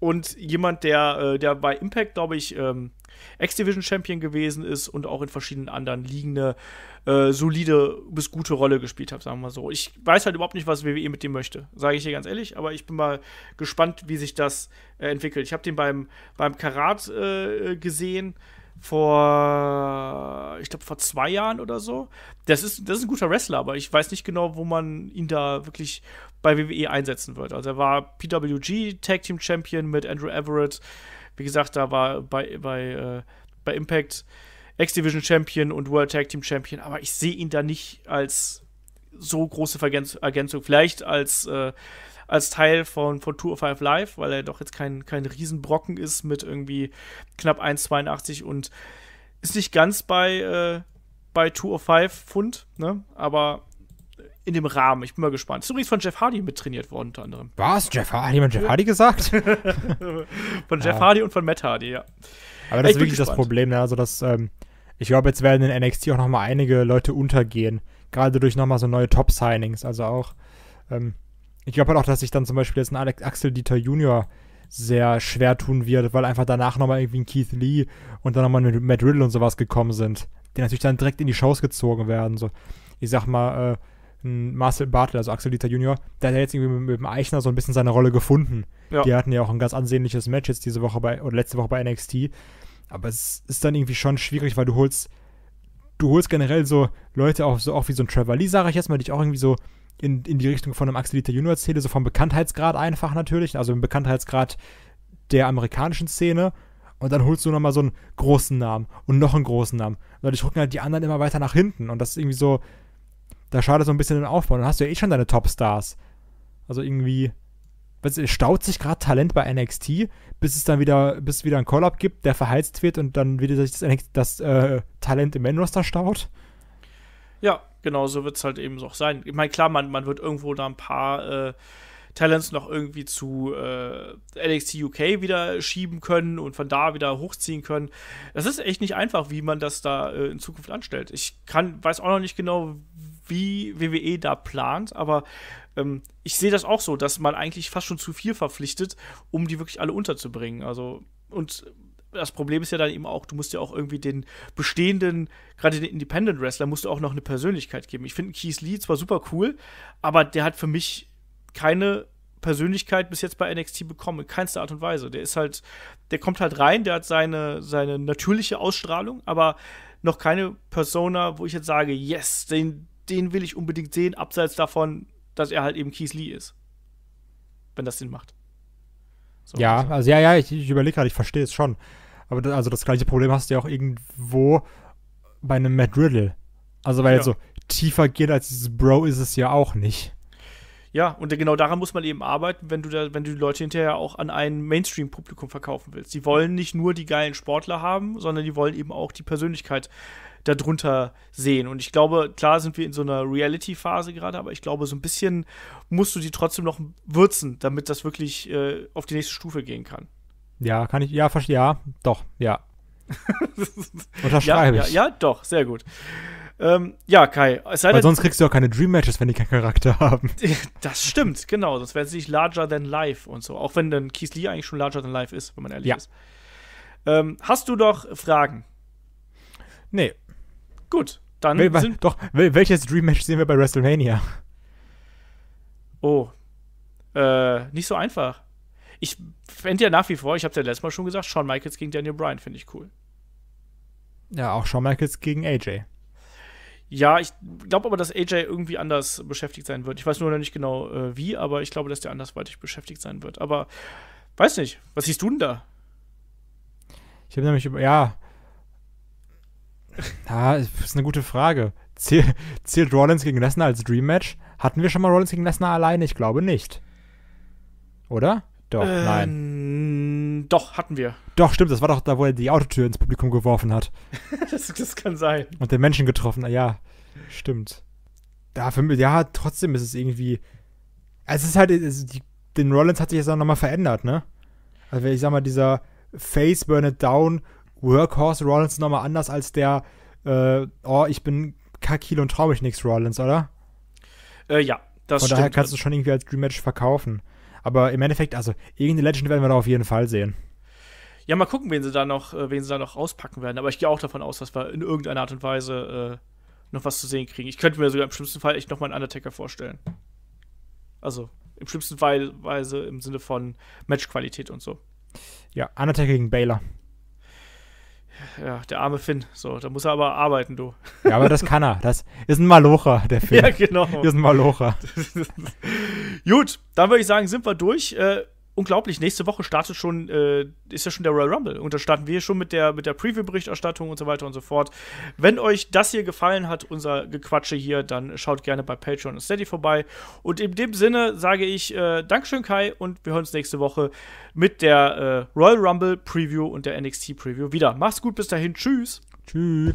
und jemand, der, äh, der bei Impact, glaube ich, ähm, X-Division-Champion gewesen ist und auch in verschiedenen anderen Ligen eine äh, solide bis gute Rolle gespielt hat, sagen wir so. Ich weiß halt überhaupt nicht, was WWE mit dem möchte, sage ich hier ganz ehrlich, aber ich bin mal gespannt, wie sich das äh, entwickelt. Ich habe den beim, beim Karat äh, gesehen vor, ich glaube, vor zwei Jahren oder so. Das ist, das ist ein guter Wrestler, aber ich weiß nicht genau, wo man ihn da wirklich bei WWE einsetzen wird. Also er war PWG Tag Team Champion mit Andrew Everett. Wie gesagt, da war bei, bei, äh, bei Impact X-Division Champion und World Tag Team Champion, aber ich sehe ihn da nicht als so große Ergänzung. Vielleicht als äh, als Teil von, von Tour of Five Live, weil er doch jetzt kein, kein Riesenbrocken ist mit irgendwie knapp 1,82 und ist nicht ganz bei, äh, bei Tour of Five Pfund, ne? aber in dem Rahmen. Ich bin mal gespannt. Ist übrigens von Jeff Hardy mit trainiert worden, unter anderem. Was? Jeff Hardy? Hat jemand Jeff Hardy gesagt? *laughs* von Jeff ja. Hardy und von Matt Hardy, ja. Aber das ich ist wirklich das Problem, ne? Also, dass, ähm, ich glaube, jetzt werden in NXT auch nochmal einige Leute untergehen. Gerade durch nochmal so neue Top-Signings. Also auch, ähm, ich glaube halt auch, dass sich dann zum Beispiel jetzt ein Alex Axel Dieter Junior sehr schwer tun wird, weil einfach danach nochmal irgendwie ein Keith Lee und dann nochmal ein Matt Riddle und sowas gekommen sind, die natürlich dann direkt in die Shows gezogen werden. So, ich sag mal, äh, Marcel Bartel, also Axel Dieter Junior, der hat ja jetzt irgendwie mit, mit, dem Eichner so ein bisschen seine Rolle gefunden. Ja. Die hatten ja auch ein ganz ansehnliches Match jetzt diese Woche bei, oder letzte Woche bei NXT. Aber es ist dann irgendwie schon schwierig, weil du holst, du holst generell so Leute auch so auch wie so ein Trevor Lee, sag ich jetzt mal, dich auch irgendwie so in, in die Richtung von einem Axel Dieter Junior Szene, so vom Bekanntheitsgrad einfach natürlich, also im Bekanntheitsgrad der amerikanischen Szene. Und dann holst du nochmal so einen großen Namen und noch einen großen Namen. Und dadurch rücken halt die anderen immer weiter nach hinten. Und das ist irgendwie so, da schadet so ein bisschen den Aufbau. Dann hast du ja eh schon deine Topstars. Also irgendwie, weißt du, staut sich gerade Talent bei NXT, bis es dann wieder, bis wieder ein Call-Up gibt, der verheizt wird und dann wieder sich das, das äh, Talent im Main-Roster staut. Ja, genau, so wird es halt eben auch sein. Ich meine, klar, man, man wird irgendwo da ein paar äh, Talents noch irgendwie zu äh, NXT UK wieder schieben können und von da wieder hochziehen können. Das ist echt nicht einfach, wie man das da äh, in Zukunft anstellt. Ich kann, weiß auch noch nicht genau, wie WWE da plant, aber ähm, ich sehe das auch so, dass man eigentlich fast schon zu viel verpflichtet, um die wirklich alle unterzubringen. Also, und das Problem ist ja dann eben auch, du musst ja auch irgendwie den bestehenden, gerade den Independent Wrestler, musst du auch noch eine Persönlichkeit geben. Ich finde Keith Lee zwar super cool, aber der hat für mich keine Persönlichkeit bis jetzt bei NXT bekommen, in keinster Art und Weise. Der ist halt, der kommt halt rein, der hat seine, seine natürliche Ausstrahlung, aber noch keine Persona, wo ich jetzt sage, yes, den, den will ich unbedingt sehen, abseits davon, dass er halt eben Keith Lee ist. Wenn das Sinn macht. So, ja, also. also ja, ja, ich, ich überlege gerade, ich verstehe es schon. Aber das, also das gleiche Problem hast du ja auch irgendwo bei einem Matt Riddle. Also weil ja. so tiefer geht als dieses Bro ist es ja auch nicht. Ja, und genau daran muss man eben arbeiten, wenn du da, wenn du die Leute hinterher auch an ein Mainstream-Publikum verkaufen willst. Die wollen nicht nur die geilen Sportler haben, sondern die wollen eben auch die Persönlichkeit darunter sehen. Und ich glaube, klar sind wir in so einer Reality-Phase gerade, aber ich glaube, so ein bisschen musst du die trotzdem noch würzen, damit das wirklich äh, auf die nächste Stufe gehen kann. Ja, kann ich, ja, verstehe, ja, doch, ja. *laughs* Unterschreibe ja, ich. Ja, ja, doch, sehr gut. Ähm, ja, Kai. es sei Weil sonst kriegst du auch keine Dream Matches, wenn die keinen Charakter *laughs* haben. *laughs* Das stimmt, genau. Sonst wäre sie nicht larger than life und so. Auch wenn dann Keith Lee eigentlich schon larger than life ist, wenn man ehrlich ja. ist. Ähm, hast du doch Fragen? Nee. Gut, dann. Wel sind doch, wel welches Dream Match sehen wir bei WrestleMania? Oh. Äh, nicht so einfach ich fände ja nach wie vor, ich habe es ja letztes Mal schon gesagt, Shawn Michaels gegen Daniel Bryan finde ich cool. Ja, auch Shawn Michaels gegen AJ. Ja, ich glaube aber, dass AJ irgendwie anders beschäftigt sein wird. Ich weiß nur noch nicht genau äh, wie, aber ich glaube, dass der andersweitig beschäftigt sein wird. Aber weiß nicht, was siehst du denn da? Ich habe nämlich über, ja. Ja, ist eine gute Frage. Zählt, zählt Rollins gegen Lesnar als Dream Match? Hatten wir schon mal Rollins gegen Lesnar alleine? Ich glaube nicht. Oder? Doch, äh, nein. Doch, hatten wir. Doch, stimmt, das war doch da, wo er die Autotür ins Publikum geworfen hat. *laughs* das, das, kann sein. Und den Menschen getroffen, ja, stimmt. Ja, für mich, ja, trotzdem ist es irgendwie. es ist halt, es, die, den Rollins hat sich jetzt auch nochmal verändert, ne? Also ich sag mal, dieser Face Burn It Down Workhorse Rollins nochmal anders als der, äh, oh, ich bin Kakil und traue mich nichts Rollins, oder? Äh, ja, das Von stimmt. daher kannst du schon irgendwie als Dream Match verkaufen. Aber im Endeffekt, also irgendeine Legend werden wir da auf jeden Fall sehen. Ja, mal gucken, wen sie da noch, äh, wen sie da noch auspacken werden. Aber ich gehe auch davon aus, dass wir in irgendeiner Art und Weise äh, noch was zu sehen kriegen. Ich könnte mir sogar im schlimmsten Fall echt nochmal einen Undertaker vorstellen. Also im schlimmsten Fall im Sinne von Matchqualität und so. Ja, Undertaker gegen Baylor. Ja, der arme Finn. So, da muss er aber arbeiten, du. Ja, aber das kann er. Das ist ein Malocher, der *laughs* Finn. Ja, genau. Ist ein Malocher. *laughs* Gut, dann würde ich sagen, sind wir durch. Äh, unglaublich, nächste Woche startet schon, äh, ist ja schon der Royal Rumble. Und da starten wir schon mit der, mit der Preview-Berichterstattung und so weiter und so fort. Wenn euch das hier gefallen hat, unser Gequatsche hier, dann schaut gerne bei Patreon und Steady vorbei. Und in dem Sinne sage ich äh, Dankeschön, Kai, und wir hören uns nächste Woche mit der äh, Royal Rumble-Preview und der NXT-Preview wieder. Mach's gut, bis dahin. Tschüss. Tschüss.